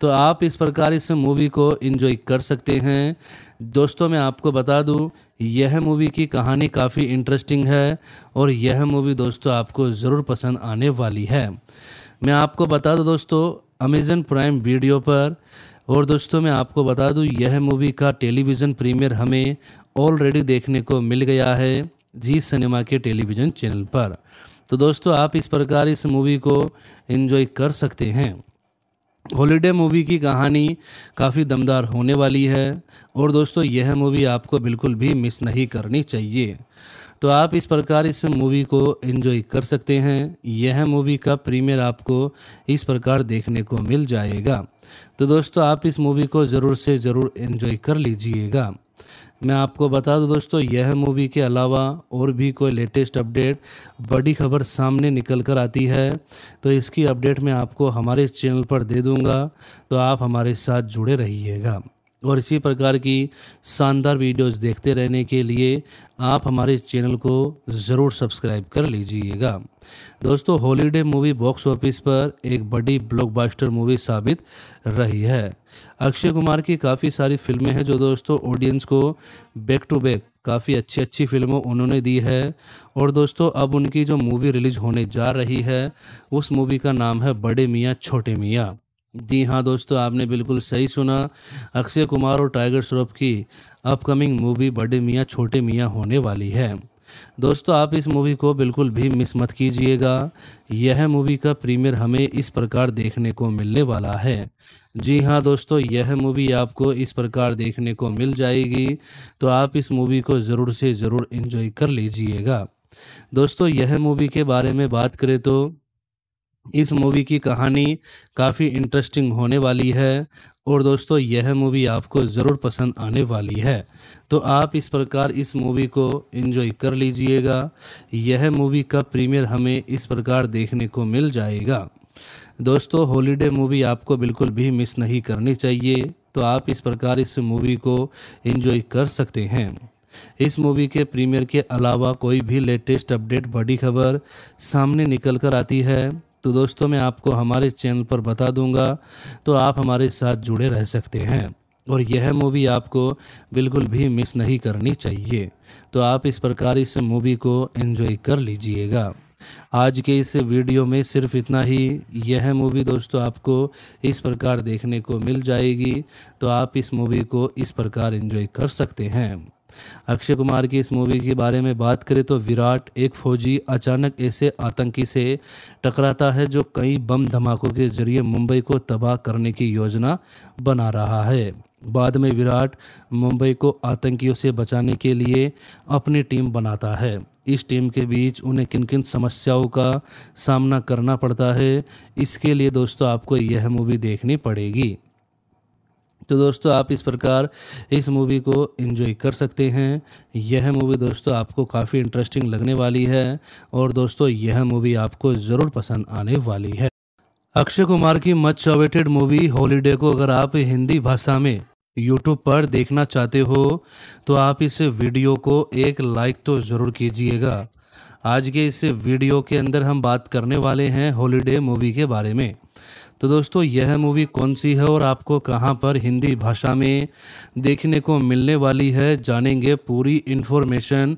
तो आप इस प्रकार इस मूवी को इन्जॉय कर सकते हैं दोस्तों मैं आपको बता दूं यह मूवी की कहानी काफ़ी इंटरेस्टिंग है और यह मूवी दोस्तों आपको ज़रूर पसंद आने वाली है मैं आपको बता दूं दोस्तों अमेज़न प्राइम वीडियो पर और दोस्तों मैं आपको बता दूं यह मूवी का टेलीविज़न प्रीमियर हमें ऑलरेडी देखने को मिल गया है जी सिनेमा के टेलीविज़न चैनल पर तो दोस्तों आप इस प्रकार इस मूवी को एंजॉय कर सकते हैं हॉलीडे मूवी की कहानी काफ़ी दमदार होने वाली है और दोस्तों यह मूवी आपको बिल्कुल भी मिस नहीं करनी चाहिए तो आप इस प्रकार इस मूवी को एंजॉय कर सकते हैं यह मूवी का प्रीमियर आपको इस प्रकार देखने को मिल जाएगा तो दोस्तों आप इस मूवी को ज़रूर से ज़रूर एंजॉय कर लीजिएगा मैं आपको बता दूं दोस्तों यह मूवी के अलावा और भी कोई लेटेस्ट अपडेट बड़ी खबर सामने निकल कर आती है तो इसकी अपडेट मैं आपको हमारे चैनल पर दे दूंगा तो आप हमारे साथ जुड़े रहिएगा और इसी प्रकार की शानदार वीडियोस देखते रहने के लिए आप हमारे चैनल को ज़रूर सब्सक्राइब कर लीजिएगा दोस्तों हॉलीडे मूवी बॉक्स ऑफिस पर एक बड़ी ब्लॉकबस्टर मूवी साबित रही है अक्षय कुमार की काफ़ी सारी फिल्में हैं जो दोस्तों ऑडियंस को बैक टू बैक काफ़ी अच्छी अच्छी फिल्मों उन्होंने दी है और दोस्तों अब उनकी जो मूवी रिलीज होने जा रही है उस मूवी का नाम है बड़े मियाँ छोटे मियाँ जी हाँ दोस्तों आपने बिल्कुल सही सुना अक्षय कुमार और टाइगर श्रॉफ की अपकमिंग मूवी बड़े मियाँ छोटे मियाँ होने वाली है दोस्तों आप इस मूवी को बिल्कुल भी मिस मत कीजिएगा यह मूवी का प्रीमियर हमें इस प्रकार देखने को मिलने वाला है जी हाँ दोस्तों यह मूवी आपको इस प्रकार देखने को मिल जाएगी तो आप इस मूवी को ज़रूर से ज़रूर इन्जॉय कर लीजिएगा दोस्तों यह मूवी के बारे में बात करें तो इस मूवी की कहानी काफ़ी इंटरेस्टिंग होने वाली है और दोस्तों यह मूवी आपको ज़रूर पसंद आने वाली है तो आप इस प्रकार इस मूवी को एंजॉय कर लीजिएगा यह मूवी का प्रीमियर हमें इस प्रकार देखने को मिल जाएगा दोस्तों हॉलीडे मूवी आपको बिल्कुल भी मिस नहीं करनी चाहिए तो आप इस प्रकार इस मूवी को एंजॉय कर सकते हैं इस मूवी के प्रीमियर के अलावा कोई भी लेटेस्ट अपडेट बड़ी खबर सामने निकल कर आती है तो दोस्तों मैं आपको हमारे चैनल पर बता दूंगा तो आप हमारे साथ जुड़े रह सकते हैं और यह मूवी आपको बिल्कुल भी मिस नहीं करनी चाहिए तो आप इस प्रकार इस मूवी को एंजॉय कर लीजिएगा आज के इस वीडियो में सिर्फ इतना ही यह मूवी दोस्तों आपको इस प्रकार देखने को मिल जाएगी तो आप इस मूवी को इस प्रकार एंजॉय कर सकते हैं अक्षय कुमार की इस मूवी के बारे में बात करें तो विराट एक फौजी अचानक ऐसे आतंकी से टकराता है जो कई बम धमाकों के जरिए मुंबई को तबाह करने की योजना बना रहा है बाद में विराट मुंबई को आतंकियों से बचाने के लिए अपनी टीम बनाता है इस टीम के बीच उन्हें किन किन समस्याओं का सामना करना पड़ता है इसके लिए दोस्तों आपको यह मूवी देखनी पड़ेगी तो दोस्तों आप इस प्रकार इस मूवी को इन्जॉय कर सकते हैं यह मूवी दोस्तों आपको काफ़ी इंटरेस्टिंग लगने वाली है और दोस्तों यह मूवी आपको ज़रूर पसंद आने वाली है अक्षय कुमार की मच अवेटेड मूवी हॉलीडे को अगर आप हिंदी भाषा में यूट्यूब पर देखना चाहते हो तो आप इस वीडियो को एक लाइक तो ज़रूर कीजिएगा आज के इस वीडियो के अंदर हम बात करने वाले हैं हॉलीडे मूवी के बारे में तो दोस्तों यह मूवी कौन सी है और आपको कहां पर हिंदी भाषा में देखने को मिलने वाली है जानेंगे पूरी इन्फॉर्मेशन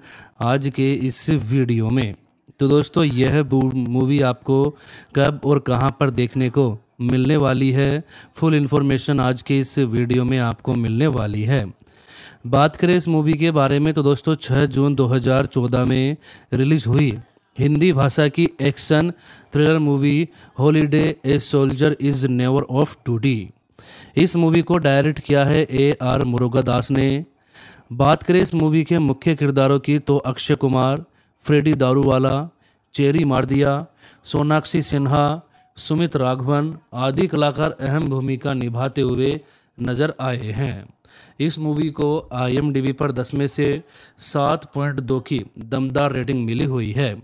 आज के इस वीडियो में तो दोस्तों यह मूवी आपको कब और कहां पर देखने को मिलने वाली है फुल इन्फॉर्मेशन आज के इस वीडियो में आपको मिलने वाली है बात करें इस मूवी के बारे में तो दोस्तों 6 जून 2014 में रिलीज़ हुई हिंदी भाषा की action thriller movie holiday a soldier is never off duty इस मूवी को डायरेक्ट किया है ए आर मुरुगा दास ने बात करें इस मूवी के मुख्य किरदारों की तो अक्षय कुमार फ्रेडी दारूवाला चेरी मारदिया सोनाक्षी सिन्हा सुमित राघवन आदि कलाकार अहम भूमिका निभाते हुए नजर आए हैं इस मूवी को आई पर 10 में से 7.2 की दमदार रेटिंग मिली हुई है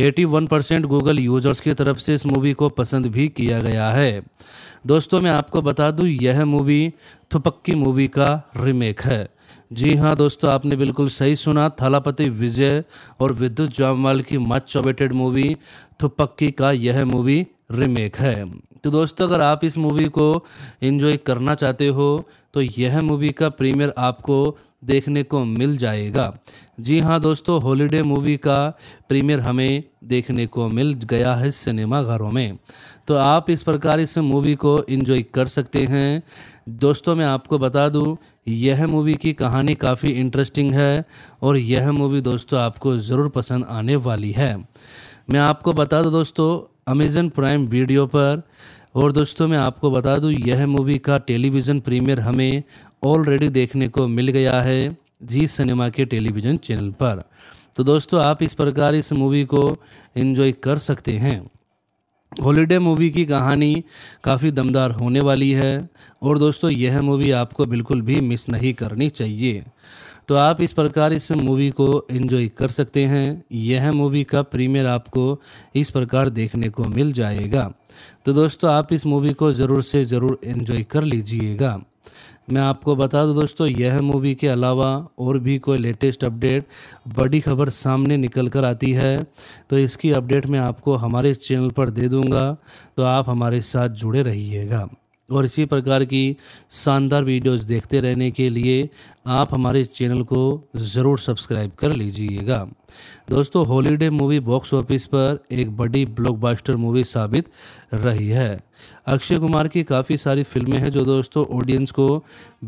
81 परसेंट गूगल यूजर्स की तरफ से इस मूवी को पसंद भी किया गया है दोस्तों मैं आपको बता दूं यह मूवी थुपक्की मूवी का रीमेक है जी हाँ दोस्तों आपने बिल्कुल सही सुना थालापति विजय और विद्युत जामवाल की मच चौबेटेड मूवी थुपक्की का यह मूवी रीमेक है तो दोस्तों अगर आप इस मूवी को इन्जॉय करना चाहते हो तो यह मूवी का प्रीमियर आपको देखने को मिल जाएगा जी हाँ दोस्तों हॉलीडे मूवी का प्रीमियर हमें देखने को मिल गया है सिनेमा घरों में तो आप इस प्रकार इस मूवी को इन्जॉय कर सकते हैं दोस्तों मैं आपको बता दूं यह मूवी की कहानी काफ़ी इंटरेस्टिंग है और यह मूवी दोस्तों आपको ज़रूर पसंद आने वाली है मैं आपको बता दूं दोस्तों अमेज़न प्राइम वीडियो पर और दोस्तों मैं आपको बता दूं यह मूवी का टेलीविज़न प्रीमियर हमें ऑलरेडी देखने को मिल गया है जी सिनेमा के टेलीविज़न चैनल पर तो दोस्तों आप इस प्रकार इस मूवी को एंजॉय कर सकते हैं हॉलीडे मूवी की कहानी काफ़ी दमदार होने वाली है और दोस्तों यह मूवी आपको बिल्कुल भी मिस नहीं करनी चाहिए तो आप इस प्रकार इस मूवी को एंजॉय कर सकते हैं यह मूवी का प्रीमियर आपको इस प्रकार देखने को मिल जाएगा तो दोस्तों आप इस मूवी को ज़रूर से ज़रूर इन्जॉय कर लीजिएगा मैं आपको बता दूं दोस्तों यह मूवी के अलावा और भी कोई लेटेस्ट अपडेट बड़ी खबर सामने निकल कर आती है तो इसकी अपडेट मैं आपको हमारे चैनल पर दे दूंगा तो आप हमारे साथ जुड़े रहिएगा और इसी प्रकार की शानदार वीडियोस देखते रहने के लिए आप हमारे चैनल को ज़रूर सब्सक्राइब कर लीजिएगा दोस्तों हॉलीडे मूवी बॉक्स ऑफिस पर एक बड़ी ब्लॉकबस्टर मूवी साबित रही है अक्षय कुमार की काफ़ी सारी फिल्में हैं जो दोस्तों ऑडियंस को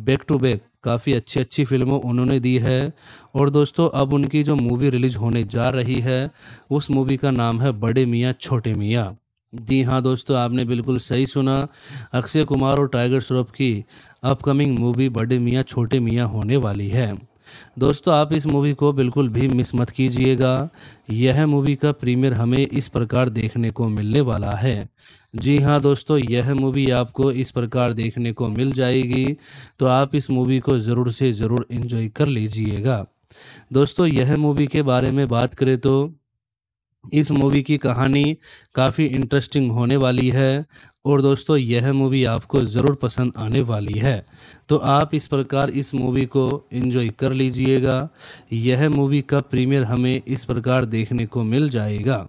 बैक टू बैक काफ़ी अच्छी अच्छी फिल्मों उन्होंने दी है और दोस्तों अब उनकी जो मूवी रिलीज होने जा रही है उस मूवी का नाम है बड़े मियाँ छोटे मियाँ जी हाँ दोस्तों आपने बिल्कुल सही सुना अक्षय कुमार और टाइगर श्रॉफ की अपकमिंग मूवी बड़े मियाँ छोटे मियाँ होने वाली है दोस्तों आप इस मूवी को बिल्कुल भी मिस मत कीजिएगा यह मूवी का प्रीमियर हमें इस प्रकार देखने को मिलने वाला है जी हाँ दोस्तों यह मूवी आपको इस प्रकार देखने को मिल जाएगी तो आप इस मूवी को ज़रूर से ज़रूर इन्जॉय कर लीजिएगा दोस्तों यह मूवी के बारे में बात करें तो इस मूवी की कहानी काफ़ी इंटरेस्टिंग होने वाली है और दोस्तों यह मूवी आपको ज़रूर पसंद आने वाली है तो आप इस प्रकार इस मूवी को एंजॉय कर लीजिएगा यह मूवी का प्रीमियर हमें इस प्रकार देखने को मिल जाएगा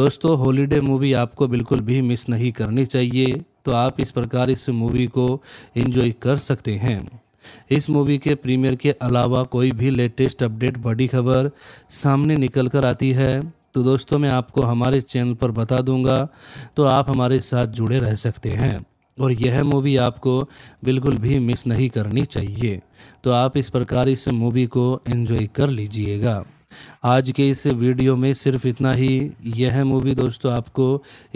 दोस्तों हॉलीडे मूवी आपको बिल्कुल भी मिस नहीं करनी चाहिए तो आप इस प्रकार इस मूवी को एंजॉय कर सकते हैं इस मूवी के प्रीमियर के अलावा कोई भी लेटेस्ट अपडेट बड़ी खबर सामने निकल कर आती है तो दोस्तों मैं आपको हमारे चैनल पर बता दूंगा तो आप हमारे साथ जुड़े रह सकते हैं और यह मूवी आपको बिल्कुल भी मिस नहीं करनी चाहिए तो आप इस प्रकार इस मूवी को एंजॉय कर लीजिएगा आज के इस वीडियो में सिर्फ इतना ही यह मूवी दोस्तों आपको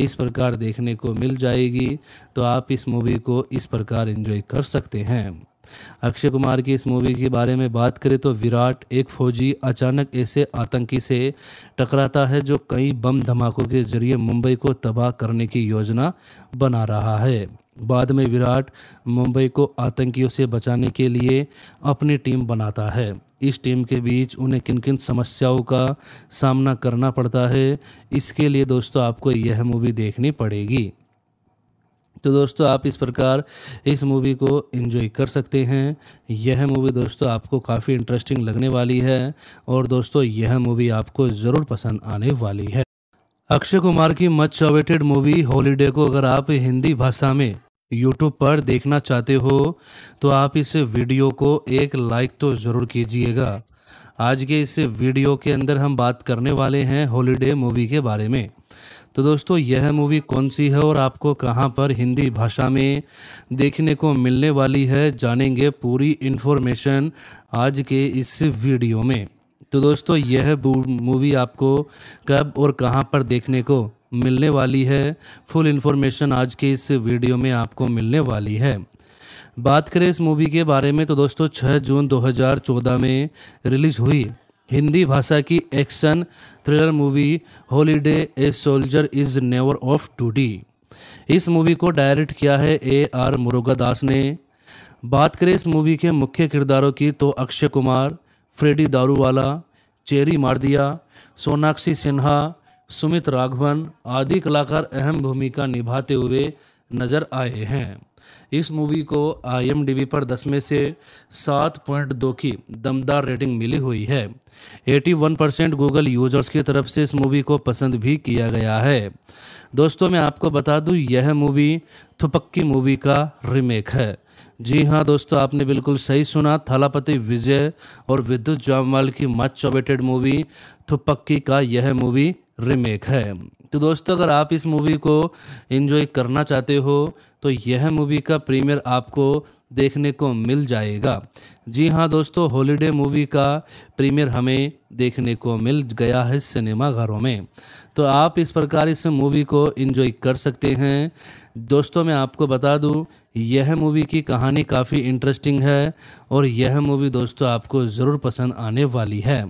इस प्रकार देखने को मिल जाएगी तो आप इस मूवी को इस प्रकार एंजॉय कर सकते हैं अक्षय कुमार की इस मूवी के बारे में बात करें तो विराट एक फौजी अचानक ऐसे आतंकी से टकराता है जो कई बम धमाकों के जरिए मुंबई को तबाह करने की योजना बना रहा है बाद में विराट मुंबई को आतंकियों से बचाने के लिए अपनी टीम बनाता है इस टीम के बीच उन्हें किन किन समस्याओं का सामना करना पड़ता है इसके लिए दोस्तों आपको यह मूवी देखनी पड़ेगी तो दोस्तों आप इस प्रकार इस मूवी को इन्जॉय कर सकते हैं यह मूवी दोस्तों आपको काफ़ी इंटरेस्टिंग लगने वाली है और दोस्तों यह मूवी आपको ज़रूर पसंद आने वाली है अक्षय कुमार की मच अवेटेड मूवी हॉलीडे को अगर आप हिंदी भाषा में यूट्यूब पर देखना चाहते हो तो आप इस वीडियो को एक लाइक तो ज़रूर कीजिएगा आज के इस वीडियो के अंदर हम बात करने वाले हैं हॉलीडे मूवी के बारे में तो दोस्तों यह मूवी कौन सी है और आपको कहां पर हिंदी भाषा में देखने को मिलने वाली है जानेंगे पूरी इन्फॉर्मेशन आज के इस वीडियो में तो दोस्तों यह मूवी आपको कब और कहां पर देखने को मिलने वाली है फुल इन्फॉर्मेशन आज के इस वीडियो में आपको मिलने वाली है बात करें इस मूवी के बारे में तो दोस्तों 6 जून 2014 में रिलीज़ हुई हिंदी भाषा की action thriller movie holiday a soldier is never off duty इस मूवी को डायरेक्ट किया है ए आर मुरुगादास ने बात करें इस मूवी के मुख्य किरदारों की तो अक्षय कुमार फ्रेडी दारूवाला चेरी मारदिया सोनाक्षी सिन्हा सुमित राघवन आदि कलाकार अहम भूमिका निभाते हुए नजर आए हैं इस मूवी को आई पर दस में से सात पॉइंट दो की दमदार रेटिंग मिली हुई है 81 परसेंट गूगल यूजर्स की तरफ से इस मूवी को पसंद भी किया गया है दोस्तों मैं आपको बता दूं यह मूवी थुपक्की मूवी का रीमेक है जी हाँ दोस्तों आपने बिल्कुल सही सुना थालापति विजय और विद्युत जामवाल की मच चौबेटेड मूवी थुपक्की का यह मूवी रीमेक है तो दोस्तों अगर आप इस मूवी को इन्जॉय करना चाहते हो तो यह मूवी का प्रीमियर आपको देखने को मिल जाएगा जी हाँ दोस्तों हॉलीडे मूवी का प्रीमियर हमें देखने को मिल गया है सिनेमा घरों में तो आप इस प्रकार इस मूवी को इन्जॉय कर सकते हैं दोस्तों मैं आपको बता दूं यह मूवी की कहानी काफ़ी इंटरेस्टिंग है और यह मूवी दोस्तों आपको ज़रूर पसंद आने वाली है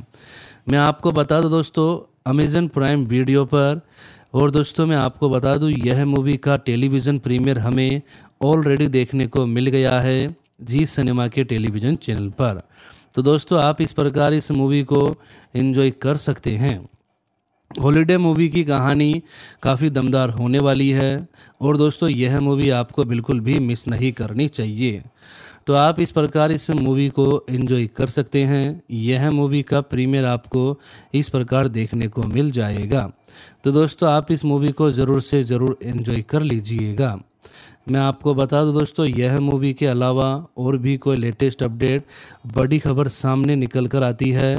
मैं आपको बता दूं दोस्तों अमेज़न प्राइम वीडियो पर और दोस्तों मैं आपको बता दूं यह मूवी का टेलीविज़न प्रीमियर हमें ऑलरेडी देखने को मिल गया है जी सिनेमा के टेलीविज़न चैनल पर तो दोस्तों आप इस प्रकार इस मूवी को एंजॉय कर सकते हैं हॉलीडे मूवी की कहानी काफ़ी दमदार होने वाली है और दोस्तों यह मूवी आपको बिल्कुल भी मिस नहीं करनी चाहिए तो आप इस प्रकार इस मूवी को एंजॉय कर सकते हैं यह मूवी का प्रीमियर आपको इस प्रकार देखने को मिल जाएगा तो दोस्तों आप इस मूवी को ज़रूर से ज़रूर एंजॉय कर लीजिएगा मैं आपको बता दूं दोस्तों यह मूवी के अलावा और भी कोई लेटेस्ट अपडेट बड़ी खबर सामने निकल कर आती है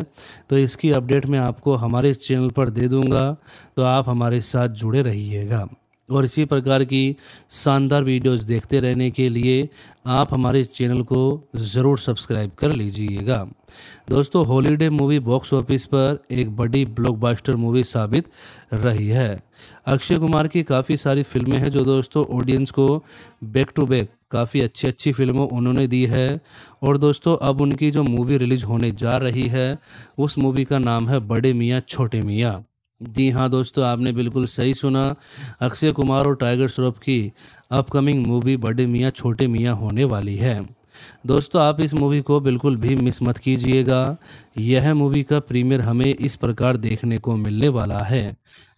तो इसकी अपडेट मैं आपको हमारे चैनल पर दे दूंगा तो आप हमारे साथ जुड़े रहिएगा और इसी प्रकार की शानदार वीडियोस देखते रहने के लिए आप हमारे चैनल को ज़रूर सब्सक्राइब कर लीजिएगा दोस्तों हॉलीडे मूवी बॉक्स ऑफिस पर एक बड़ी ब्लॉकबस्टर मूवी साबित रही है अक्षय कुमार की काफ़ी सारी फिल्में हैं जो दोस्तों ऑडियंस को बैक टू बैक काफ़ी अच्छी अच्छी फिल्मों उन्होंने दी है और दोस्तों अब उनकी जो मूवी रिलीज होने जा रही है उस मूवी का नाम है बड़े मियाँ छोटे मियाँ जी हाँ दोस्तों आपने बिल्कुल सही सुना अक्षय कुमार और टाइगर श्रॉफ की अपकमिंग मूवी बड़े मियाँ छोटे मियाँ होने वाली है दोस्तों आप इस मूवी को बिल्कुल भी मिस मत कीजिएगा यह मूवी का प्रीमियर हमें इस प्रकार देखने को मिलने वाला है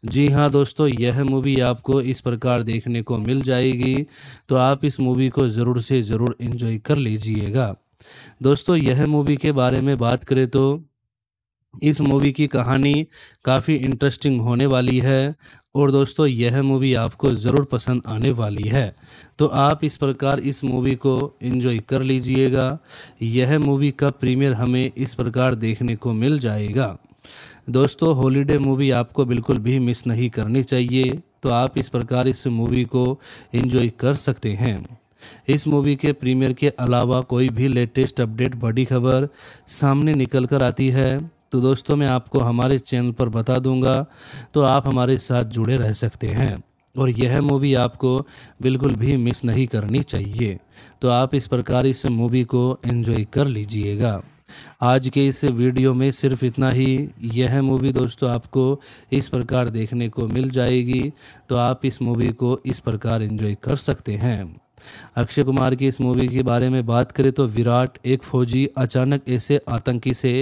जी हाँ दोस्तों यह मूवी आपको इस प्रकार देखने को मिल जाएगी तो आप इस मूवी को ज़रूर से ज़रूर इन्जॉय कर लीजिएगा दोस्तों यह मूवी के बारे में बात करें तो इस मूवी की कहानी काफ़ी इंटरेस्टिंग होने वाली है और दोस्तों यह मूवी आपको ज़रूर पसंद आने वाली है तो आप इस प्रकार इस मूवी को एंजॉय कर लीजिएगा यह मूवी का प्रीमियर हमें इस प्रकार देखने को मिल जाएगा दोस्तों हॉलीडे मूवी आपको बिल्कुल भी मिस नहीं करनी चाहिए तो आप इस प्रकार इस मूवी को एंजॉय कर सकते हैं इस मूवी के प्रीमियर के अलावा कोई भी लेटेस्ट अपडेट बड़ी खबर सामने निकल कर आती है तो दोस्तों मैं आपको हमारे चैनल पर बता दूंगा तो आप हमारे साथ जुड़े रह सकते हैं और यह मूवी आपको बिल्कुल भी मिस नहीं करनी चाहिए तो आप इस प्रकार इस मूवी को एंजॉय कर लीजिएगा आज के इस वीडियो में सिर्फ इतना ही यह मूवी दोस्तों आपको इस प्रकार देखने को मिल जाएगी तो आप इस मूवी को इस प्रकार एंजॉय कर सकते हैं अक्षय कुमार की इस मूवी के बारे में बात करें तो विराट एक फौजी अचानक ऐसे आतंकी से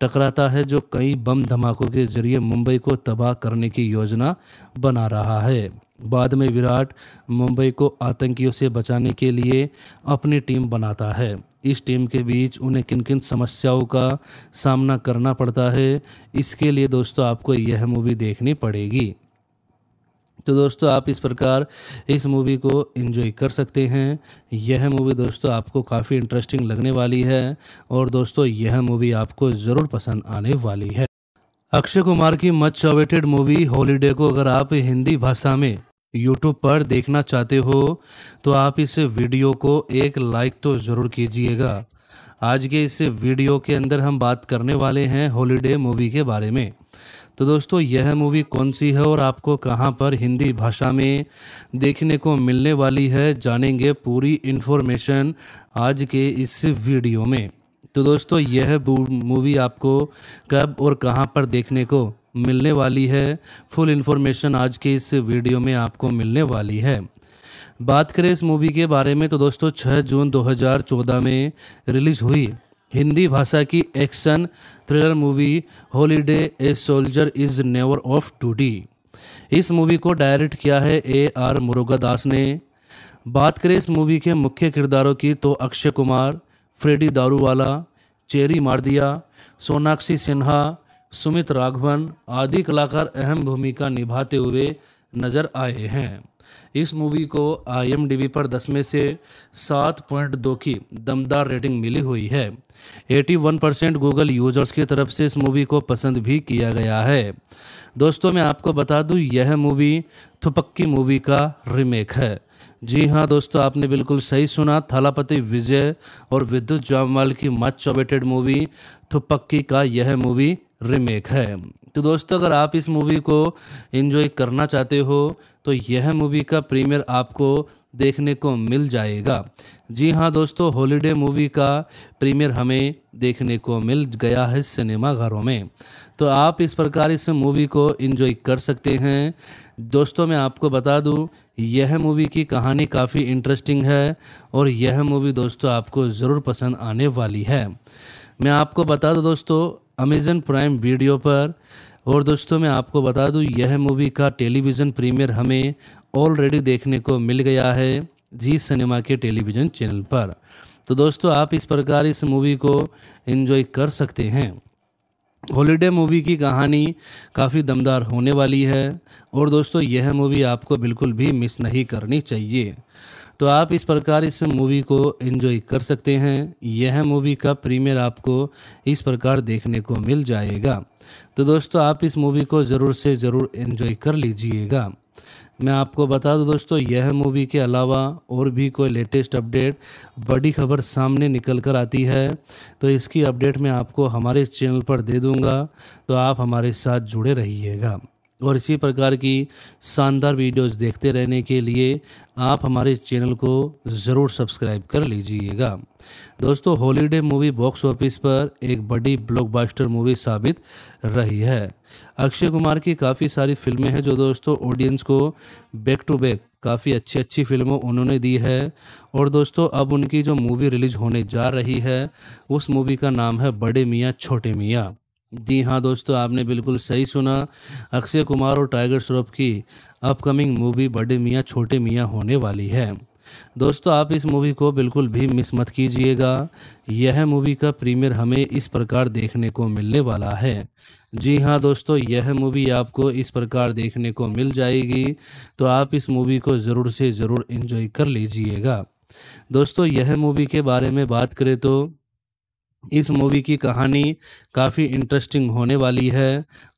टकराता है जो कई बम धमाकों के जरिए मुंबई को तबाह करने की योजना बना रहा है बाद में विराट मुंबई को आतंकियों से बचाने के लिए अपनी टीम बनाता है इस टीम के बीच उन्हें किन किन समस्याओं का सामना करना पड़ता है इसके लिए दोस्तों आपको यह मूवी देखनी पड़ेगी तो दोस्तों आप इस प्रकार इस मूवी को इन्जॉय कर सकते हैं यह मूवी दोस्तों आपको काफ़ी इंटरेस्टिंग लगने वाली है और दोस्तों यह मूवी आपको ज़रूर पसंद आने वाली है अक्षय कुमार की मच अवेटेड मूवी हॉलीडे को अगर आप हिंदी भाषा में यूट्यूब पर देखना चाहते हो तो आप इस वीडियो को एक लाइक तो ज़रूर कीजिएगा आज के इस वीडियो के अंदर हम बात करने वाले हैं हॉलीडे मूवी के बारे में तो दोस्तों यह मूवी कौन सी है और आपको कहां पर हिंदी भाषा में देखने को मिलने वाली है जानेंगे पूरी इन्फॉर्मेशन आज के इस वीडियो में तो दोस्तों यह मूवी आपको कब और कहां पर देखने को मिलने वाली है फुल इन्फॉर्मेशन आज के इस वीडियो में आपको मिलने वाली है बात करें इस मूवी के बारे में तो दोस्तों 6 जून 2014 में रिलीज़ हुई हिंदी भाषा की action thriller movie holiday a soldier is never off duty इस मूवी को डायरेक्ट किया है ए आर मुरुगादास ने बात करें इस मूवी के मुख्य किरदारों की तो अक्षय कुमार फ्रेडी दारूवाला चेरी मार्दिया सोनाक्षी सिन्हा सुमित राघवन आदि कलाकार अहम भूमिका निभाते हुए नजर आए हैं इस मूवी को आई पर 10 में से 7.2 की दमदार रेटिंग मिली हुई है 81 परसेंट गूगल यूजर्स की तरफ से इस मूवी को पसंद भी किया गया है दोस्तों मैं आपको बता दूं यह मूवी थुपक्की मूवी का रीमेक है जी हाँ दोस्तों आपने बिल्कुल सही सुना थालापति विजय और विद्युत जामवाल की मच चौबेटेड मूवी थुपक्की का यह मूवी रीमेक है तो दोस्तों अगर आप इस मूवी को इन्जॉय करना चाहते हो तो यह मूवी का प्रीमियर आपको देखने को मिल जाएगा जी हाँ दोस्तों हॉलीडे मूवी का प्रीमियर हमें देखने को मिल गया है सिनेमा घरों में तो आप इस प्रकार इस मूवी को इन्जॉय कर सकते हैं दोस्तों मैं आपको बता दूं यह मूवी की कहानी काफ़ी इंटरेस्टिंग है और यह मूवी दोस्तों आपको ज़रूर पसंद आने वाली है मैं आपको बता दूँ दोस्तों अमेज़न प्राइम वीडियो पर और दोस्तों मैं आपको बता दूं यह मूवी का टेलीविज़न प्रीमियर हमें ऑलरेडी देखने को मिल गया है जी सिनेमा के टेलीविज़न चैनल पर तो दोस्तों आप इस प्रकार इस मूवी को एंजॉय कर सकते हैं हॉलीडे मूवी की कहानी काफ़ी दमदार होने वाली है और दोस्तों यह मूवी आपको बिल्कुल भी मिस नहीं करनी चाहिए तो आप इस प्रकार इस मूवी को एंजॉय कर सकते हैं यह मूवी का प्रीमियर आपको इस प्रकार देखने को मिल जाएगा तो दोस्तों आप इस मूवी को ज़रूर से ज़रूर एंजॉय कर लीजिएगा मैं आपको बता दूं दोस्तों यह मूवी के अलावा और भी कोई लेटेस्ट अपडेट बड़ी खबर सामने निकल कर आती है तो इसकी अपडेट मैं आपको हमारे चैनल पर दे दूंगा तो आप हमारे साथ जुड़े रहिएगा और इसी प्रकार की शानदार वीडियोस देखते रहने के लिए आप हमारे चैनल को ज़रूर सब्सक्राइब कर लीजिएगा दोस्तों हॉलीडे मूवी बॉक्स ऑफिस पर एक बड़ी ब्लॉकबस्टर मूवी साबित रही है अक्षय कुमार की काफ़ी सारी फिल्में हैं जो दोस्तों ऑडियंस को बैक टू बैक काफ़ी अच्छी अच्छी फिल्मों उन्होंने दी है और दोस्तों अब उनकी जो मूवी रिलीज होने जा रही है उस मूवी का नाम है बड़े मियाँ छोटे मियाँ जी हाँ दोस्तों आपने बिल्कुल सही सुना अक्षय कुमार और टाइगर श्रॉफ की अपकमिंग मूवी बड़े मियाँ छोटे मियाँ होने वाली है दोस्तों आप इस मूवी को बिल्कुल भी मिस मत कीजिएगा यह मूवी का प्रीमियर हमें इस प्रकार देखने को मिलने वाला है जी हाँ दोस्तों यह मूवी आपको इस प्रकार देखने को मिल जाएगी तो आप इस मूवी को ज़रूर से ज़रूर इन्जॉय कर लीजिएगा दोस्तों यह मूवी के बारे में बात करें तो इस मूवी की कहानी काफ़ी इंटरेस्टिंग होने वाली है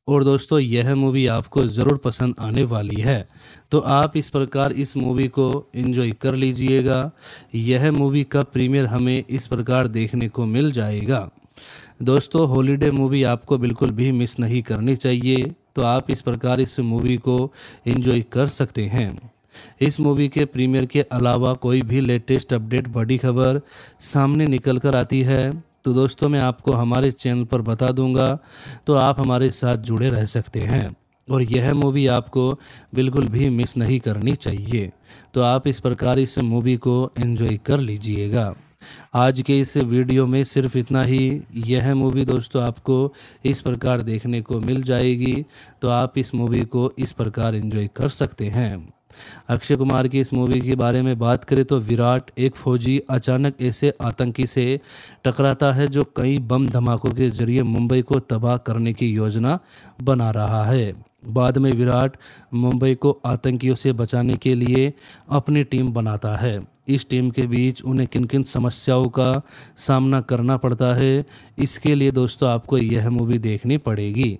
और दोस्तों यह मूवी आपको ज़रूर पसंद आने वाली है तो आप इस प्रकार इस मूवी को एंजॉय कर लीजिएगा यह मूवी का प्रीमियर हमें इस प्रकार देखने को मिल जाएगा दोस्तों हॉलीडे मूवी आपको बिल्कुल भी मिस नहीं करनी चाहिए तो आप इस प्रकार इस मूवी को एंजॉय कर सकते हैं इस मूवी के प्रीमियर के अलावा कोई भी लेटेस्ट अपडेट बड़ी खबर सामने निकल कर आती है तो दोस्तों मैं आपको हमारे चैनल पर बता दूंगा तो आप हमारे साथ जुड़े रह सकते हैं और यह मूवी आपको बिल्कुल भी मिस नहीं करनी चाहिए तो आप इस प्रकार इस मूवी को एंजॉय कर लीजिएगा आज के इस वीडियो में सिर्फ इतना ही यह मूवी दोस्तों आपको इस प्रकार देखने को मिल जाएगी तो आप इस मूवी को इस प्रकार एंजॉय कर सकते हैं अक्षय कुमार की इस मूवी के बारे में बात करें तो विराट एक फौजी अचानक ऐसे आतंकी से टकराता है जो कई बम धमाकों के जरिए मुंबई को तबाह करने की योजना बना रहा है बाद में विराट मुंबई को आतंकियों से बचाने के लिए अपनी टीम बनाता है इस टीम के बीच उन्हें किन किन समस्याओं का सामना करना पड़ता है इसके लिए दोस्तों आपको यह मूवी देखनी पड़ेगी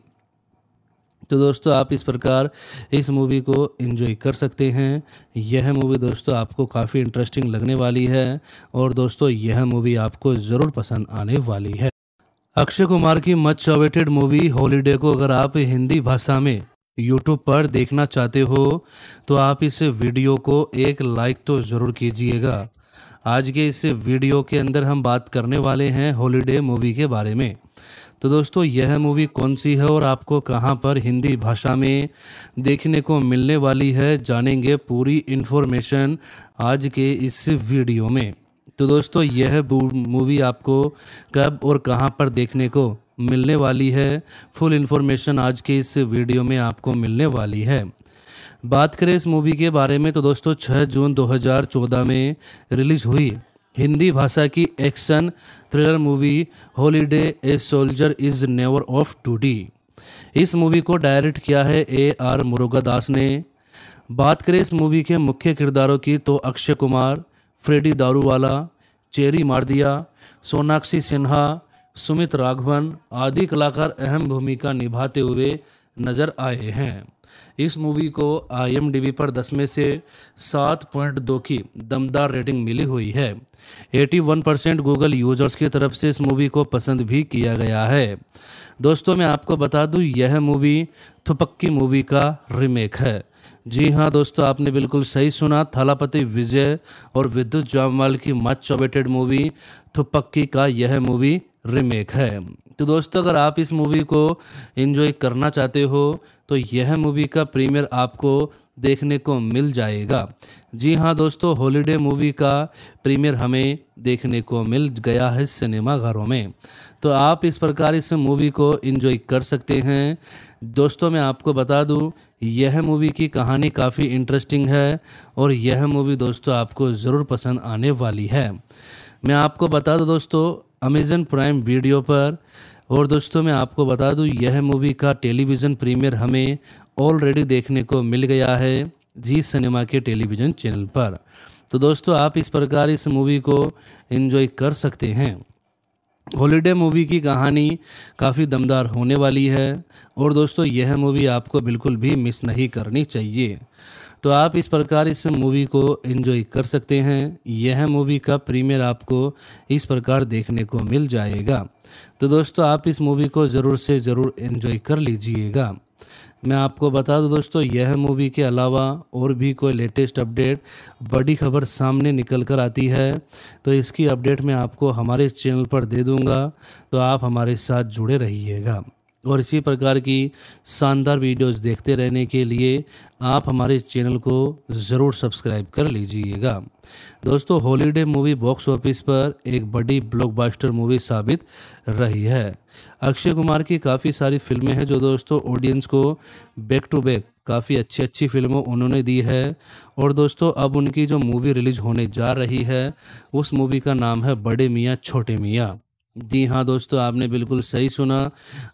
तो दोस्तों आप इस प्रकार इस मूवी को इन्जॉय कर सकते हैं यह मूवी दोस्तों आपको काफ़ी इंटरेस्टिंग लगने वाली है और दोस्तों यह मूवी आपको ज़रूर पसंद आने वाली है अक्षय कुमार की मच अवेटेड मूवी हॉलीडे को अगर आप हिंदी भाषा में यूट्यूब पर देखना चाहते हो तो आप इस वीडियो को एक लाइक तो ज़रूर कीजिएगा आज के इस वीडियो के अंदर हम बात करने वाले हैं हॉलीडे मूवी के बारे में तो दोस्तों यह मूवी कौन सी है और आपको कहां पर हिंदी भाषा में देखने को मिलने वाली है जानेंगे पूरी इन्फॉर्मेशन आज के इस वीडियो में तो दोस्तों यह मूवी आपको कब और कहां पर देखने को मिलने वाली है फुल इन्फॉर्मेशन आज के इस वीडियो में आपको मिलने वाली है बात करें इस मूवी के बारे में तो दोस्तों 6 जून 2014 में रिलीज़ हुई हिंदी भाषा की action thriller movie holiday a soldier is never off duty इस मूवी को डायरेक्ट किया है ए आर मुरुगादास ने बात करें इस मूवी के मुख्य किरदारों की तो अक्षय कुमार फ्रेडी दारूवाला चेरी मारदिया सोनाक्षी सिन्हा सुमित राघवन आदि कलाकार अहम भूमिका निभाते हुए नजर आए हैं इस मूवी को आई पर 10 में से 7.2 की दमदार रेटिंग मिली हुई है 81 परसेंट गूगल यूजर्स की तरफ से इस मूवी को पसंद भी किया गया है दोस्तों मैं आपको बता दूं यह मूवी थुपक्की मूवी का रीमेक है जी हाँ दोस्तों आपने बिल्कुल सही सुना थालापति विजय और विद्युत जामवाल की मच चौबेटेड मूवी थुपक्की का यह मूवी रीमेक है तो दोस्तों अगर आप इस मूवी को इन्जॉय करना चाहते हो तो यह मूवी का प्रीमियर आपको देखने को मिल जाएगा जी हाँ दोस्तों हॉलीडे मूवी का प्रीमियर हमें देखने को मिल गया है सिनेमा घरों में तो आप इस प्रकार इस मूवी को इन्जॉय कर सकते हैं दोस्तों मैं आपको बता दूं यह मूवी की कहानी काफ़ी इंटरेस्टिंग है और यह मूवी दोस्तों आपको ज़रूर पसंद आने वाली है मैं आपको बता दूं दोस्तों अमेज़न प्राइम वीडियो पर और दोस्तों मैं आपको बता दूं यह मूवी का टेलीविज़न प्रीमियर हमें ऑलरेडी देखने को मिल गया है जी सिनेमा के टेलीविज़न चैनल पर तो दोस्तों आप इस प्रकार इस मूवी को इन्जॉय कर सकते हैं हॉलीडे मूवी की कहानी काफ़ी दमदार होने वाली है और दोस्तों यह मूवी आपको बिल्कुल भी मिस नहीं करनी चाहिए तो आप इस प्रकार इस मूवी को एंजॉय कर सकते हैं यह मूवी का प्रीमियर आपको इस प्रकार देखने को मिल जाएगा तो दोस्तों आप इस मूवी को ज़रूर से ज़रूर एंजॉय कर लीजिएगा मैं आपको बता दूं दोस्तों यह मूवी के अलावा और भी कोई लेटेस्ट अपडेट बड़ी खबर सामने निकल कर आती है तो इसकी अपडेट मैं आपको हमारे चैनल पर दे दूंगा तो आप हमारे साथ जुड़े रहिएगा और इसी प्रकार की शानदार वीडियोस देखते रहने के लिए आप हमारे चैनल को ज़रूर सब्सक्राइब कर लीजिएगा दोस्तों हॉलीडे मूवी बॉक्स ऑफिस पर एक बड़ी ब्लॉकबस्टर मूवी साबित रही है अक्षय कुमार की काफ़ी सारी फिल्में हैं जो दोस्तों ऑडियंस को बैक टू बैक काफ़ी अच्छी अच्छी फिल्मों उन्होंने दी है और दोस्तों अब उनकी जो मूवी रिलीज होने जा रही है उस मूवी का नाम है बड़े मियाँ छोटे मियाँ जी हाँ दोस्तों आपने बिल्कुल सही सुना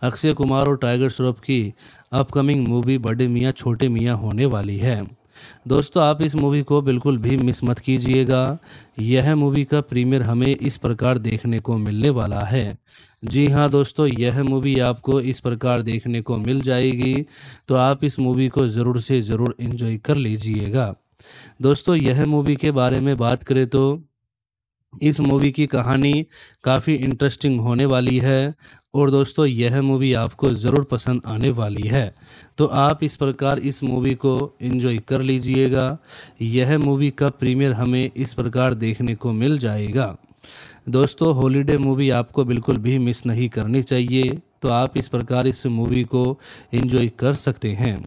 अक्षय कुमार और टाइगर श्रॉफ की अपकमिंग मूवी बड़े मियाँ छोटे मियाँ होने वाली है दोस्तों आप इस मूवी को बिल्कुल भी मिस मत कीजिएगा यह मूवी का प्रीमियर हमें इस प्रकार देखने को मिलने वाला है जी हाँ दोस्तों यह मूवी आपको इस प्रकार देखने को मिल जाएगी तो आप इस मूवी को ज़रूर से ज़रूर इन्जॉय कर लीजिएगा दोस्तों यह मूवी के बारे में बात करें तो इस मूवी की कहानी काफ़ी इंटरेस्टिंग होने वाली है और दोस्तों यह मूवी आपको ज़रूर पसंद आने वाली है तो आप इस प्रकार इस मूवी को एंजॉय कर लीजिएगा यह मूवी का प्रीमियर हमें इस प्रकार देखने को मिल जाएगा दोस्तों हॉलीडे मूवी आपको बिल्कुल भी मिस नहीं करनी चाहिए तो आप इस प्रकार इस मूवी को एंजॉय कर सकते हैं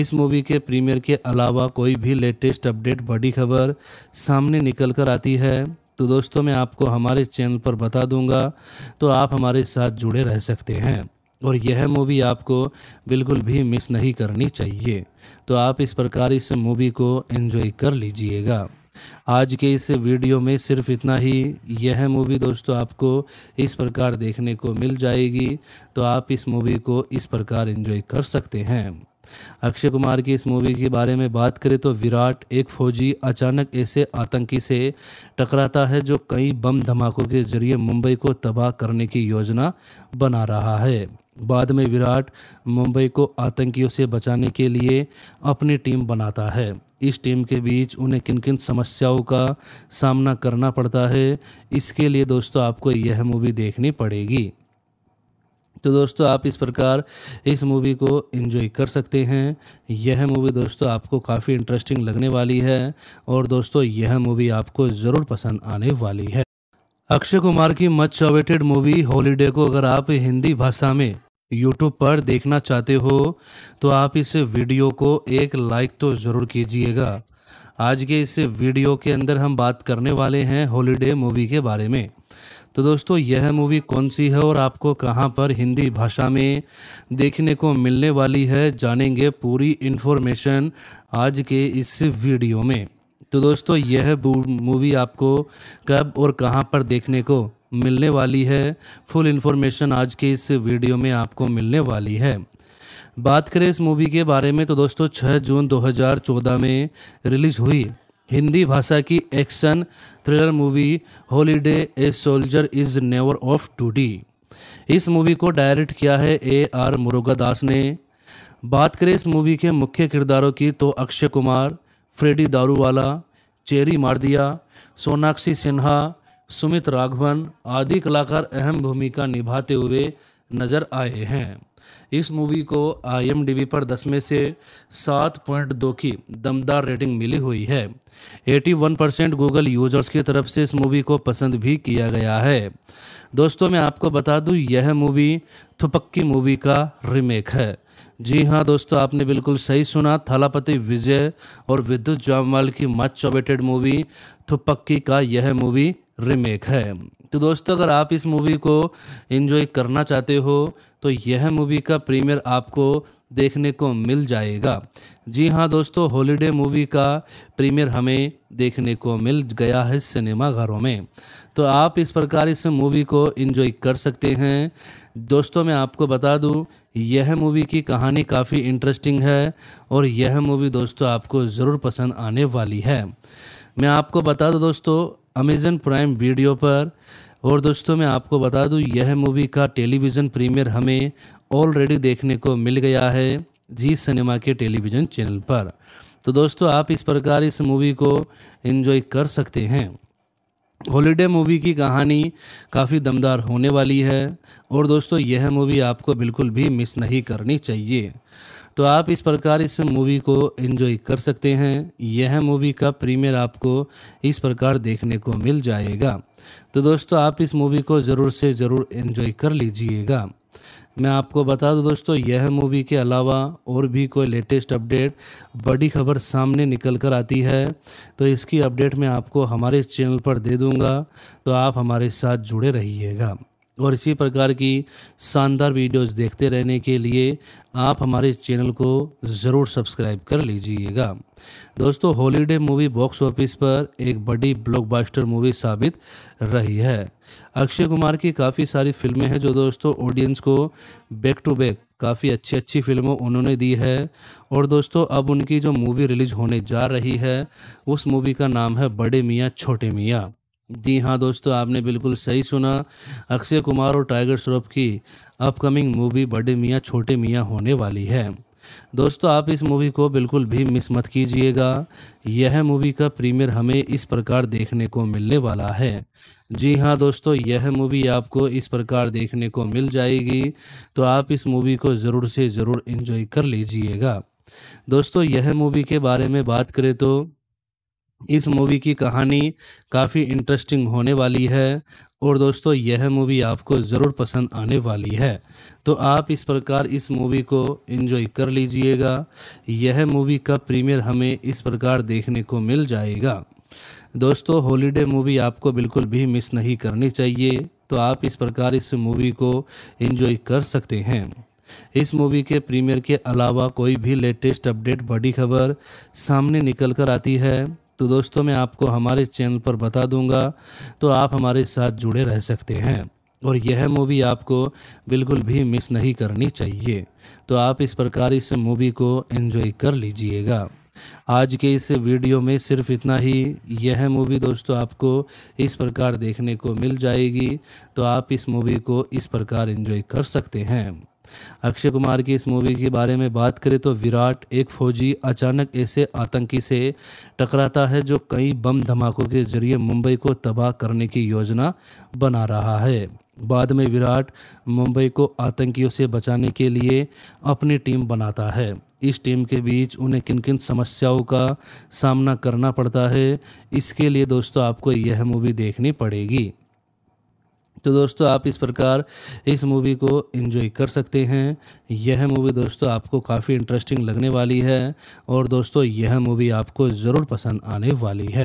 इस मूवी के प्रीमियर के अलावा कोई भी लेटेस्ट अपडेट बड़ी खबर सामने निकल कर आती है तो दोस्तों मैं आपको हमारे चैनल पर बता दूंगा तो आप हमारे साथ जुड़े रह सकते हैं और यह मूवी आपको बिल्कुल भी मिस नहीं करनी चाहिए तो आप इस प्रकार इस मूवी को एंजॉय कर लीजिएगा आज के इस वीडियो में सिर्फ इतना ही यह मूवी दोस्तों आपको इस प्रकार देखने को मिल जाएगी तो आप इस मूवी को इस प्रकार एंजॉय कर सकते हैं अक्षय कुमार की इस मूवी के बारे में बात करें तो विराट एक फौजी अचानक ऐसे आतंकी से टकराता है जो कई बम धमाकों के जरिए मुंबई को तबाह करने की योजना बना रहा है बाद में विराट मुंबई को आतंकियों से बचाने के लिए अपनी टीम बनाता है इस टीम के बीच उन्हें किन किन समस्याओं का सामना करना पड़ता है इसके लिए दोस्तों आपको यह मूवी देखनी पड़ेगी तो दोस्तों आप इस प्रकार इस मूवी को इन्जॉय कर सकते हैं यह मूवी दोस्तों आपको काफ़ी इंटरेस्टिंग लगने वाली है और दोस्तों यह मूवी आपको ज़रूर पसंद आने वाली है अक्षय कुमार की मच अवेटेड मूवी हॉलीडे को अगर आप हिंदी भाषा में यूट्यूब पर देखना चाहते हो तो आप इस वीडियो को एक लाइक तो ज़रूर कीजिएगा आज के इस वीडियो के अंदर हम बात करने वाले हैं हॉलीडे मूवी के बारे में तो दोस्तों यह मूवी कौन सी है और आपको कहां पर हिंदी भाषा में देखने को मिलने वाली है जानेंगे पूरी इन्फॉर्मेशन आज के इस वीडियो में तो दोस्तों यह मूवी आपको कब और कहां पर देखने को मिलने वाली है फुल इन्फॉर्मेशन आज के इस वीडियो में आपको मिलने वाली है बात करें इस मूवी के बारे में तो दोस्तों 6 जून 2014 में रिलीज़ हुई हिंदी भाषा की action thriller movie holiday a soldier is never off duty इस मूवी को डायरेक्ट किया है ए आर मुरुगादास ने बात करें इस मूवी के मुख्य किरदारों की तो अक्षय कुमार फ्रेडी दारूवाला चेरी मारदिया सोनाक्षी सिन्हा सुमित राघवन आदि कलाकार अहम भूमिका निभाते हुए नजर आए हैं इस मूवी को आई पर 10 में से 7.2 की दमदार रेटिंग मिली हुई है 81 परसेंट गूगल यूजर्स की तरफ से इस मूवी को पसंद भी किया गया है दोस्तों मैं आपको बता दूं यह मूवी थुपक्की मूवी का रीमेक है जी हाँ दोस्तों आपने बिल्कुल सही सुना थालापति विजय और विद्युत जामवाल की मच चौबेटेड मूवी थुपक्की का यह मूवी रीमेक है तो दोस्तों अगर आप इस मूवी को इन्जॉय करना चाहते हो तो यह मूवी का प्रीमियर आपको देखने को मिल जाएगा जी हाँ दोस्तों हॉलीडे मूवी का प्रीमियर हमें देखने को मिल गया है सिनेमा घरों में तो आप इस प्रकार इस मूवी को इन्जॉय कर सकते हैं दोस्तों मैं आपको बता दूं यह मूवी की कहानी काफ़ी इंटरेस्टिंग है और यह मूवी दोस्तों आपको ज़रूर पसंद आने वाली है मैं आपको बता दूं दोस्तों अमेज़न प्राइम वीडियो पर और दोस्तों मैं आपको बता दूं यह मूवी का टेलीविज़न प्रीमियर हमें ऑलरेडी देखने को मिल गया है जी सिनेमा के टेलीविज़न चैनल पर तो दोस्तों आप इस प्रकार इस मूवी को इन्जॉय कर सकते हैं हॉलीडे मूवी की कहानी काफ़ी दमदार होने वाली है और दोस्तों यह मूवी आपको बिल्कुल भी मिस नहीं करनी चाहिए तो आप इस प्रकार इस मूवी को एंजॉय कर सकते हैं यह मूवी का प्रीमियर आपको इस प्रकार देखने को मिल जाएगा तो दोस्तों आप इस मूवी को ज़रूर से ज़रूर एंजॉय कर लीजिएगा मैं आपको बता दूं दोस्तों यह मूवी के अलावा और भी कोई लेटेस्ट अपडेट बड़ी खबर सामने निकल कर आती है तो इसकी अपडेट मैं आपको हमारे चैनल पर दे दूंगा तो आप हमारे साथ जुड़े रहिएगा और इसी प्रकार की शानदार वीडियोस देखते रहने के लिए आप हमारे चैनल को ज़रूर सब्सक्राइब कर लीजिएगा दोस्तों हॉलीडे मूवी बॉक्स ऑफिस पर एक बड़ी ब्लॉकबस्टर मूवी साबित रही है अक्षय कुमार की काफ़ी सारी फिल्में हैं जो दोस्तों ऑडियंस को बैक टू बैक काफ़ी अच्छी अच्छी फिल्मों उन्होंने दी है और दोस्तों अब उनकी जो मूवी रिलीज होने जा रही है उस मूवी का नाम है बड़े मियाँ छोटे मियाँ जी हाँ दोस्तों आपने बिल्कुल सही सुना अक्षय कुमार और टाइगर श्रॉफ की अपकमिंग मूवी बड़े मियाँ छोटे मियाँ होने वाली है दोस्तों आप इस मूवी को बिल्कुल भी मिस मत कीजिएगा यह मूवी का प्रीमियर हमें इस प्रकार देखने को मिलने वाला है जी हाँ दोस्तों यह मूवी आपको इस प्रकार देखने को मिल जाएगी तो आप इस मूवी को ज़रूर से ज़रूर इन्जॉय कर लीजिएगा दोस्तों यह मूवी के बारे में बात करें तो इस मूवी की कहानी काफ़ी इंटरेस्टिंग होने वाली है और दोस्तों यह मूवी आपको ज़रूर पसंद आने वाली है तो आप इस प्रकार इस मूवी को एंजॉय कर लीजिएगा यह मूवी का प्रीमियर हमें इस प्रकार देखने को मिल जाएगा दोस्तों हॉलीडे मूवी आपको बिल्कुल भी मिस नहीं करनी चाहिए तो आप इस प्रकार इस मूवी को एंजॉय कर सकते हैं इस मूवी के प्रीमियर के अलावा कोई भी लेटेस्ट अपडेट बड़ी खबर सामने निकल कर आती है तो दोस्तों मैं आपको हमारे चैनल पर बता दूंगा तो आप हमारे साथ जुड़े रह सकते हैं और यह मूवी आपको बिल्कुल भी मिस नहीं करनी चाहिए तो आप इस प्रकार इस मूवी को एंजॉय कर लीजिएगा आज के इस वीडियो में सिर्फ इतना ही यह मूवी दोस्तों आपको इस प्रकार देखने को मिल जाएगी तो आप इस मूवी को इस प्रकार एंजॉय कर सकते हैं अक्षय कुमार की इस मूवी के बारे में बात करें तो विराट एक फौजी अचानक ऐसे आतंकी से टकराता है जो कई बम धमाकों के जरिए मुंबई को तबाह करने की योजना बना रहा है बाद में विराट मुंबई को आतंकियों से बचाने के लिए अपनी टीम बनाता है इस टीम के बीच उन्हें किन किन समस्याओं का सामना करना पड़ता है इसके लिए दोस्तों आपको यह मूवी देखनी पड़ेगी तो दोस्तों आप इस प्रकार इस मूवी को इन्जॉय कर सकते हैं यह मूवी दोस्तों आपको काफ़ी इंटरेस्टिंग लगने वाली है और दोस्तों यह मूवी आपको ज़रूर पसंद आने वाली है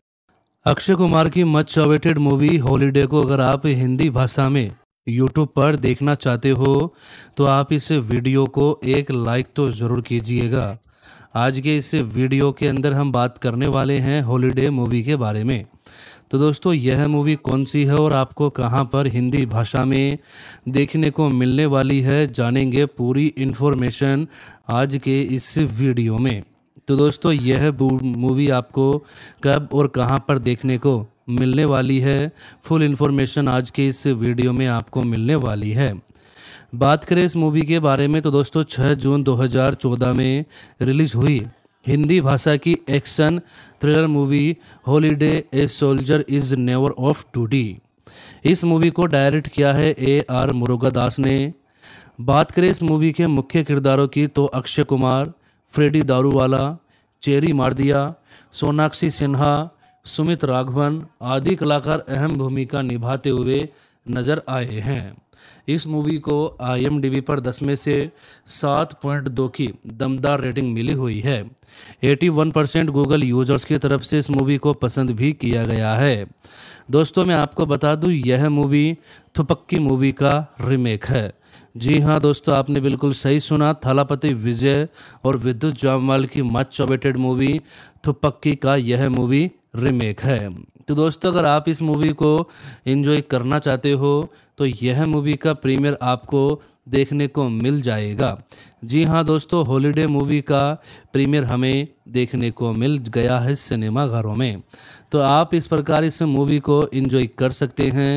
अक्षय कुमार की मच अवेटेड मूवी हॉलीडे को अगर आप हिंदी भाषा में यूट्यूब पर देखना चाहते हो तो आप इस वीडियो को एक लाइक तो ज़रूर कीजिएगा आज के इस वीडियो के अंदर हम बात करने वाले हैं हॉलीडे मूवी के बारे में तो दोस्तों यह मूवी कौन सी है और आपको कहां पर हिंदी भाषा में देखने को मिलने वाली है जानेंगे पूरी इन्फॉर्मेशन आज के इस वीडियो में तो दोस्तों यह मूवी आपको कब और कहां पर देखने को मिलने वाली है फुल इन्फॉर्मेशन आज के इस वीडियो में आपको मिलने वाली है बात करें इस मूवी के बारे में तो दोस्तों 6 जून 2014 में रिलीज़ हुई हिंदी भाषा की action thriller movie holiday a soldier is never off duty इस मूवी को डायरेक्ट किया है ए आर मुरुगादास ने बात करें इस मूवी के मुख्य किरदारों की तो अक्षय कुमार फ्रेडी दारूवाला चेरी मारदिया सोनाक्षी सिन्हा सुमित राघवन आदि कलाकार अहम भूमिका निभाते हुए नजर आए हैं इस मूवी को आईएमडीबी पर 10 में से 7.2 की दमदार रेटिंग मिली हुई है 81 परसेंट गूगल यूजर्स की तरफ से इस मूवी को पसंद भी किया गया है दोस्तों मैं आपको बता दूं यह मूवी थुपक्की मूवी का रीमेक है जी हाँ दोस्तों आपने बिल्कुल सही सुना थालापति विजय और विद्युत जामवाल की मच चौबेटेड मूवी थुपक्की का यह मूवी रीमेक है तो दोस्तों अगर आप इस मूवी को एंजॉय करना चाहते हो तो यह मूवी का प्रीमियर आपको देखने को मिल जाएगा जी हाँ दोस्तों हॉलीडे मूवी का प्रीमियर हमें देखने को मिल गया है सिनेमा घरों में तो आप इस प्रकार इस मूवी को इन्जॉय कर सकते हैं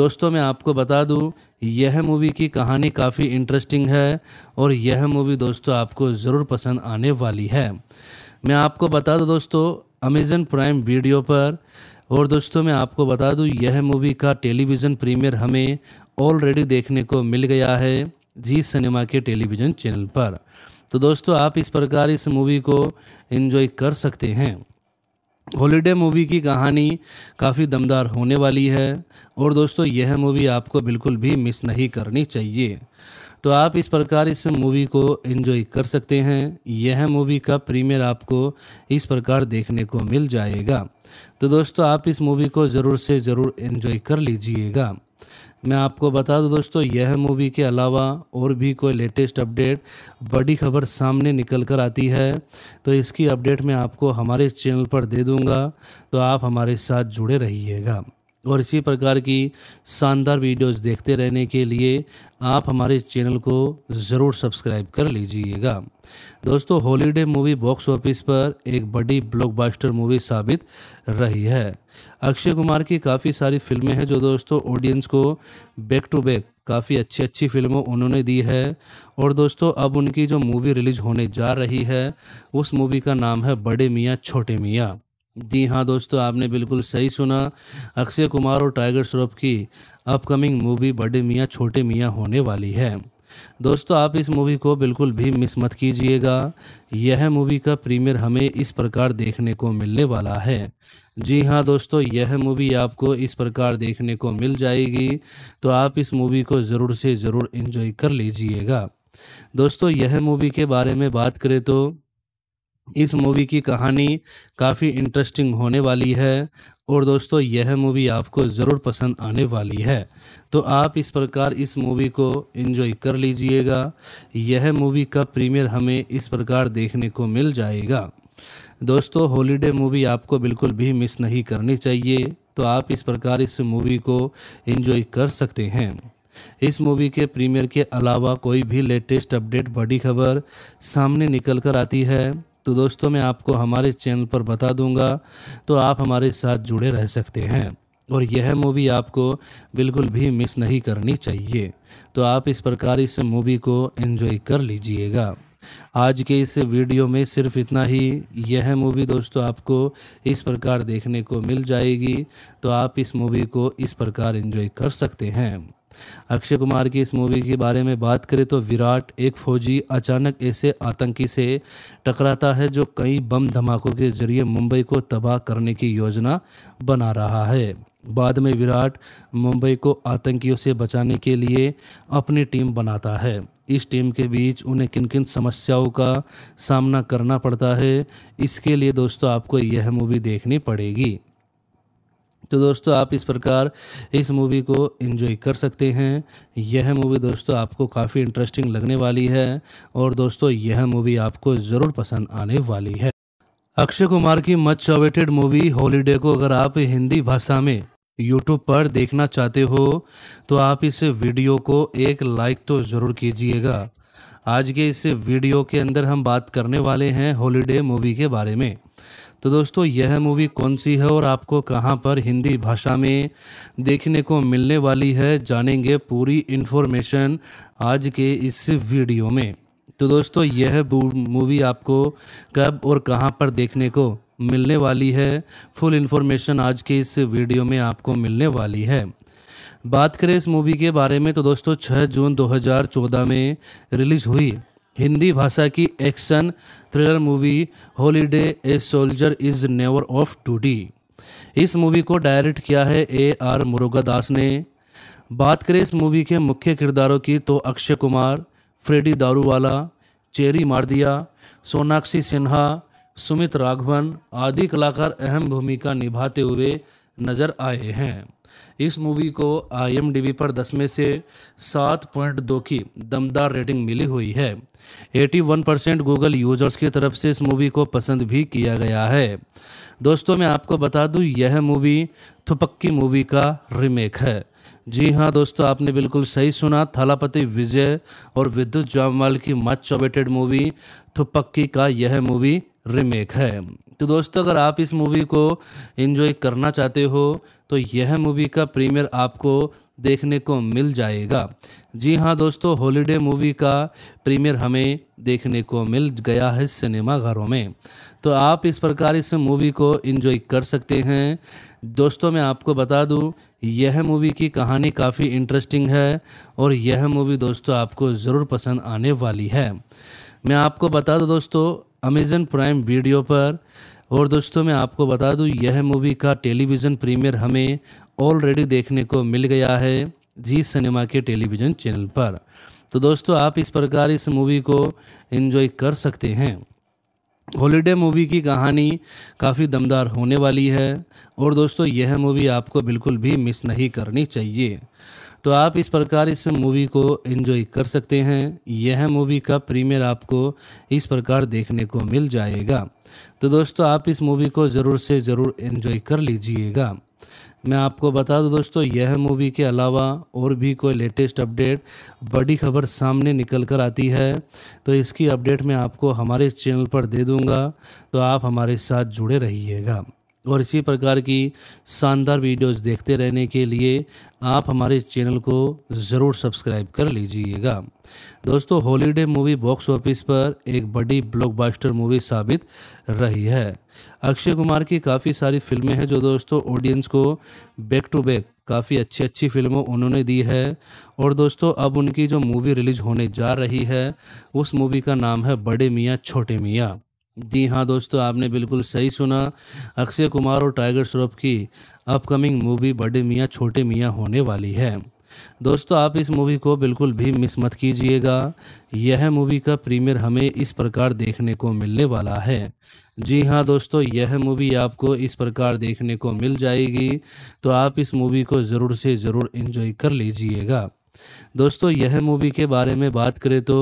दोस्तों मैं आपको बता दूं यह मूवी की कहानी काफ़ी इंटरेस्टिंग है और यह मूवी दोस्तों आपको ज़रूर पसंद आने वाली है मैं आपको बता दूं दोस्तों अमेज़न प्राइम वीडियो पर और दोस्तों मैं आपको बता दूं यह मूवी का टेलीविज़न प्रीमियर हमें ऑलरेडी देखने को मिल गया है जी सिनेमा के टेलीविज़न चैनल पर तो दोस्तों आप इस प्रकार इस मूवी को इन्जॉय कर सकते हैं हॉलीडे मूवी की कहानी काफ़ी दमदार होने वाली है और दोस्तों यह मूवी आपको बिल्कुल भी मिस नहीं करनी चाहिए तो आप इस प्रकार इस मूवी को एंजॉय कर सकते हैं यह मूवी का प्रीमियर आपको इस प्रकार देखने को मिल जाएगा तो दोस्तों आप इस मूवी को ज़रूर से ज़रूर एंजॉय कर लीजिएगा मैं आपको बता दूं दोस्तों यह मूवी के अलावा और भी कोई लेटेस्ट अपडेट बड़ी खबर सामने निकल कर आती है तो इसकी अपडेट मैं आपको हमारे चैनल पर दे दूंगा तो आप हमारे साथ जुड़े रहिएगा और इसी प्रकार की शानदार वीडियोस देखते रहने के लिए आप हमारे चैनल को ज़रूर सब्सक्राइब कर लीजिएगा दोस्तों हॉलीडे मूवी बॉक्स ऑफिस पर एक बड़ी ब्लॉकबस्टर मूवी साबित रही है अक्षय कुमार की काफ़ी सारी फिल्में हैं जो दोस्तों ऑडियंस को बैक टू बैक काफ़ी अच्छी अच्छी फिल्मों उन्होंने दी है और दोस्तों अब उनकी जो मूवी रिलीज़ होने जा रही है उस मूवी का नाम है बड़े मियाँ छोटे मियाँ जी हाँ दोस्तों आपने बिल्कुल सही सुना अक्षय कुमार और टाइगर श्रॉफ की अपकमिंग मूवी बड़े मियाँ छोटे मियाँ होने वाली है दोस्तों आप इस मूवी को बिल्कुल भी मिस मत कीजिएगा यह मूवी का प्रीमियर हमें इस प्रकार देखने को मिलने वाला है जी हाँ दोस्तों यह मूवी आपको इस प्रकार देखने को मिल जाएगी तो आप इस मूवी को ज़रूर से ज़रूर इन्जॉय कर लीजिएगा दोस्तों यह मूवी के बारे में बात करें तो इस मूवी की कहानी काफ़ी इंटरेस्टिंग होने वाली है और दोस्तों यह मूवी आपको ज़रूर पसंद आने वाली है तो आप इस प्रकार इस मूवी को एंजॉय कर लीजिएगा यह मूवी का प्रीमियर हमें इस प्रकार देखने को मिल जाएगा दोस्तों हॉलीडे मूवी आपको बिल्कुल भी मिस नहीं करनी चाहिए तो आप इस प्रकार इस मूवी को एंजॉय कर सकते हैं इस मूवी के प्रीमियर के अलावा कोई भी लेटेस्ट अपडेट बड़ी खबर सामने निकल कर आती है तो दोस्तों मैं आपको हमारे चैनल पर बता दूंगा तो आप हमारे साथ जुड़े रह सकते हैं और यह मूवी आपको बिल्कुल भी मिस नहीं करनी चाहिए तो आप इस प्रकार इस मूवी को एंजॉय कर लीजिएगा आज के इस वीडियो में सिर्फ इतना ही यह मूवी दोस्तों आपको इस प्रकार देखने को मिल जाएगी तो आप इस मूवी को इस प्रकार एंजॉय कर सकते हैं अक्षय कुमार की इस मूवी के बारे में बात करें तो विराट एक फौजी अचानक ऐसे आतंकी से टकराता है जो कई बम धमाकों के जरिए मुंबई को तबाह करने की योजना बना रहा है बाद में विराट मुंबई को आतंकियों से बचाने के लिए अपनी टीम बनाता है इस टीम के बीच उन्हें किन किन समस्याओं का सामना करना पड़ता है इसके लिए दोस्तों आपको यह मूवी देखनी पड़ेगी तो दोस्तों आप इस प्रकार इस मूवी को इन्जॉय कर सकते हैं यह मूवी दोस्तों आपको काफ़ी इंटरेस्टिंग लगने वाली है और दोस्तों यह मूवी आपको ज़रूर पसंद आने वाली है अक्षय कुमार की मच अवेटेड मूवी हॉलीडे को अगर आप हिंदी भाषा में यूट्यूब पर देखना चाहते हो तो आप इस वीडियो को एक लाइक तो ज़रूर कीजिएगा आज के इस वीडियो के अंदर हम बात करने वाले हैं हॉलीडे मूवी के बारे में तो दोस्तों यह मूवी कौन सी है और आपको कहां पर हिंदी भाषा में देखने को मिलने वाली है जानेंगे पूरी इन्फॉर्मेशन आज के इस वीडियो में तो दोस्तों यह मूवी आपको कब और कहां पर देखने को मिलने वाली है फुल इन्फॉर्मेशन आज के इस वीडियो में आपको मिलने वाली है बात करें इस मूवी के बारे में तो दोस्तों 6 जून 2014 में रिलीज़ हुई हिंदी भाषा की action thriller movie holiday a soldier is never off duty इस मूवी को डायरेक्ट किया है ए आर मुरुगादास ने बात करें इस मूवी के मुख्य किरदारों की तो अक्षय कुमार फ्रेडी दारूवाला चेरी मार्दिया सोनाक्षी सिन्हा सुमित राघवन आदि कलाकार अहम भूमिका निभाते हुए नजर आए हैं इस मूवी को आईएमडीबी पर 10 में से 7.2 की दमदार रेटिंग मिली हुई है 81 परसेंट गूगल यूजर्स की तरफ से इस मूवी को पसंद भी किया गया है दोस्तों मैं आपको बता दूं यह मूवी थुपक्की मूवी का रीमेक है जी हाँ दोस्तों आपने बिल्कुल सही सुना थालापति विजय और विद्युत जामवाल की मच चौबेटेड मूवी थुपक्की का यह मूवी रीमेक है तो दोस्तों अगर आप इस मूवी को इन्जॉय करना चाहते हो तो यह मूवी का प्रीमियर आपको देखने को मिल जाएगा जी हाँ दोस्तों हॉलीडे मूवी का प्रीमियर हमें देखने को मिल गया है सिनेमा घरों में तो आप इस प्रकार इस मूवी को इन्जॉय कर सकते हैं दोस्तों मैं आपको बता दूं यह मूवी की कहानी काफ़ी इंटरेस्टिंग है और यह मूवी दोस्तों आपको ज़रूर पसंद आने वाली है मैं आपको बता दूं दोस्तों अमेज़न प्राइम वीडियो पर और दोस्तों मैं आपको बता दूं यह मूवी का टेलीविज़न प्रीमियर हमें ऑलरेडी देखने को मिल गया है जी सिनेमा के टेलीविज़न चैनल पर तो दोस्तों आप इस प्रकार इस मूवी को इन्जॉय कर सकते हैं हॉलीडे मूवी की कहानी काफ़ी दमदार होने वाली है और दोस्तों यह मूवी आपको बिल्कुल भी मिस नहीं करनी चाहिए तो आप इस प्रकार इस मूवी को एंजॉय कर सकते हैं यह मूवी का प्रीमियर आपको इस प्रकार देखने को मिल जाएगा तो दोस्तों आप इस मूवी को ज़रूर से ज़रूर एंजॉय कर लीजिएगा मैं आपको बता दूं दोस्तों यह मूवी के अलावा और भी कोई लेटेस्ट अपडेट बड़ी खबर सामने निकल कर आती है तो इसकी अपडेट मैं आपको हमारे चैनल पर दे दूँगा तो आप हमारे साथ जुड़े रहिएगा और इसी प्रकार की शानदार वीडियोस देखते रहने के लिए आप हमारे चैनल को ज़रूर सब्सक्राइब कर लीजिएगा दोस्तों हॉलीडे मूवी बॉक्स ऑफिस पर एक बड़ी ब्लॉकबस्टर मूवी साबित रही है अक्षय कुमार की काफ़ी सारी फिल्में हैं जो दोस्तों ऑडियंस को बैक टू बैक काफ़ी अच्छी अच्छी फिल्मों उन्होंने दी है और दोस्तों अब उनकी जो मूवी रिलीज़ होने जा रही है उस मूवी का नाम है बड़े मियाँ छोटे मियाँ जी हाँ दोस्तों आपने बिल्कुल सही सुना अक्षय कुमार और टाइगर श्रॉफ की अपकमिंग मूवी बड़े मियाँ छोटे मियाँ होने वाली है दोस्तों आप इस मूवी को बिल्कुल भी मिस मत कीजिएगा यह मूवी का प्रीमियर हमें इस प्रकार देखने को मिलने वाला है जी हाँ दोस्तों यह मूवी आपको इस प्रकार देखने को मिल जाएगी तो आप इस मूवी को ज़रूर से ज़रूर इन्जॉय कर लीजिएगा दोस्तों यह मूवी के बारे में बात करें तो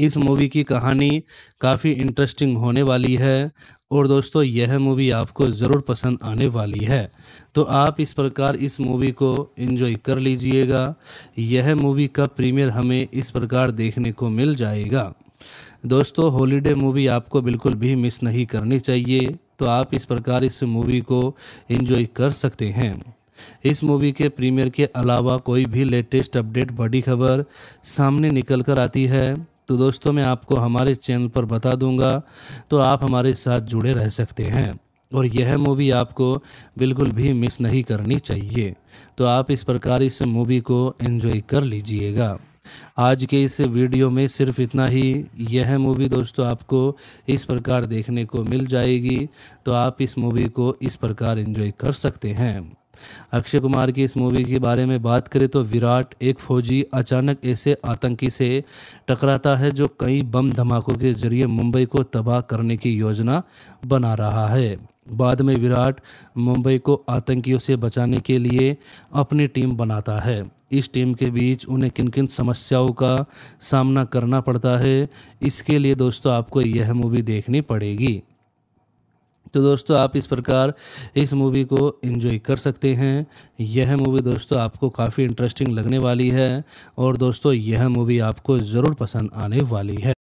इस मूवी की कहानी काफ़ी इंटरेस्टिंग होने वाली है और दोस्तों यह मूवी आपको ज़रूर पसंद आने वाली है तो आप इस प्रकार इस मूवी को एंजॉय कर लीजिएगा यह मूवी का प्रीमियर हमें इस प्रकार देखने को मिल जाएगा दोस्तों हॉलीडे मूवी आपको बिल्कुल भी मिस नहीं करनी चाहिए तो आप इस प्रकार इस मूवी को एंजॉय कर सकते हैं इस मूवी के प्रीमियर के अलावा कोई भी लेटेस्ट अपडेट बड़ी खबर सामने निकल कर आती है तो दोस्तों मैं आपको हमारे चैनल पर बता दूंगा तो आप हमारे साथ जुड़े रह सकते हैं और यह मूवी आपको बिल्कुल भी मिस नहीं करनी चाहिए तो आप इस प्रकार इस मूवी को एंजॉय कर लीजिएगा आज के इस वीडियो में सिर्फ इतना ही यह मूवी दोस्तों आपको इस प्रकार देखने को मिल जाएगी तो आप इस मूवी को इस प्रकार एंजॉय कर सकते हैं अक्षय कुमार की इस मूवी के बारे में बात करें तो विराट एक फौजी अचानक ऐसे आतंकी से टकराता है जो कई बम धमाकों के जरिए मुंबई को तबाह करने की योजना बना रहा है बाद में विराट मुंबई को आतंकियों से बचाने के लिए अपनी टीम बनाता है इस टीम के बीच उन्हें किन किन समस्याओं का सामना करना पड़ता है इसके लिए दोस्तों आपको यह मूवी देखनी पड़ेगी तो दोस्तों आप इस प्रकार इस मूवी को इन्जॉय कर सकते हैं यह मूवी दोस्तों आपको काफ़ी इंटरेस्टिंग लगने वाली है और दोस्तों यह मूवी आपको ज़रूर पसंद आने वाली है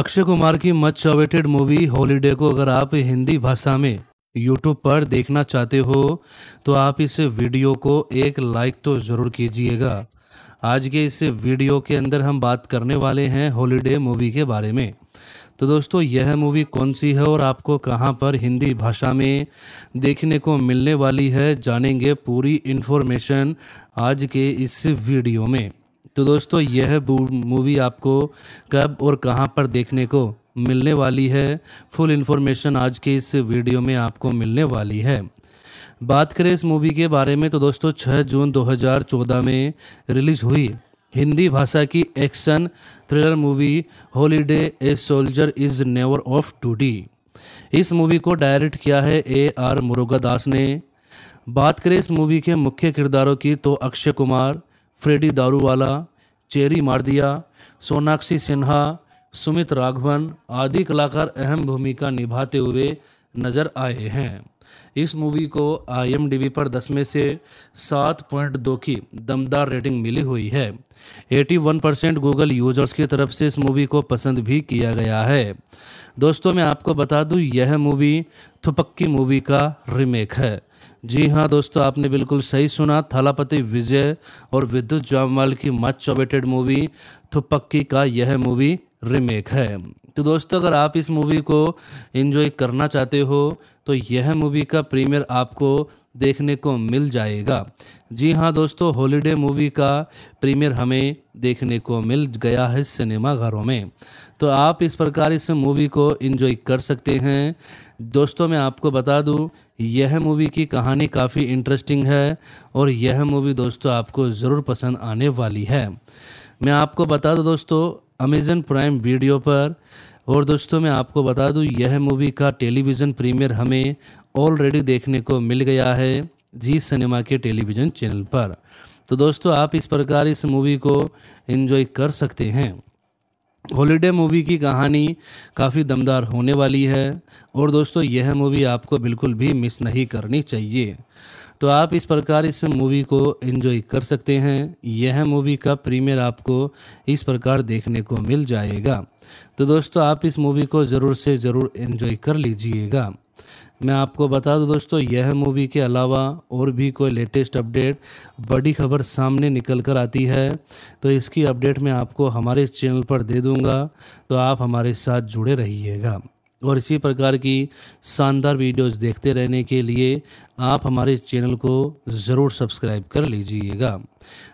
अक्षय कुमार की मच अवेटेड मूवी हॉलीडे को अगर आप हिंदी भाषा में यूट्यूब पर देखना चाहते हो तो आप इस वीडियो को एक लाइक तो ज़रूर कीजिएगा आज के इस वीडियो के अंदर हम बात करने वाले हैं हॉलीडे मूवी के बारे में तो दोस्तों यह मूवी कौन सी है और आपको कहां पर हिंदी भाषा में देखने को मिलने वाली है जानेंगे पूरी इन्फॉर्मेशन आज के इस वीडियो में तो दोस्तों यह मूवी आपको कब और कहां पर देखने को मिलने वाली है फुल इन्फॉर्मेशन आज के इस वीडियो में आपको मिलने वाली है बात करें इस मूवी के बारे में तो दोस्तों 6 जून 2014 में रिलीज़ हुई हिंदी भाषा की action thriller movie holiday a soldier is never off duty इस मूवी को डायरेक्ट किया है ए आर मुरुगादास ने बात करें इस मूवी के मुख्य किरदारों की तो अक्षय कुमार फ्रेडी दारूवाला चेरी मारदिया सोनाक्षी सिन्हा सुमित राघवन आदि कलाकार अहम भूमिका निभाते हुए नजर आए हैं इस मूवी को आई पर 10 में से सात पॉइंट दो की दमदार रेटिंग मिली हुई है 81 परसेंट गूगल यूजर्स की तरफ से इस मूवी को पसंद भी किया गया है दोस्तों मैं आपको बता दूं यह मूवी थुपक्की मूवी का रीमेक है जी हाँ दोस्तों आपने बिल्कुल सही सुना थालापति विजय और विद्युत जामवाल की मच चौबेटेड मूवी थुपक्की का यह मूवी रीमेक है तो दोस्तों अगर आप इस मूवी को इन्जॉय करना चाहते हो तो यह मूवी का प्रीमियर आपको देखने को मिल जाएगा जी हाँ दोस्तों हॉलीडे मूवी का प्रीमियर हमें देखने को मिल गया है सिनेमाघरों में तो आप इस प्रकार इस मूवी को इन्जॉय कर सकते हैं दोस्तों मैं आपको बता दूं यह मूवी की कहानी काफ़ी इंटरेस्टिंग है और यह मूवी दोस्तों आपको ज़रूर पसंद आने वाली है मैं आपको बता दूं दोस्तों अमेज़न प्राइम वीडियो पर और दोस्तों मैं आपको बता दूं यह मूवी का टेलीविज़न प्रीमियर हमें ऑलरेडी देखने को मिल गया है जी सिनेमा के टेलीविज़न चैनल पर तो दोस्तों आप इस प्रकार इस मूवी को इन्जॉय कर सकते हैं हॉलीडे मूवी की कहानी काफ़ी दमदार होने वाली है और दोस्तों यह मूवी आपको बिल्कुल भी मिस नहीं करनी चाहिए तो आप इस प्रकार इस मूवी को एंजॉय कर सकते हैं यह मूवी का प्रीमियर आपको इस प्रकार देखने को मिल जाएगा तो दोस्तों आप इस मूवी को ज़रूर से ज़रूर एंजॉय कर लीजिएगा मैं आपको बता दूं दोस्तों यह मूवी के अलावा और भी कोई लेटेस्ट अपडेट बड़ी खबर सामने निकल कर आती है तो इसकी अपडेट मैं आपको हमारे चैनल पर दे दूंगा तो आप हमारे साथ जुड़े रहिएगा और इसी प्रकार की शानदार वीडियोस देखते रहने के लिए आप हमारे चैनल को ज़रूर सब्सक्राइब कर लीजिएगा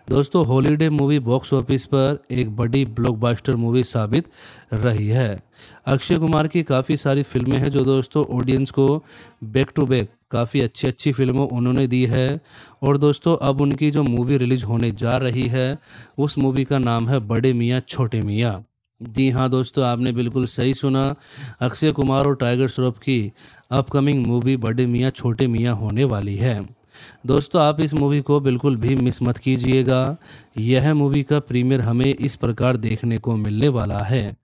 दोस्तों हॉलीडे मूवी बॉक्स ऑफिस पर एक बड़ी ब्लॉकबस्टर मूवी साबित रही है अक्षय कुमार की काफ़ी सारी फिल्में हैं जो दोस्तों ऑडियंस को बैक टू बैक काफ़ी अच्छी अच्छी फिल्मों उन्होंने दी है और दोस्तों अब उनकी जो मूवी रिलीज होने जा रही है उस मूवी का नाम है बड़े मियाँ छोटे मियाँ जी हाँ दोस्तों आपने बिल्कुल सही सुना अक्षय कुमार और टाइगर श्रॉफ की अपकमिंग मूवी बड़े मियाँ छोटे मियाँ होने वाली है दोस्तों आप इस मूवी को बिल्कुल भी मिस मत कीजिएगा यह मूवी का प्रीमियर हमें इस प्रकार देखने को मिलने वाला है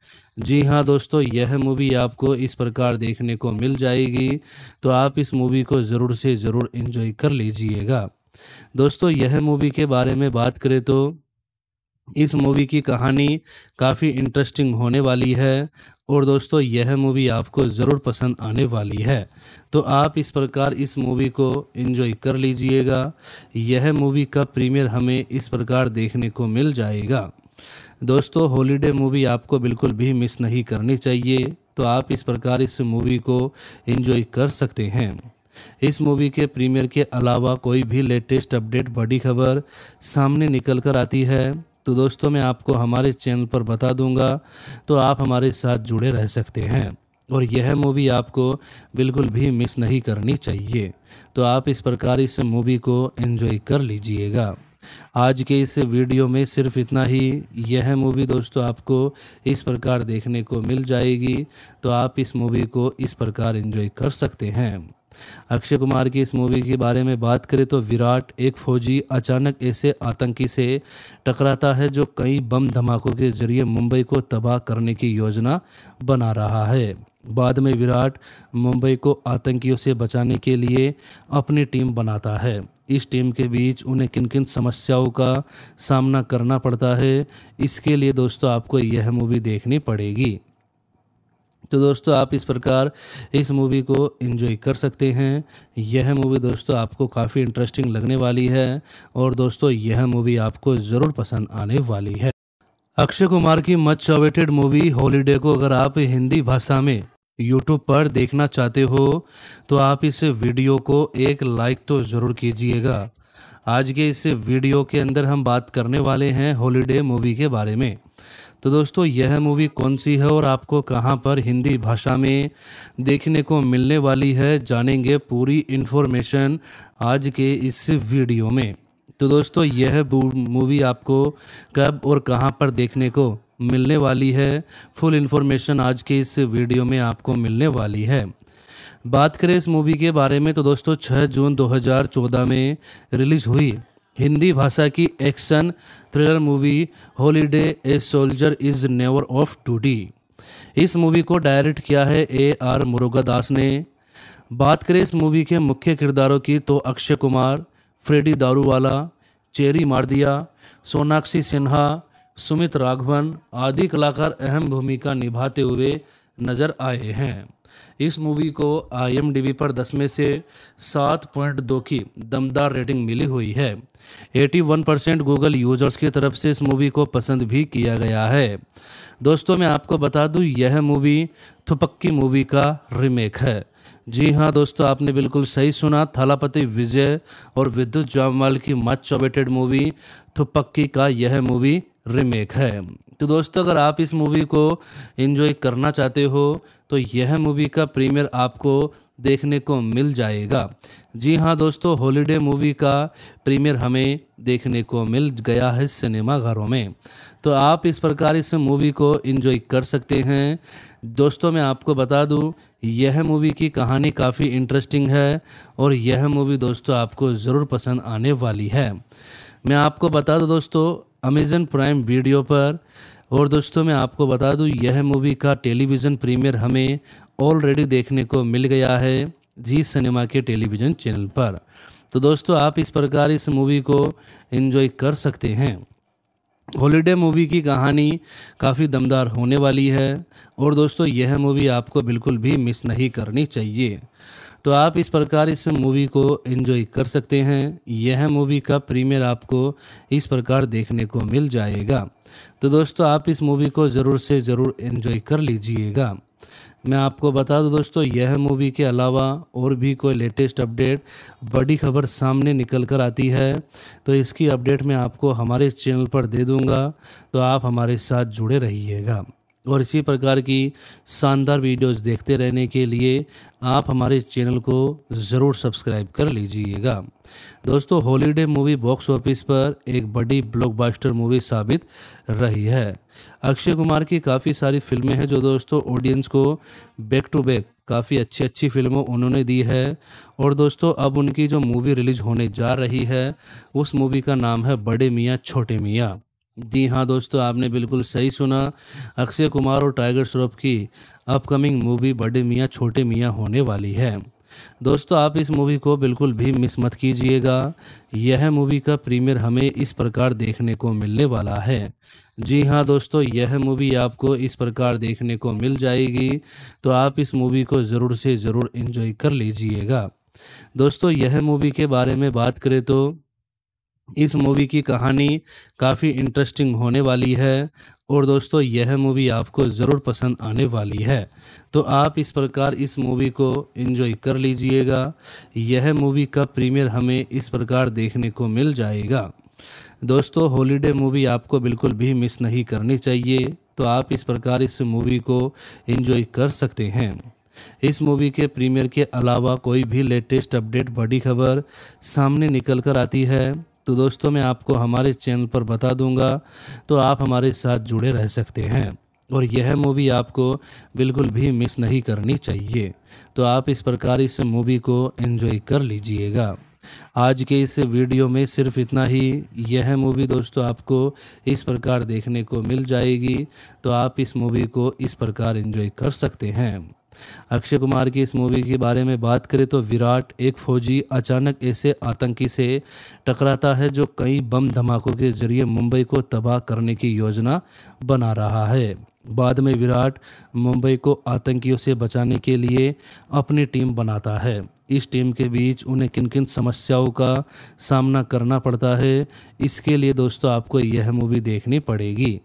जी हाँ दोस्तों यह मूवी आपको इस प्रकार देखने को मिल जाएगी तो आप इस मूवी को ज़रूर से ज़रूर इन्जॉय कर लीजिएगा दोस्तों यह मूवी के बारे में बात करें तो इस मूवी की कहानी काफ़ी इंटरेस्टिंग होने वाली है और दोस्तों यह मूवी आपको ज़रूर पसंद आने वाली है तो आप इस प्रकार इस मूवी को एंजॉय कर लीजिएगा यह मूवी का प्रीमियर हमें इस प्रकार देखने को मिल जाएगा दोस्तों हॉलीडे मूवी आपको बिल्कुल भी मिस नहीं करनी चाहिए तो आप इस प्रकार इस मूवी को एंजॉय कर सकते हैं इस मूवी के प्रीमियर के अलावा कोई भी लेटेस्ट अपडेट बड़ी खबर सामने निकल कर आती है तो दोस्तों मैं आपको हमारे चैनल पर बता दूंगा तो आप हमारे साथ जुड़े रह सकते हैं और यह मूवी आपको बिल्कुल भी मिस नहीं करनी चाहिए तो आप इस प्रकार इस मूवी को एंजॉय कर लीजिएगा आज के इस वीडियो में सिर्फ इतना ही यह मूवी दोस्तों आपको इस प्रकार देखने को मिल जाएगी तो आप इस मूवी को इस प्रकार एंजॉय कर सकते हैं अक्षय कुमार की इस मूवी के बारे में बात करें तो विराट एक फौजी अचानक ऐसे आतंकी से टकराता है जो कई बम धमाकों के जरिए मुंबई को तबाह करने की योजना बना रहा है बाद में विराट मुंबई को आतंकियों से बचाने के लिए अपनी टीम बनाता है इस टीम के बीच उन्हें किन किन समस्याओं का सामना करना पड़ता है इसके लिए दोस्तों आपको यह मूवी देखनी पड़ेगी तो दोस्तों आप इस प्रकार इस मूवी को इन्जॉय कर सकते हैं यह मूवी दोस्तों आपको काफ़ी इंटरेस्टिंग लगने वाली है और दोस्तों यह मूवी आपको ज़रूर पसंद आने वाली है अक्षय कुमार की मच अवेटेड मूवी हॉलीडे को अगर आप हिंदी भाषा में यूट्यूब पर देखना चाहते हो तो आप इस वीडियो को एक लाइक तो ज़रूर कीजिएगा आज के इस वीडियो के अंदर हम बात करने वाले हैं हॉलीडे मूवी के बारे में तो दोस्तों यह मूवी कौन सी है और आपको कहां पर हिंदी भाषा में देखने को मिलने वाली है जानेंगे पूरी इन्फॉर्मेशन आज के इस वीडियो में तो दोस्तों यह मूवी आपको कब और कहां पर देखने को मिलने वाली है फुल इन्फॉर्मेशन आज के इस वीडियो में आपको मिलने वाली है बात करें इस मूवी के बारे में तो दोस्तों 6 जून 2014 में रिलीज़ हुई हिंदी भाषा की action thriller movie holiday a soldier is never off duty इस मूवी को डायरेक्ट किया है ए आर मुरुगादास ने बात करें इस मूवी के मुख्य किरदारों की तो अक्षय कुमार फ्रेडी दारूवाला चेरी मारदिया सोनाक्षी सिन्हा सुमित राघवन आदि कलाकार अहम भूमिका निभाते हुए नजर आए हैं इस मूवी को आई पर दस में से सात पॉइंट दो की दमदार रेटिंग मिली हुई है 81 परसेंट गूगल यूजर्स की तरफ से इस मूवी को पसंद भी किया गया है दोस्तों मैं आपको बता दूं यह मूवी थुपक्की मूवी का रीमेक है जी हाँ दोस्तों आपने बिल्कुल सही सुना थालापति विजय और विद्युत जामवाल की मच चौबेटेड मूवी थुपक्की का यह मूवी रीमेक है तो दोस्तों अगर आप इस मूवी को इन्जॉय करना चाहते हो तो यह मूवी का प्रीमियर आपको देखने को मिल जाएगा जी हाँ दोस्तों हॉलीडे मूवी का प्रीमियर हमें देखने को मिल गया है सिनेमाघरों में तो आप इस प्रकार इस मूवी को इन्जॉय कर सकते हैं दोस्तों मैं आपको बता दूं यह मूवी की कहानी काफ़ी इंटरेस्टिंग है और यह मूवी दोस्तों आपको ज़रूर पसंद आने वाली है मैं आपको बता दूं दोस्तों अमेज़न प्राइम वीडियो पर और दोस्तों मैं आपको बता दूं यह मूवी का टेलीविज़न प्रीमियर हमें ऑलरेडी देखने को मिल गया है जी सिनेमा के टेलीविज़न चैनल पर तो दोस्तों आप इस प्रकार इस मूवी को इन्जॉय कर सकते हैं हॉलीडे मूवी की कहानी काफ़ी दमदार होने वाली है और दोस्तों यह मूवी आपको बिल्कुल भी मिस नहीं करनी चाहिए तो आप इस प्रकार इस मूवी को एंजॉय कर सकते हैं यह मूवी का प्रीमियर आपको इस प्रकार देखने को मिल जाएगा तो दोस्तों आप इस मूवी को ज़रूर से ज़रूर एंजॉय कर लीजिएगा मैं आपको बता दूं दोस्तों यह मूवी के अलावा और भी कोई लेटेस्ट अपडेट बड़ी खबर सामने निकल कर आती है तो इसकी अपडेट मैं आपको हमारे चैनल पर दे दूंगा तो आप हमारे साथ जुड़े रहिएगा और इसी प्रकार की शानदार वीडियोस देखते रहने के लिए आप हमारे चैनल को ज़रूर सब्सक्राइब कर लीजिएगा दोस्तों हॉलीडे मूवी बॉक्स ऑफिस पर एक बड़ी ब्लॉकबस्टर मूवी साबित रही है अक्षय कुमार की काफ़ी सारी फिल्में हैं जो दोस्तों ऑडियंस को बैक टू बैक काफ़ी अच्छी अच्छी फिल्मों उन्होंने दी है और दोस्तों अब उनकी जो मूवी रिलीज होने जा रही है उस मूवी का नाम है बड़े मियाँ छोटे मियाँ जी हाँ दोस्तों आपने बिल्कुल सही सुना अक्षय कुमार और टाइगर श्रॉफ की अपकमिंग मूवी बड़े मियाँ छोटे मियाँ होने वाली है दोस्तों आप इस मूवी को बिल्कुल भी मिस मत कीजिएगा यह मूवी का प्रीमियर हमें इस प्रकार देखने को मिलने वाला है जी हाँ दोस्तों यह मूवी आपको इस प्रकार देखने को मिल जाएगी तो आप इस मूवी को ज़रूर से ज़रूर इन्जॉय कर लीजिएगा दोस्तों यह मूवी के बारे में बात करें तो इस मूवी की कहानी काफ़ी इंटरेस्टिंग होने वाली है और दोस्तों यह मूवी आपको ज़रूर पसंद आने वाली है तो आप इस प्रकार इस मूवी को एंजॉय कर लीजिएगा यह मूवी का प्रीमियर हमें इस प्रकार देखने को मिल जाएगा दोस्तों हॉलीडे मूवी आपको बिल्कुल भी मिस नहीं करनी चाहिए तो आप इस प्रकार इस मूवी को एंजॉय कर सकते हैं इस मूवी के प्रीमियर के अलावा कोई भी लेटेस्ट अपडेट बड़ी खबर सामने निकल कर आती है तो दोस्तों मैं आपको हमारे चैनल पर बता दूंगा तो आप हमारे साथ जुड़े रह सकते हैं और यह मूवी आपको बिल्कुल भी मिस नहीं करनी चाहिए तो आप इस प्रकार इस मूवी को एंजॉय कर लीजिएगा आज के इस वीडियो में सिर्फ इतना ही यह मूवी दोस्तों आपको इस प्रकार देखने को मिल जाएगी तो आप इस मूवी को इस प्रकार एंजॉय कर सकते हैं अक्षय कुमार की इस मूवी के बारे में बात करें तो विराट एक फौजी अचानक ऐसे आतंकी से टकराता है जो कई बम धमाकों के जरिए मुंबई को तबाह करने की योजना बना रहा है बाद में विराट मुंबई को आतंकियों से बचाने के लिए अपनी टीम बनाता है इस टीम के बीच उन्हें किन किन समस्याओं का सामना करना पड़ता है इसके लिए दोस्तों आपको यह मूवी देखनी पड़ेगी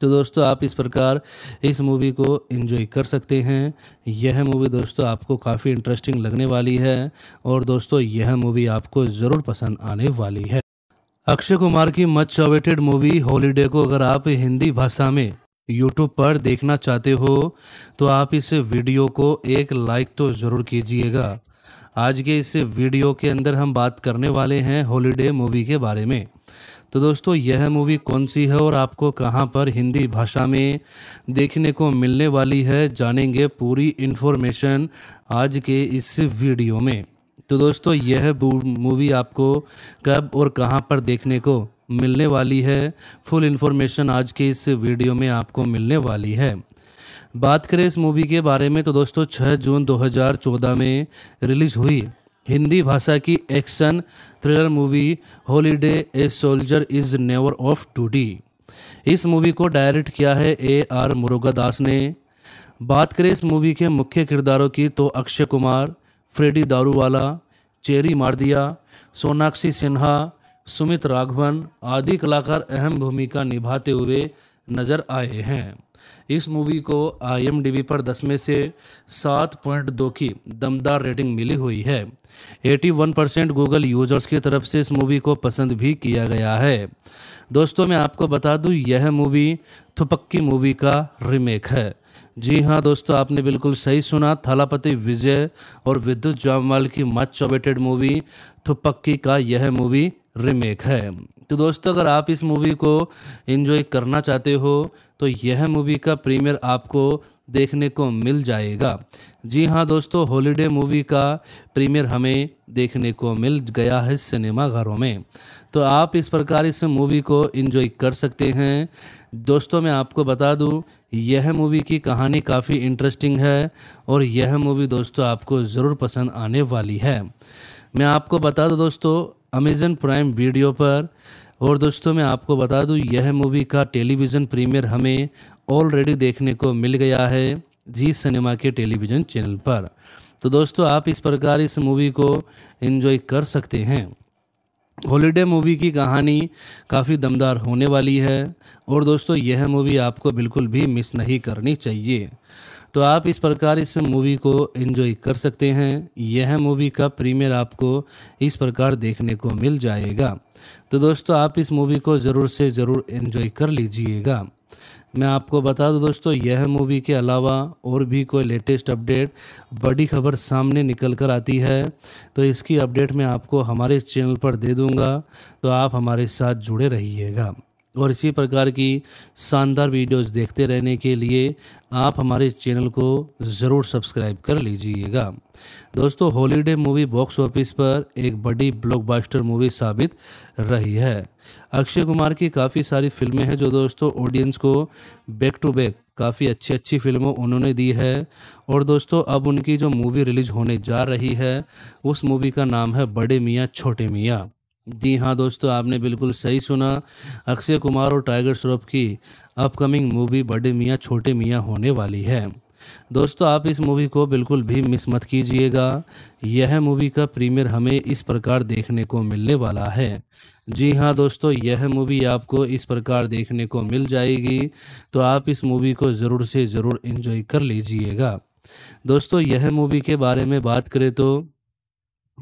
तो दोस्तों आप इस प्रकार इस मूवी को एंजॉय कर सकते हैं यह मूवी दोस्तों आपको काफ़ी इंटरेस्टिंग लगने वाली है और दोस्तों यह मूवी आपको ज़रूर पसंद आने वाली है अक्षय कुमार की मच अवेटेड मूवी हॉलीडे को अगर आप हिंदी भाषा में यूट्यूब पर देखना चाहते हो तो आप इस वीडियो को एक लाइक तो ज़रूर कीजिएगा आज के इस वीडियो के अंदर हम बात करने वाले हैं हॉलीडे मूवी के बारे में तो दोस्तों यह मूवी कौन सी है और आपको कहां पर हिंदी भाषा में देखने को मिलने वाली है जानेंगे पूरी इन्फॉर्मेशन आज के इस वीडियो में तो दोस्तों यह मूवी आपको कब और कहां पर देखने को मिलने वाली है फुल इन्फॉर्मेशन आज के इस वीडियो में आपको मिलने वाली है बात करें इस मूवी के बारे में तो दोस्तों 6 जून 2014 में रिलीज़ हुई हिंदी भाषा की action thriller movie holiday a soldier is never off duty इस मूवी को डायरेक्ट किया है ए आर मुरुगादास ने बात करें इस मूवी के मुख्य किरदारों की तो अक्षय कुमार फ्रेडी दारूवाला चेरी मार्दिया सोनाक्षी सिन्हा सुमित राघवन आदि कलाकार अहम भूमिका निभाते हुए नजर आए हैं इस मूवी को आई पर दस में से सात पॉइंट दो की दमदार रेटिंग मिली हुई है 81 परसेंट गूगल यूजर्स की तरफ से इस मूवी को पसंद भी किया गया है दोस्तों मैं आपको बता दूं यह मूवी थुपक्की मूवी का रीमेक है जी हाँ दोस्तों आपने बिल्कुल सही सुना थालापति विजय और विद्युत जामवाल की मच चौबेटेड मूवी थुपक्की का यह मूवी रीमेक है तो दोस्तों अगर आप इस मूवी को इन्जॉय करना चाहते हो तो यह मूवी का प्रीमियर आपको देखने को मिल जाएगा जी हाँ दोस्तों हॉलीडे मूवी का प्रीमियर हमें देखने को मिल गया है सिनेमा घरों में तो आप इस प्रकार इस मूवी को इन्जॉय कर सकते हैं दोस्तों मैं आपको बता दूं यह मूवी की कहानी काफ़ी इंटरेस्टिंग है और यह मूवी दोस्तों आपको ज़रूर पसंद आने वाली है मैं आपको बता दूं दोस्तों अमेज़न प्राइम वीडियो पर और दोस्तों मैं आपको बता दूं यह मूवी का टेलीविज़न प्रीमियर हमें ऑलरेडी देखने को मिल गया है जी सिनेमा के टेलीविज़न चैनल पर तो दोस्तों आप इस प्रकार इस मूवी को इन्जॉय कर सकते हैं हॉलीडे मूवी की कहानी काफ़ी दमदार होने वाली है और दोस्तों यह मूवी आपको बिल्कुल भी मिस नहीं करनी चाहिए तो आप इस प्रकार इस मूवी को एंजॉय कर सकते हैं यह मूवी का प्रीमियर आपको इस प्रकार देखने को मिल जाएगा तो दोस्तों आप इस मूवी को ज़रूर से ज़रूर एंजॉय कर लीजिएगा मैं आपको बता दूं दोस्तों यह मूवी के अलावा और भी कोई लेटेस्ट अपडेट बड़ी खबर सामने निकल कर आती है तो इसकी अपडेट मैं आपको हमारे चैनल पर दे दूंगा तो आप हमारे साथ जुड़े रहिएगा और इसी प्रकार की शानदार वीडियोस देखते रहने के लिए आप हमारे चैनल को ज़रूर सब्सक्राइब कर लीजिएगा दोस्तों हॉलीडे मूवी बॉक्स ऑफिस पर एक बड़ी ब्लॉकबस्टर मूवी साबित रही है अक्षय कुमार की काफ़ी सारी फिल्में हैं जो दोस्तों ऑडियंस को बैक टू बैक काफ़ी अच्छी अच्छी फिल्मों उन्होंने दी है और दोस्तों अब उनकी जो मूवी रिलीज होने जा रही है उस मूवी का नाम है बड़े मियाँ छोटे मियाँ जी हाँ दोस्तों आपने बिल्कुल सही सुना अक्षय कुमार और टाइगर श्रॉफ की अपकमिंग मूवी बड़े मियाँ छोटे मियाँ होने वाली है दोस्तों आप इस मूवी को बिल्कुल भी मिस मत कीजिएगा यह मूवी का प्रीमियर हमें इस प्रकार देखने को मिलने वाला है जी हाँ दोस्तों यह मूवी आपको इस प्रकार देखने को मिल जाएगी तो आप इस मूवी को ज़रूर से ज़रूर इन्जॉय कर लीजिएगा दोस्तों यह मूवी के बारे में बात करें तो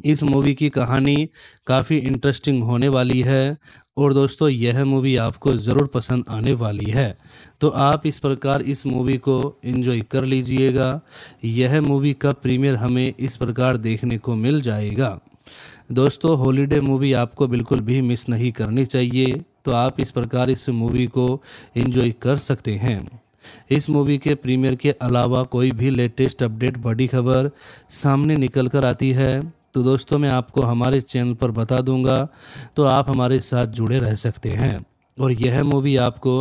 इस मूवी की कहानी काफ़ी इंटरेस्टिंग होने वाली है और दोस्तों यह मूवी आपको ज़रूर पसंद आने वाली है तो आप इस प्रकार इस मूवी को एंजॉय कर लीजिएगा यह मूवी का प्रीमियर हमें इस प्रकार देखने को मिल जाएगा दोस्तों हॉलीडे मूवी आपको बिल्कुल भी मिस नहीं करनी चाहिए तो आप इस प्रकार इस मूवी को एंजॉय कर सकते हैं इस मूवी के प्रीमियर के अलावा कोई भी लेटेस्ट अपडेट बड़ी खबर सामने निकल कर आती है तो दोस्तों मैं आपको हमारे चैनल पर बता दूंगा तो आप हमारे साथ जुड़े रह सकते हैं और यह मूवी आपको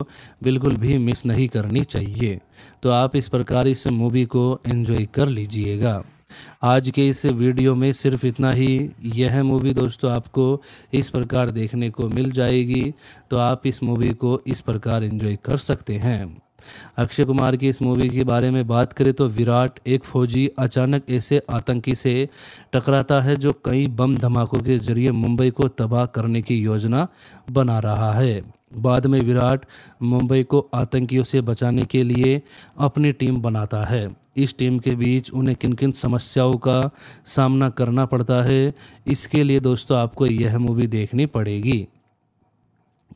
बिल्कुल भी मिस नहीं करनी चाहिए तो आप इस प्रकार इस मूवी को एंजॉय कर लीजिएगा आज के इस वीडियो में सिर्फ इतना ही यह मूवी दोस्तों आपको इस प्रकार देखने को मिल जाएगी तो आप इस मूवी को इस प्रकार एंजॉय कर सकते हैं अक्षय कुमार की इस मूवी के बारे में बात करें तो विराट एक फौजी अचानक ऐसे आतंकी से टकराता है जो कई बम धमाकों के जरिए मुंबई को तबाह करने की योजना बना रहा है बाद में विराट मुंबई को आतंकियों से बचाने के लिए अपनी टीम बनाता है इस टीम के बीच उन्हें किन किन समस्याओं का सामना करना पड़ता है इसके लिए दोस्तों आपको यह मूवी देखनी पड़ेगी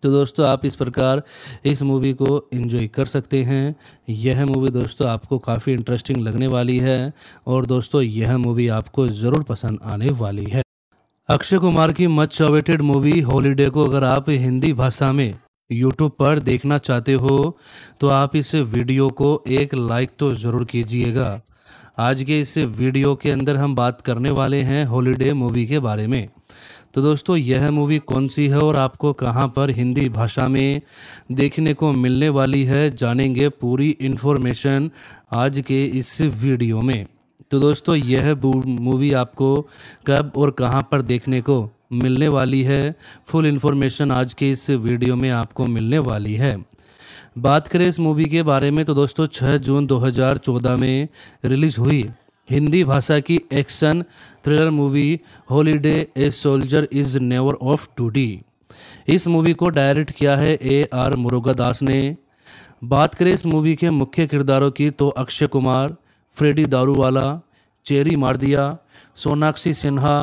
तो दोस्तों आप इस प्रकार इस मूवी को एंजॉय कर सकते हैं यह मूवी दोस्तों आपको काफ़ी इंटरेस्टिंग लगने वाली है और दोस्तों यह मूवी आपको ज़रूर पसंद आने वाली है अक्षय कुमार की मच अवेटेड मूवी हॉलीडे को अगर आप हिंदी भाषा में यूट्यूब पर देखना चाहते हो तो आप इस वीडियो को एक लाइक तो ज़रूर कीजिएगा आज के इस वीडियो के अंदर हम बात करने वाले हैं हॉलीडे मूवी के बारे में तो दोस्तों यह मूवी कौन सी है और आपको कहां पर हिंदी भाषा में देखने को मिलने वाली है जानेंगे पूरी इन्फॉर्मेशन आज के इस वीडियो में तो दोस्तों यह मूवी आपको कब और कहां पर देखने को मिलने वाली है फुल इन्फॉर्मेशन आज के इस वीडियो में आपको मिलने वाली है बात करें इस मूवी के बारे में तो दोस्तों 6 जून 2014 में रिलीज़ हुई हिंदी भाषा की action thriller movie holiday a soldier is never off duty इस मूवी को डायरेक्ट किया है ए आर मुरुगादास ने बात करें इस मूवी के मुख्य किरदारों की तो अक्षय कुमार फ्रेडी दारूवाला चेरी मार्दिया सोनाक्षी सिन्हा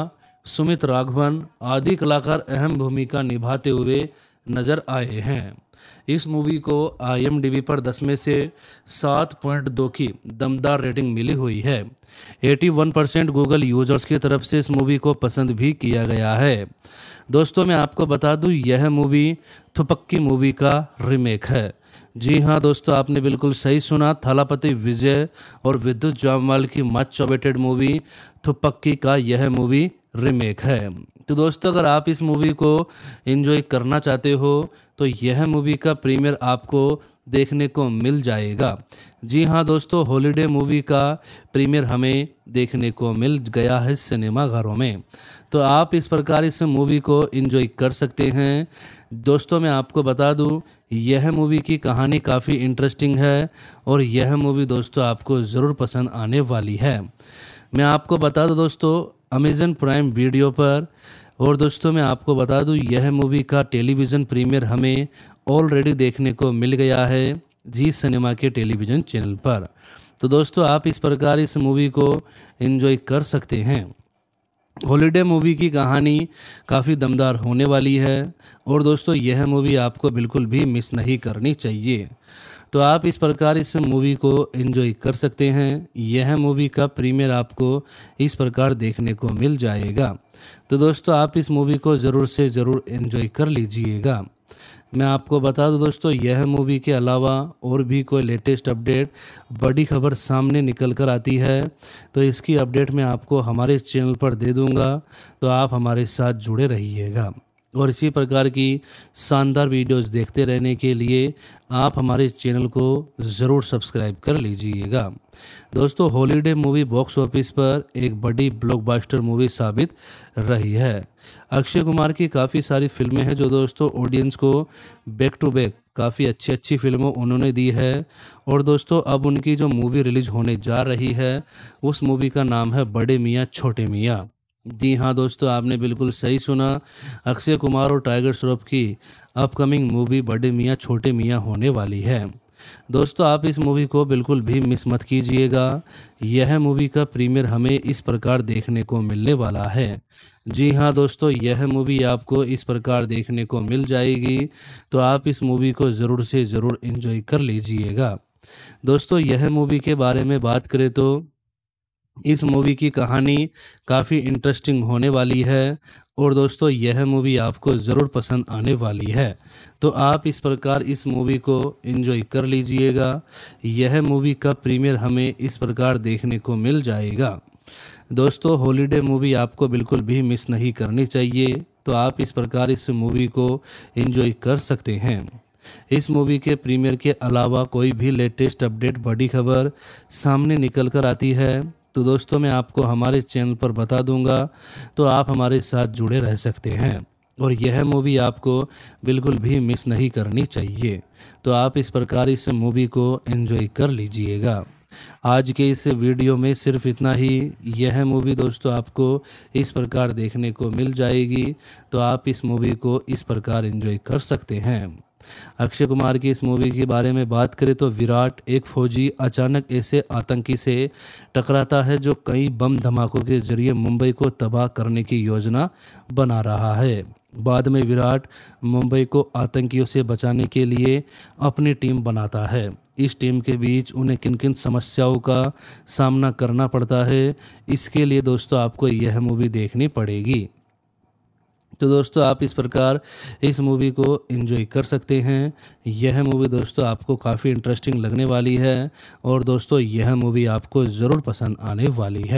सुमित राघवन आदि कलाकार अहम भूमिका निभाते हुए नजर आए हैं इस मूवी को आई पर दस में से सात पॉइंट दो की दमदार रेटिंग मिली हुई है 81 परसेंट गूगल यूजर्स की तरफ से इस मूवी को पसंद भी किया गया है दोस्तों मैं आपको बता दूं यह मूवी थुपक्की मूवी का रीमेक है जी हाँ दोस्तों आपने बिल्कुल सही सुना थालापति विजय और विद्युत जामवाल की मच चौबेटेड मूवी थुपक्की का यह मूवी रीमेक है तो दोस्तों अगर आप इस मूवी को इन्जॉय करना चाहते हो तो यह मूवी का प्रीमियर आपको देखने को मिल जाएगा जी हाँ दोस्तों हॉलीडे मूवी का प्रीमियर हमें देखने को मिल गया है सिनेमा घरों में तो आप इस प्रकार इस मूवी को इन्जॉय कर सकते हैं दोस्तों मैं आपको बता दूं यह मूवी की कहानी काफ़ी इंटरेस्टिंग है और यह मूवी दोस्तों आपको ज़रूर पसंद आने वाली है मैं आपको बता दूं दोस्तों अमेज़न प्राइम वीडियो पर और दोस्तों मैं आपको बता दूं यह मूवी का टेलीविज़न प्रीमियर हमें ऑलरेडी देखने को मिल गया है जी सिनेमा के टेलीविज़न चैनल पर तो दोस्तों आप इस प्रकार इस मूवी को एंजॉय कर सकते हैं हॉलीडे मूवी की कहानी काफ़ी दमदार होने वाली है और दोस्तों यह मूवी आपको बिल्कुल भी मिस नहीं करनी चाहिए तो आप इस प्रकार इस मूवी को एंजॉय कर सकते हैं यह मूवी का प्रीमियर आपको इस प्रकार देखने को मिल जाएगा तो दोस्तों आप इस मूवी को ज़रूर से ज़रूर एंजॉय कर लीजिएगा मैं आपको बता दूं दोस्तों यह मूवी के अलावा और भी कोई लेटेस्ट अपडेट बड़ी खबर सामने निकल कर आती है तो इसकी अपडेट मैं आपको हमारे चैनल पर दे दूँगा तो आप हमारे साथ जुड़े रहिएगा और इसी प्रकार की शानदार वीडियोस देखते रहने के लिए आप हमारे चैनल को ज़रूर सब्सक्राइब कर लीजिएगा दोस्तों हॉलीडे मूवी बॉक्स ऑफिस पर एक बड़ी ब्लॉकबस्टर मूवी साबित रही है अक्षय कुमार की काफ़ी सारी फिल्में हैं जो दोस्तों ऑडियंस को बैक टू बैक काफ़ी अच्छी अच्छी फिल्मों उन्होंने दी है और दोस्तों अब उनकी जो मूवी रिलीज होने जा रही है उस मूवी का नाम है बड़े मियाँ छोटे मियाँ जी हाँ दोस्तों आपने बिल्कुल सही सुना अक्षय कुमार और टाइगर श्रॉफ की अपकमिंग मूवी बड़े मियाँ छोटे मियाँ होने वाली है दोस्तों आप इस मूवी को बिल्कुल भी मिस मत कीजिएगा यह मूवी का प्रीमियर हमें इस प्रकार देखने को मिलने वाला है जी हाँ दोस्तों यह मूवी आपको इस प्रकार देखने को मिल जाएगी तो आप इस मूवी को ज़रूर से ज़रूर इन्जॉय कर लीजिएगा दोस्तों यह मूवी के बारे में बात करें तो इस मूवी की कहानी काफ़ी इंटरेस्टिंग होने वाली है और दोस्तों यह मूवी आपको ज़रूर पसंद आने वाली है तो आप इस प्रकार इस मूवी को इन्जॉय कर लीजिएगा यह मूवी का प्रीमियर हमें इस प्रकार देखने को मिल जाएगा दोस्तों हॉलीडे मूवी आपको बिल्कुल भी मिस नहीं करनी चाहिए तो आप इस प्रकार इस मूवी को इन्जॉय कर सकते हैं इस मूवी के प्रीमियर के अलावा कोई भी लेटेस्ट अपडेट बड़ी खबर सामने निकल कर आती है तो दोस्तों मैं आपको हमारे चैनल पर बता दूंगा तो आप हमारे साथ जुड़े रह सकते हैं और यह मूवी आपको बिल्कुल भी मिस नहीं करनी चाहिए तो आप इस प्रकार इस मूवी को एंजॉय कर लीजिएगा आज के इस वीडियो में सिर्फ इतना ही यह मूवी दोस्तों आपको इस प्रकार देखने को मिल जाएगी तो आप इस मूवी को इस प्रकार एंजॉय कर सकते हैं अक्षय कुमार की इस मूवी के बारे में बात करें तो विराट एक फौजी अचानक ऐसे आतंकी से टकराता है जो कई बम धमाकों के जरिए मुंबई को तबाह करने की योजना बना रहा है बाद में विराट मुंबई को आतंकियों से बचाने के लिए अपनी टीम बनाता है इस टीम के बीच उन्हें किन किन समस्याओं का सामना करना पड़ता है इसके लिए दोस्तों आपको यह मूवी देखनी पड़ेगी तो दोस्तों आप इस प्रकार इस मूवी को एंजॉय कर सकते हैं यह मूवी दोस्तों आपको काफ़ी इंटरेस्टिंग लगने वाली है और दोस्तों यह मूवी आपको ज़रूर पसंद आने वाली है